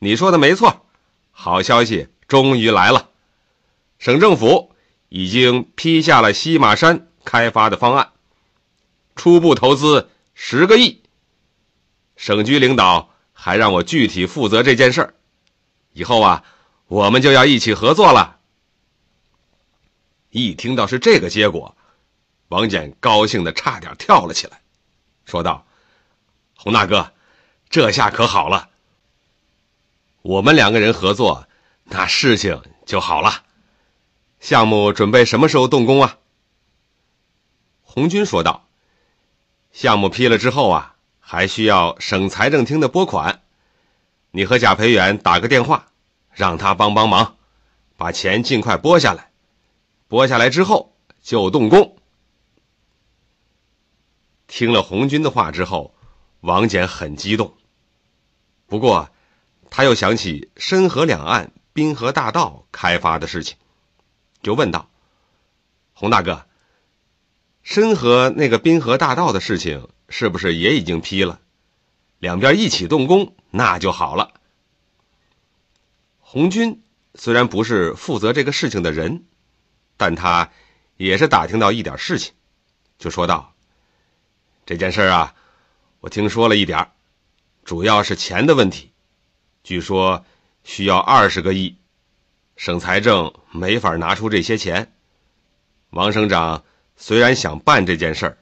你说的没错，好消息终于来了，省政府。”已经批下了西马山开发的方案，初步投资十个亿。省局领导还让我具体负责这件事儿，以后啊，我们就要一起合作了。一听到是这个结果，王简高兴的差点跳了起来，说道：“洪大哥，这下可好了，我们两个人合作，那事情就好了。”项目准备什么时候动工啊？红军说道：“项目批了之后啊，还需要省财政厅的拨款。你和贾培远打个电话，让他帮帮忙，把钱尽快拨下来。拨下来之后就动工。”听了红军的话之后，王翦很激动。不过，他又想起深河两岸滨河大道开发的事情。就问道：“洪大哥，申河那个滨河大道的事情是不是也已经批了？两边一起动工，那就好了。”红军虽然不是负责这个事情的人，但他也是打听到一点事情，就说道：“这件事啊，我听说了一点主要是钱的问题，据说需要二十个亿。”省财政没法拿出这些钱。王省长虽然想办这件事儿，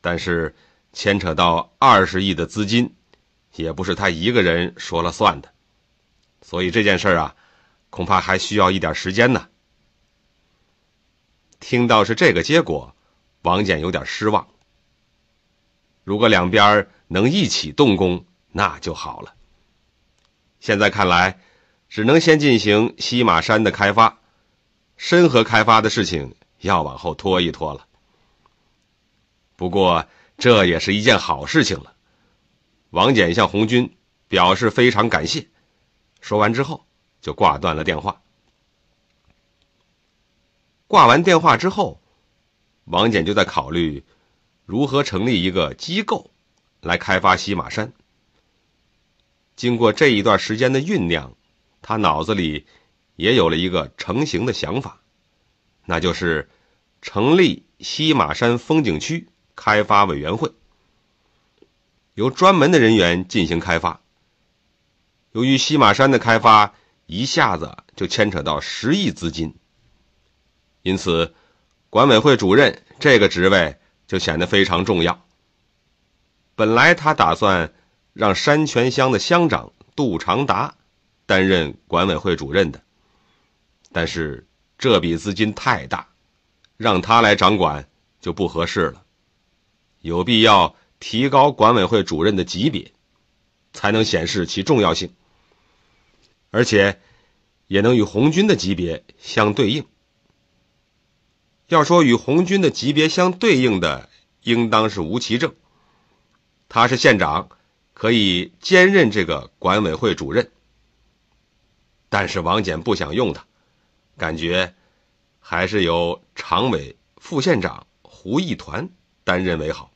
但是牵扯到二十亿的资金，也不是他一个人说了算的，所以这件事儿啊，恐怕还需要一点时间呢。听到是这个结果，王简有点失望。如果两边能一起动工，那就好了。现在看来。只能先进行西马山的开发，深河开发的事情要往后拖一拖了。不过这也是一件好事情了。王翦向红军表示非常感谢，说完之后就挂断了电话。挂完电话之后，王翦就在考虑如何成立一个机构来开发西马山。经过这一段时间的酝酿。他脑子里也有了一个成型的想法，那就是成立西马山风景区开发委员会，由专门的人员进行开发。由于西马山的开发一下子就牵扯到十亿资金，因此管委会主任这个职位就显得非常重要。本来他打算让山泉乡的乡长杜长达。担任管委会主任的，但是这笔资金太大，让他来掌管就不合适了。有必要提高管委会主任的级别，才能显示其重要性，而且也能与红军的级别相对应。要说与红军的级别相对应的，应当是吴奇正，他是县长，可以兼任这个管委会主任。但是王翦不想用他，感觉还是由常委、副县长胡义团担任为好。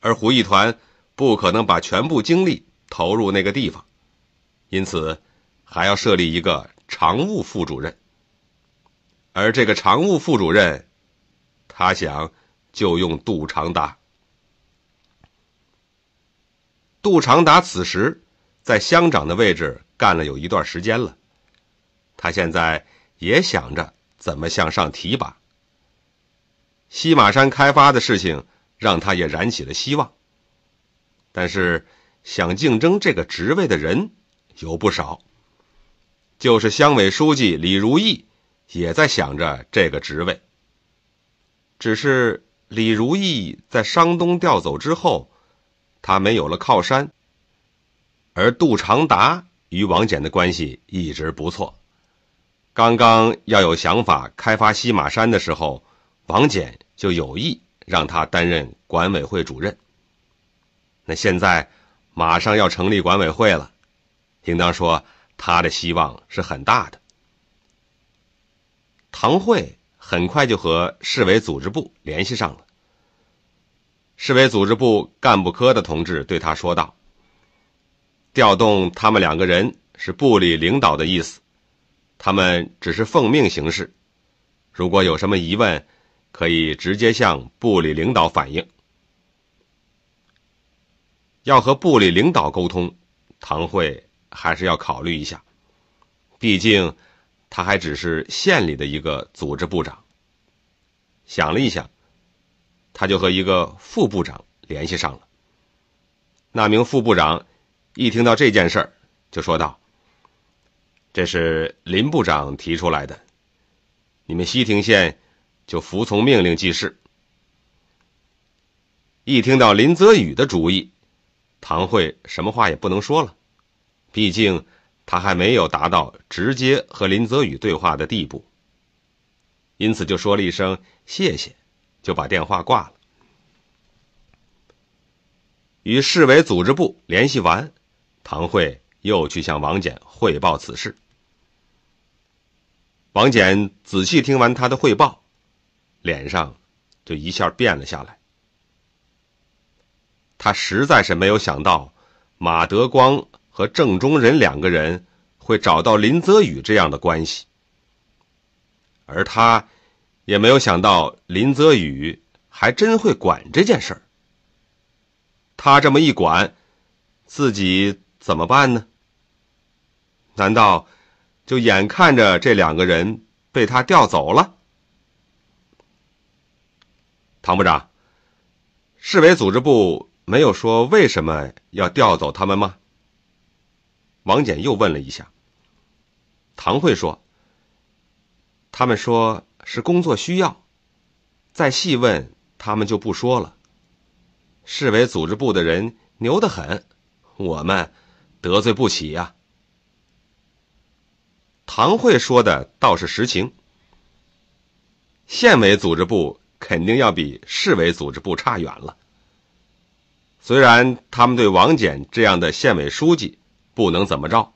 而胡义团不可能把全部精力投入那个地方，因此还要设立一个常务副主任。而这个常务副主任，他想就用杜长达。杜长达此时。在乡长的位置干了有一段时间了，他现在也想着怎么向上提拔。西马山开发的事情让他也燃起了希望，但是想竞争这个职位的人有不少。就是乡委书记李如意，也在想着这个职位。只是李如意在商东调走之后，他没有了靠山。而杜长达与王翦的关系一直不错，刚刚要有想法开发西马山的时候，王翦就有意让他担任管委会主任。那现在马上要成立管委会了，应当说他的希望是很大的。唐慧很快就和市委组织部联系上了，市委组织部干部科的同志对他说道。调动他们两个人是部里领导的意思，他们只是奉命行事。如果有什么疑问，可以直接向部里领导反映。要和部里领导沟通，唐慧还是要考虑一下，毕竟他还只是县里的一个组织部长。想了一想，他就和一个副部长联系上了。那名副部长。一听到这件事儿，就说道：“这是林部长提出来的，你们西亭县就服从命令即事。”一听到林泽宇的主意，唐慧什么话也不能说了，毕竟他还没有达到直接和林泽宇对话的地步，因此就说了一声“谢谢”，就把电话挂了。与市委组织部联系完。唐慧又去向王翦汇报此事。王翦仔细听完他的汇报，脸上就一下变了下来。他实在是没有想到马德光和郑中仁两个人会找到林则宇这样的关系，而他也没有想到林则宇还真会管这件事儿。他这么一管，自己。怎么办呢？难道就眼看着这两个人被他调走了？唐部长，市委组织部没有说为什么要调走他们吗？王简又问了一下。唐慧说：“他们说是工作需要，再细问他们就不说了。”市委组织部的人牛得很，我们。得罪不起呀！唐慧说的倒是实情。县委组织部肯定要比市委组织部差远了。虽然他们对王简这样的县委书记不能怎么着，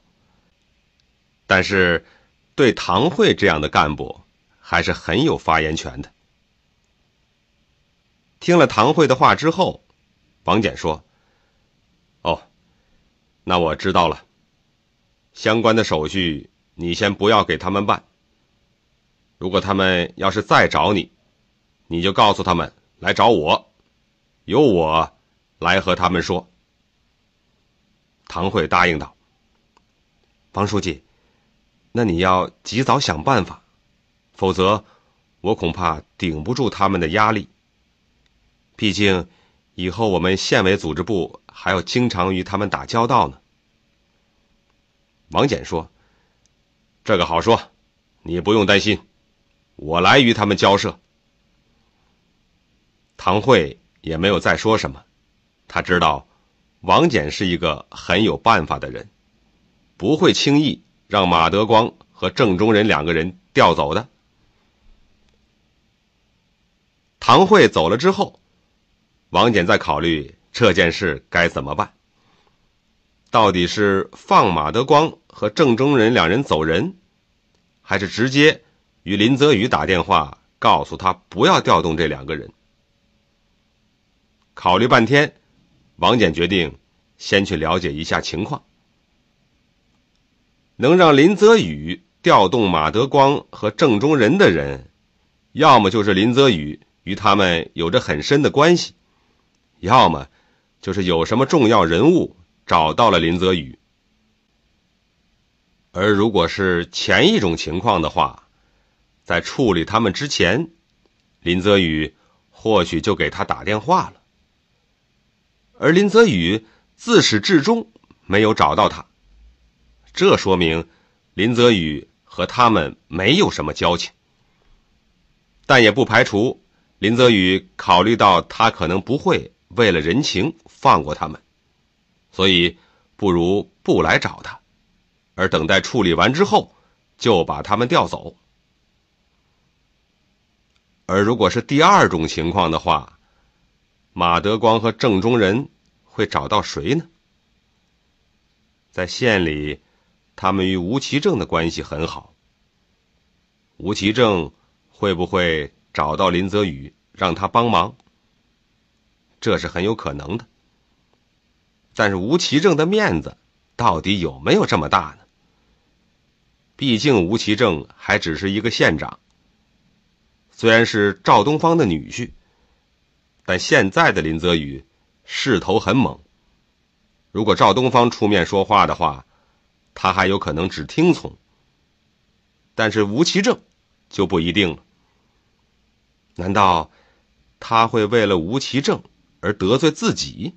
但是对唐慧这样的干部还是很有发言权的。听了唐慧的话之后，王简说。那我知道了。相关的手续你先不要给他们办。如果他们要是再找你，你就告诉他们来找我，由我来和他们说。唐慧答应道：“王书记，那你要及早想办法，否则我恐怕顶不住他们的压力。毕竟……”以后我们县委组织部还要经常与他们打交道呢。王简说：“这个好说，你不用担心，我来与他们交涉。”唐慧也没有再说什么，他知道王简是一个很有办法的人，不会轻易让马德光和郑中仁两个人调走的。唐慧走了之后。王翦在考虑这件事该怎么办。到底是放马德光和郑中仁两人走人，还是直接与林泽宇打电话告诉他不要调动这两个人？考虑半天，王翦决定先去了解一下情况。能让林泽宇调动马德光和郑中仁的人，要么就是林泽宇与他们有着很深的关系。要么就是有什么重要人物找到了林泽宇，而如果是前一种情况的话，在处理他们之前，林泽宇或许就给他打电话了。而林泽宇自始至终没有找到他，这说明林泽宇和他们没有什么交情，但也不排除林泽宇考虑到他可能不会。为了人情放过他们，所以不如不来找他，而等待处理完之后就把他们调走。而如果是第二种情况的话，马德光和郑中仁会找到谁呢？在县里，他们与吴其正的关系很好。吴其正会不会找到林泽宇，让他帮忙？这是很有可能的，但是吴其正的面子到底有没有这么大呢？毕竟吴其正还只是一个县长，虽然是赵东方的女婿，但现在的林泽宇势头很猛。如果赵东方出面说话的话，他还有可能只听从；但是吴其正就不一定了。难道他会为了吴其正而得罪自己，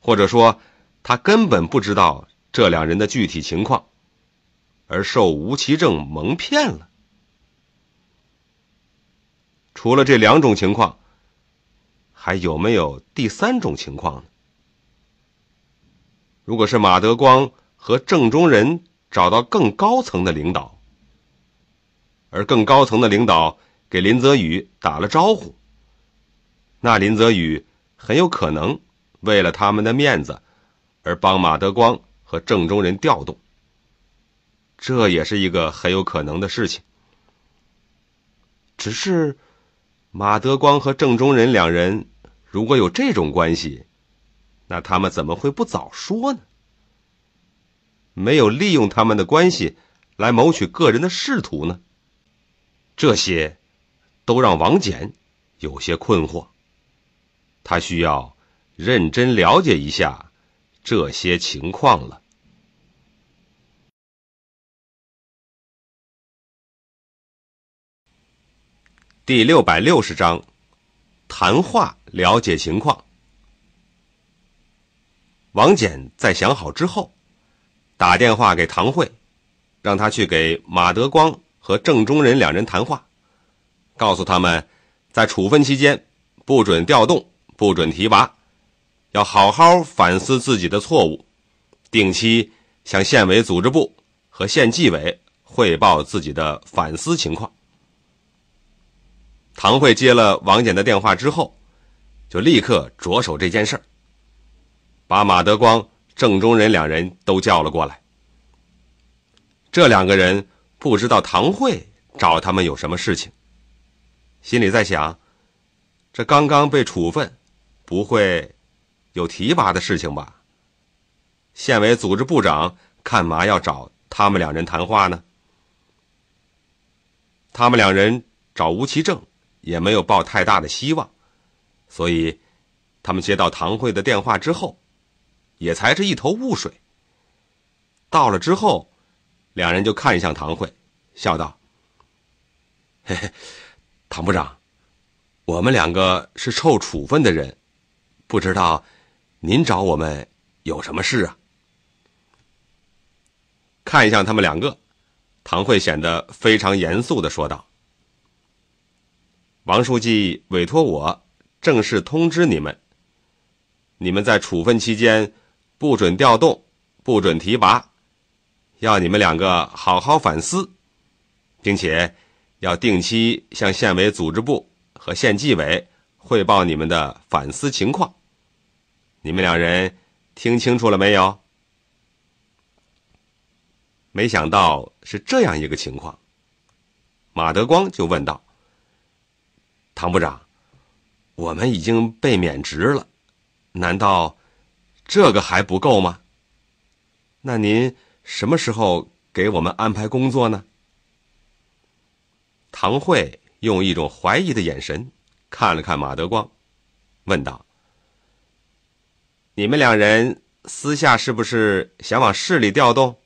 或者说他根本不知道这两人的具体情况，而受吴其正蒙骗了。除了这两种情况，还有没有第三种情况呢？如果是马德光和郑中仁找到更高层的领导，而更高层的领导给林泽宇打了招呼。那林泽宇很有可能为了他们的面子而帮马德光和郑中人调动，这也是一个很有可能的事情。只是马德光和郑中人两人如果有这种关系，那他们怎么会不早说呢？没有利用他们的关系来谋取个人的仕途呢？这些都让王翦有些困惑。他需要认真了解一下这些情况了。第六百六十章谈话了解情况。王翦在想好之后，打电话给唐慧，让他去给马德光和郑中仁两人谈话，告诉他们，在处分期间不准调动。不准提拔，要好好反思自己的错误，定期向县委组织部和县纪委汇报自己的反思情况。唐慧接了王简的电话之后，就立刻着手这件事儿，把马德光、郑中仁两人都叫了过来。这两个人不知道唐慧找他们有什么事情，心里在想：这刚刚被处分。不会，有提拔的事情吧？县委组织部长干嘛要找他们两人谈话呢？他们两人找吴其正也没有抱太大的希望，所以，他们接到唐慧的电话之后，也才是一头雾水。到了之后，两人就看向唐慧，笑道：“ 唐部长，我们两个是受处分的人。”不知道，您找我们有什么事啊？看向他们两个，唐慧显得非常严肃的说道：“王书记委托我正式通知你们，你们在处分期间不准调动、不准提拔，要你们两个好好反思，并且要定期向县委组织部和县纪委汇报你们的反思情况。”你们两人听清楚了没有？没想到是这样一个情况，马德光就问道：“唐部长，我们已经被免职了，难道这个还不够吗？那您什么时候给我们安排工作呢？”唐慧用一种怀疑的眼神看了看马德光，问道。你们两人私下是不是想往市里调动？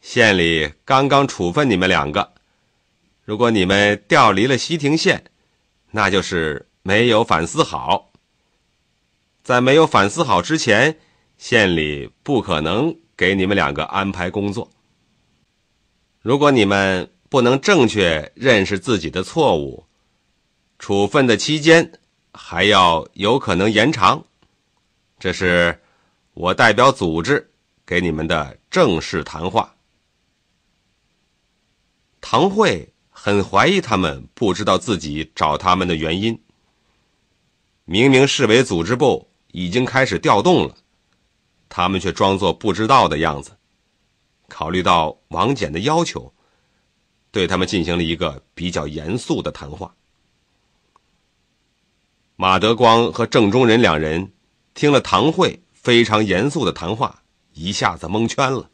县里刚刚处分你们两个，如果你们调离了西亭县，那就是没有反思好。在没有反思好之前，县里不可能给你们两个安排工作。如果你们不能正确认识自己的错误，处分的期间还要有可能延长。这是我代表组织给你们的正式谈话。唐慧很怀疑他们不知道自己找他们的原因，明明市委组织部已经开始调动了，他们却装作不知道的样子。考虑到王简的要求，对他们进行了一个比较严肃的谈话。马德光和郑中仁两人。听了唐慧非常严肃的谈话，一下子蒙圈了。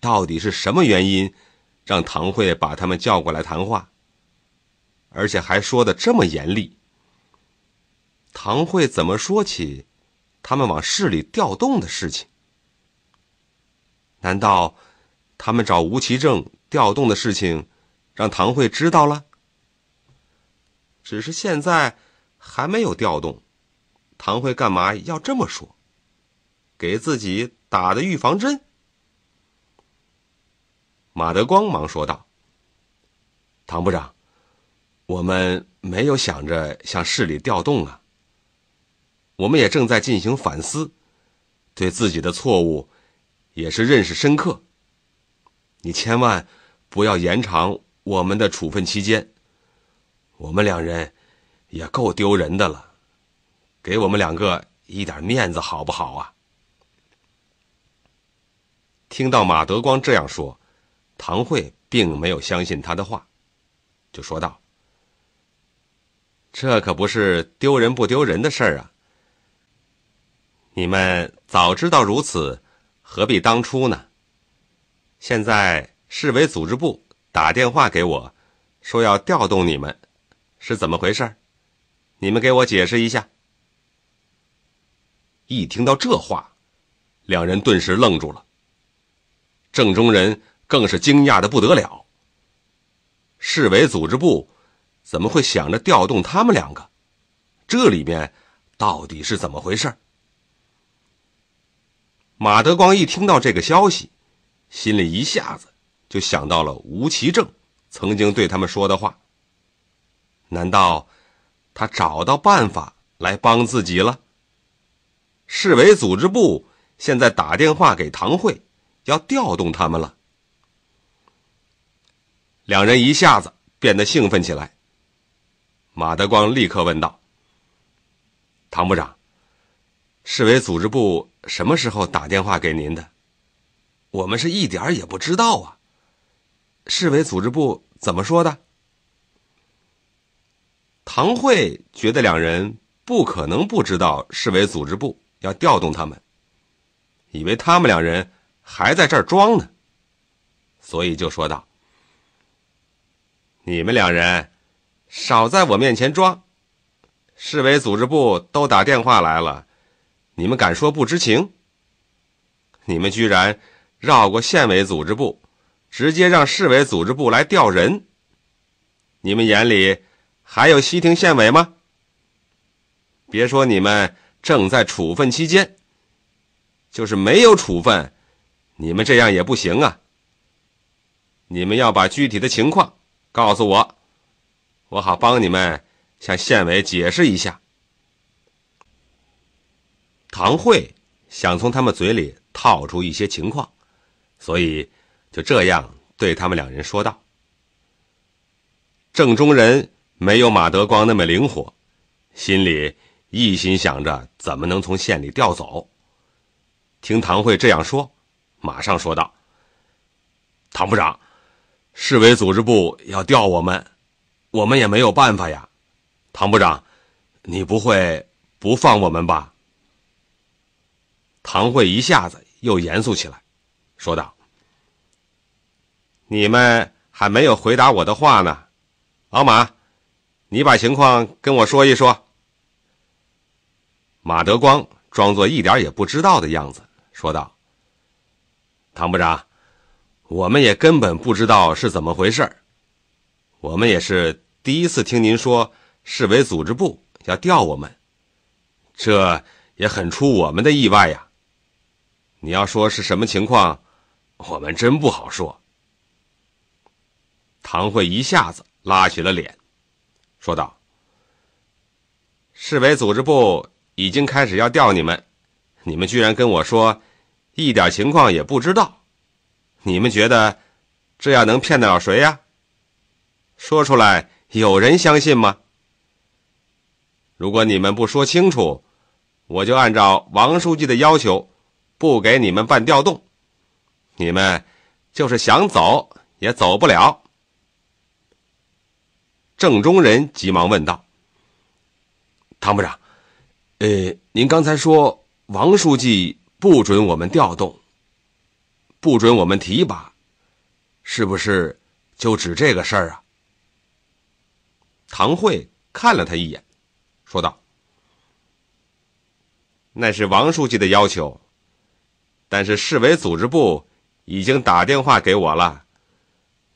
到底是什么原因，让唐慧把他们叫过来谈话，而且还说的这么严厉？唐慧怎么说起他们往市里调动的事情？难道他们找吴奇正调动的事情，让唐慧知道了？只是现在还没有调动。唐慧干嘛要这么说？给自己打的预防针。马德光忙说道：“唐部长，我们没有想着向市里调动啊。我们也正在进行反思，对自己的错误也是认识深刻。你千万不要延长我们的处分期间，我们两人也够丢人的了。”给我们两个一点面子好不好啊？听到马德光这样说，唐慧并没有相信他的话，就说道：“这可不是丢人不丢人的事儿啊！你们早知道如此，何必当初呢？现在市委组织部打电话给我，说要调动你们，是怎么回事？你们给我解释一下。”一听到这话，两人顿时愣住了。正中人更是惊讶的不得了。市委组织部怎么会想着调动他们两个？这里面到底是怎么回事？马德光一听到这个消息，心里一下子就想到了吴奇正曾经对他们说的话。难道他找到办法来帮自己了？市委组织部现在打电话给唐慧，要调动他们了。两人一下子变得兴奋起来。马德光立刻问道：“唐部长，市委组织部什么时候打电话给您的？我们是一点儿也不知道啊。市委组织部怎么说的？”唐慧觉得两人不可能不知道市委组织部。要调动他们，以为他们两人还在这儿装呢，所以就说道：“你们两人，少在我面前装！市委组织部都打电话来了，你们敢说不知情？你们居然绕过县委组织部，直接让市委组织部来调人！你们眼里还有西亭县委吗？别说你们。”正在处分期间，就是没有处分，你们这样也不行啊！你们要把具体的情况告诉我，我好帮你们向县委解释一下。唐慧想从他们嘴里套出一些情况，所以就这样对他们两人说道：“正中人没有马德光那么灵活，心里……”一心想着怎么能从县里调走。听唐慧这样说，马上说道：“唐部长，市委组织部要调我们，我们也没有办法呀。唐部长，你不会不放我们吧？”唐慧一下子又严肃起来，说道：“你们还没有回答我的话呢，老马，你把情况跟我说一说。”马德光装作一点也不知道的样子，说道：“唐部长，我们也根本不知道是怎么回事我们也是第一次听您说市委组织部要调我们，这也很出我们的意外呀。你要说是什么情况，我们真不好说。”唐慧一下子拉起了脸，说道：“市委组织部。”已经开始要调你们，你们居然跟我说一点情况也不知道，你们觉得这样能骗得了谁呀？说出来有人相信吗？如果你们不说清楚，我就按照王书记的要求，不给你们办调动，你们就是想走也走不了。正中人急忙问道：“唐部长。”呃，您刚才说王书记不准我们调动，不准我们提拔，是不是就指这个事儿啊？唐慧看了他一眼，说道：“那是王书记的要求，但是市委组织部已经打电话给我了，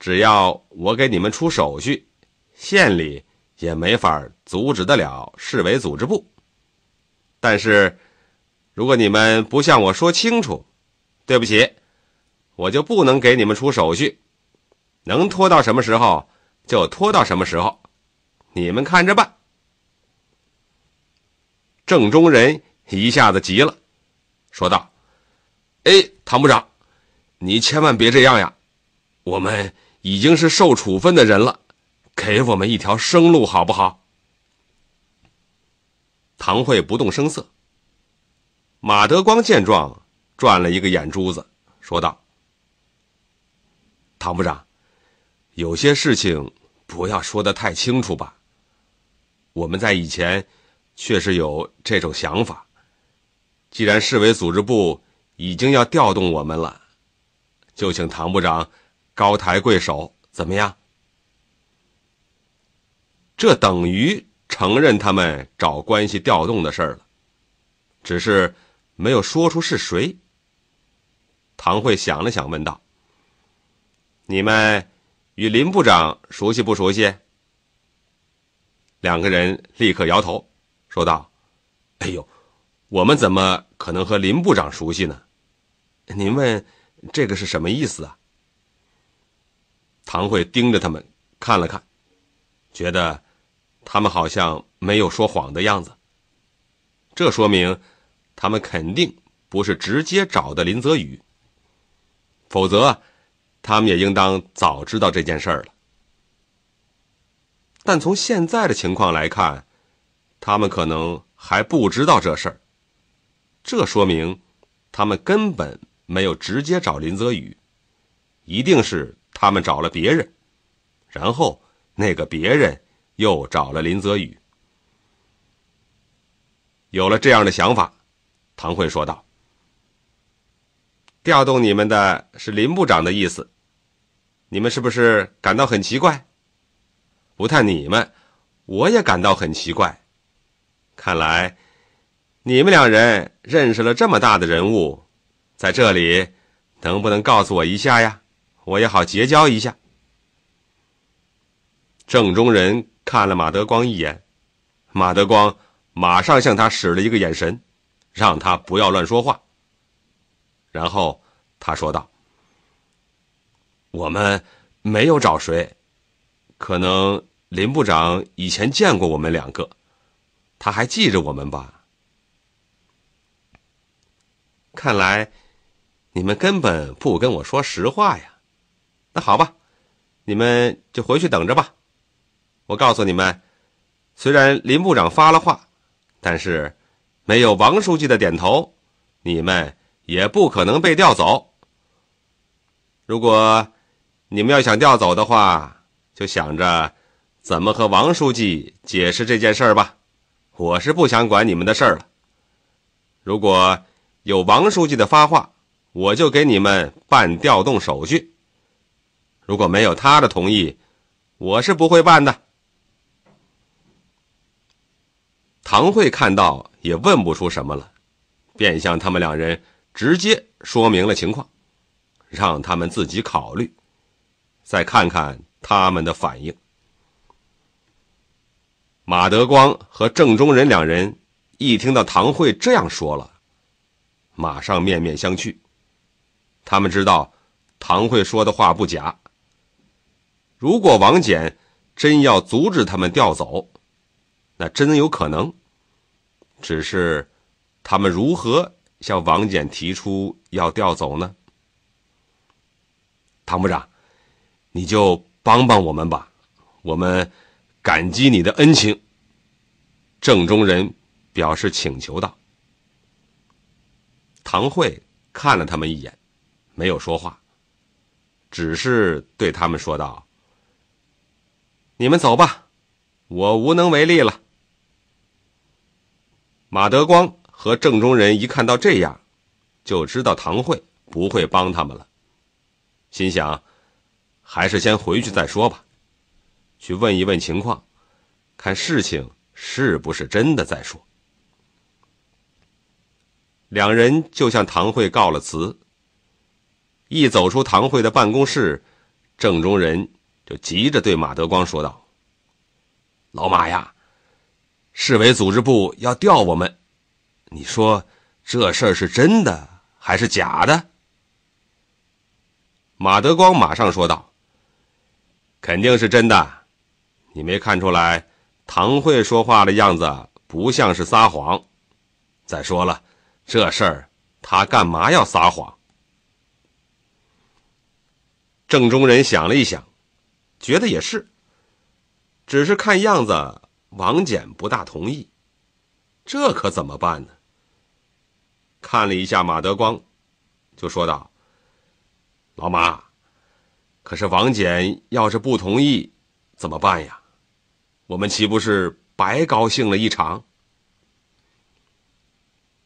只要我给你们出手续，县里也没法阻止得了市委组织部。”但是，如果你们不向我说清楚，对不起，我就不能给你们出手续。能拖到什么时候就拖到什么时候，你们看着办。正中人一下子急了，说道：“哎，唐部长，你千万别这样呀！我们已经是受处分的人了，给我们一条生路好不好？”唐慧不动声色，马德光见状转了一个眼珠子，说道：“唐部长，有些事情不要说的太清楚吧。我们在以前确实有这种想法，既然市委组织部已经要调动我们了，就请唐部长高抬贵手，怎么样？这等于……”承认他们找关系调动的事儿了，只是没有说出是谁。唐慧想了想，问道：“你们与林部长熟悉不熟悉？”两个人立刻摇头，说道：“哎呦，我们怎么可能和林部长熟悉呢？您问这个是什么意思啊？”唐慧盯着他们看了看，觉得。他们好像没有说谎的样子，这说明他们肯定不是直接找的林泽宇。否则，他们也应当早知道这件事儿了。但从现在的情况来看，他们可能还不知道这事儿，这说明他们根本没有直接找林泽宇，一定是他们找了别人，然后那个别人。又找了林泽宇，有了这样的想法，唐慧说道：“调动你们的是林部长的意思，你们是不是感到很奇怪？不但你们，我也感到很奇怪。看来你们两人认识了这么大的人物，在这里能不能告诉我一下呀？我也好结交一下正中人。”看了马德光一眼，马德光马上向他使了一个眼神，让他不要乱说话。然后他说道：“我们没有找谁，可能林部长以前见过我们两个，他还记着我们吧？看来你们根本不跟我说实话呀！那好吧，你们就回去等着吧。”我告诉你们，虽然林部长发了话，但是没有王书记的点头，你们也不可能被调走。如果你们要想调走的话，就想着怎么和王书记解释这件事儿吧。我是不想管你们的事儿了。如果有王书记的发话，我就给你们办调动手续；如果没有他的同意，我是不会办的。唐慧看到也问不出什么了，便向他们两人直接说明了情况，让他们自己考虑，再看看他们的反应。马德光和郑中仁两人一听到唐慧这样说了，马上面面相觑，他们知道唐慧说的话不假。如果王翦真要阻止他们调走，那真有可能，只是他们如何向王翦提出要调走呢？唐部长，你就帮帮我们吧，我们感激你的恩情。”郑中人表示请求道。唐慧看了他们一眼，没有说话，只是对他们说道：“你们走吧，我无能为力了。”马德光和郑中人一看到这样，就知道唐慧不会帮他们了，心想，还是先回去再说吧，去问一问情况，看事情是不是真的再说。两人就向唐慧告了辞。一走出唐慧的办公室，郑中人就急着对马德光说道：“老马呀。”市委组织部要调我们，你说这事儿是真的还是假的？马德光马上说道：“肯定是真的，你没看出来唐慧说话的样子不像，是撒谎。再说了，这事儿他干嘛要撒谎？”郑中仁想了一想，觉得也是，只是看样子。王翦不大同意，这可怎么办呢？看了一下马德光，就说道：“老马，可是王翦要是不同意，怎么办呀？我们岂不是白高兴了一场？”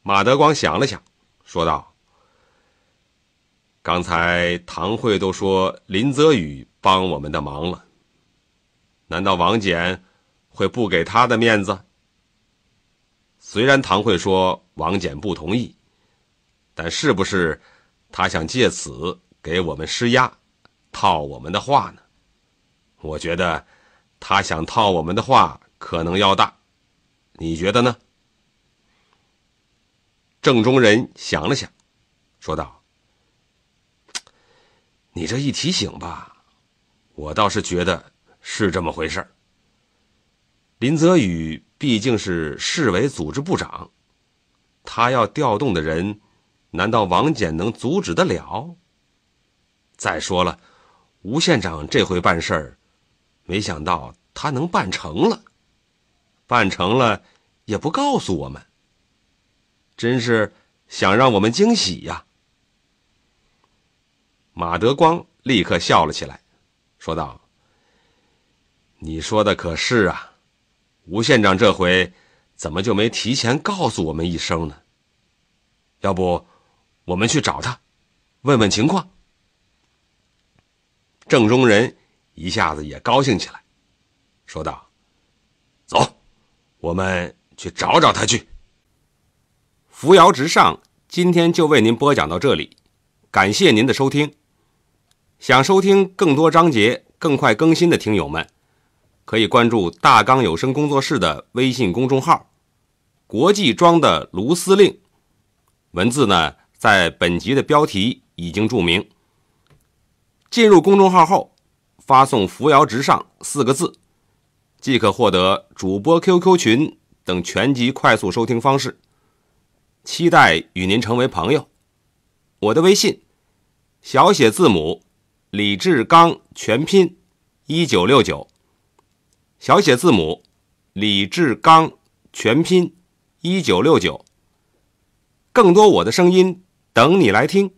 马德光想了想，说道：“刚才唐慧都说林泽宇帮我们的忙了，难道王翦？”会不给他的面子？虽然唐慧说王翦不同意，但是不是他想借此给我们施压，套我们的话呢？我觉得他想套我们的话可能要大，你觉得呢？郑中人想了想，说道：“你这一提醒吧，我倒是觉得是这么回事儿。”林泽宇毕竟是市委组织部长，他要调动的人，难道王简能阻止得了？再说了，吴县长这回办事儿，没想到他能办成了，办成了也不告诉我们，真是想让我们惊喜呀！马德光立刻笑了起来，说道：“你说的可是啊？”吴县长这回怎么就没提前告诉我们一声呢？要不我们去找他，问问情况。郑中人一下子也高兴起来，说道：“走，我们去找找他去。”扶摇直上，今天就为您播讲到这里，感谢您的收听。想收听更多章节、更快更新的听友们。可以关注大刚有声工作室的微信公众号“国际庄的卢司令”，文字呢在本集的标题已经注明。进入公众号后，发送“扶摇直上”四个字，即可获得主播 QQ 群等全集快速收听方式。期待与您成为朋友。我的微信小写字母李志刚全拼一九六九。小写字母，李志刚，全拼，一九六九。更多我的声音，等你来听。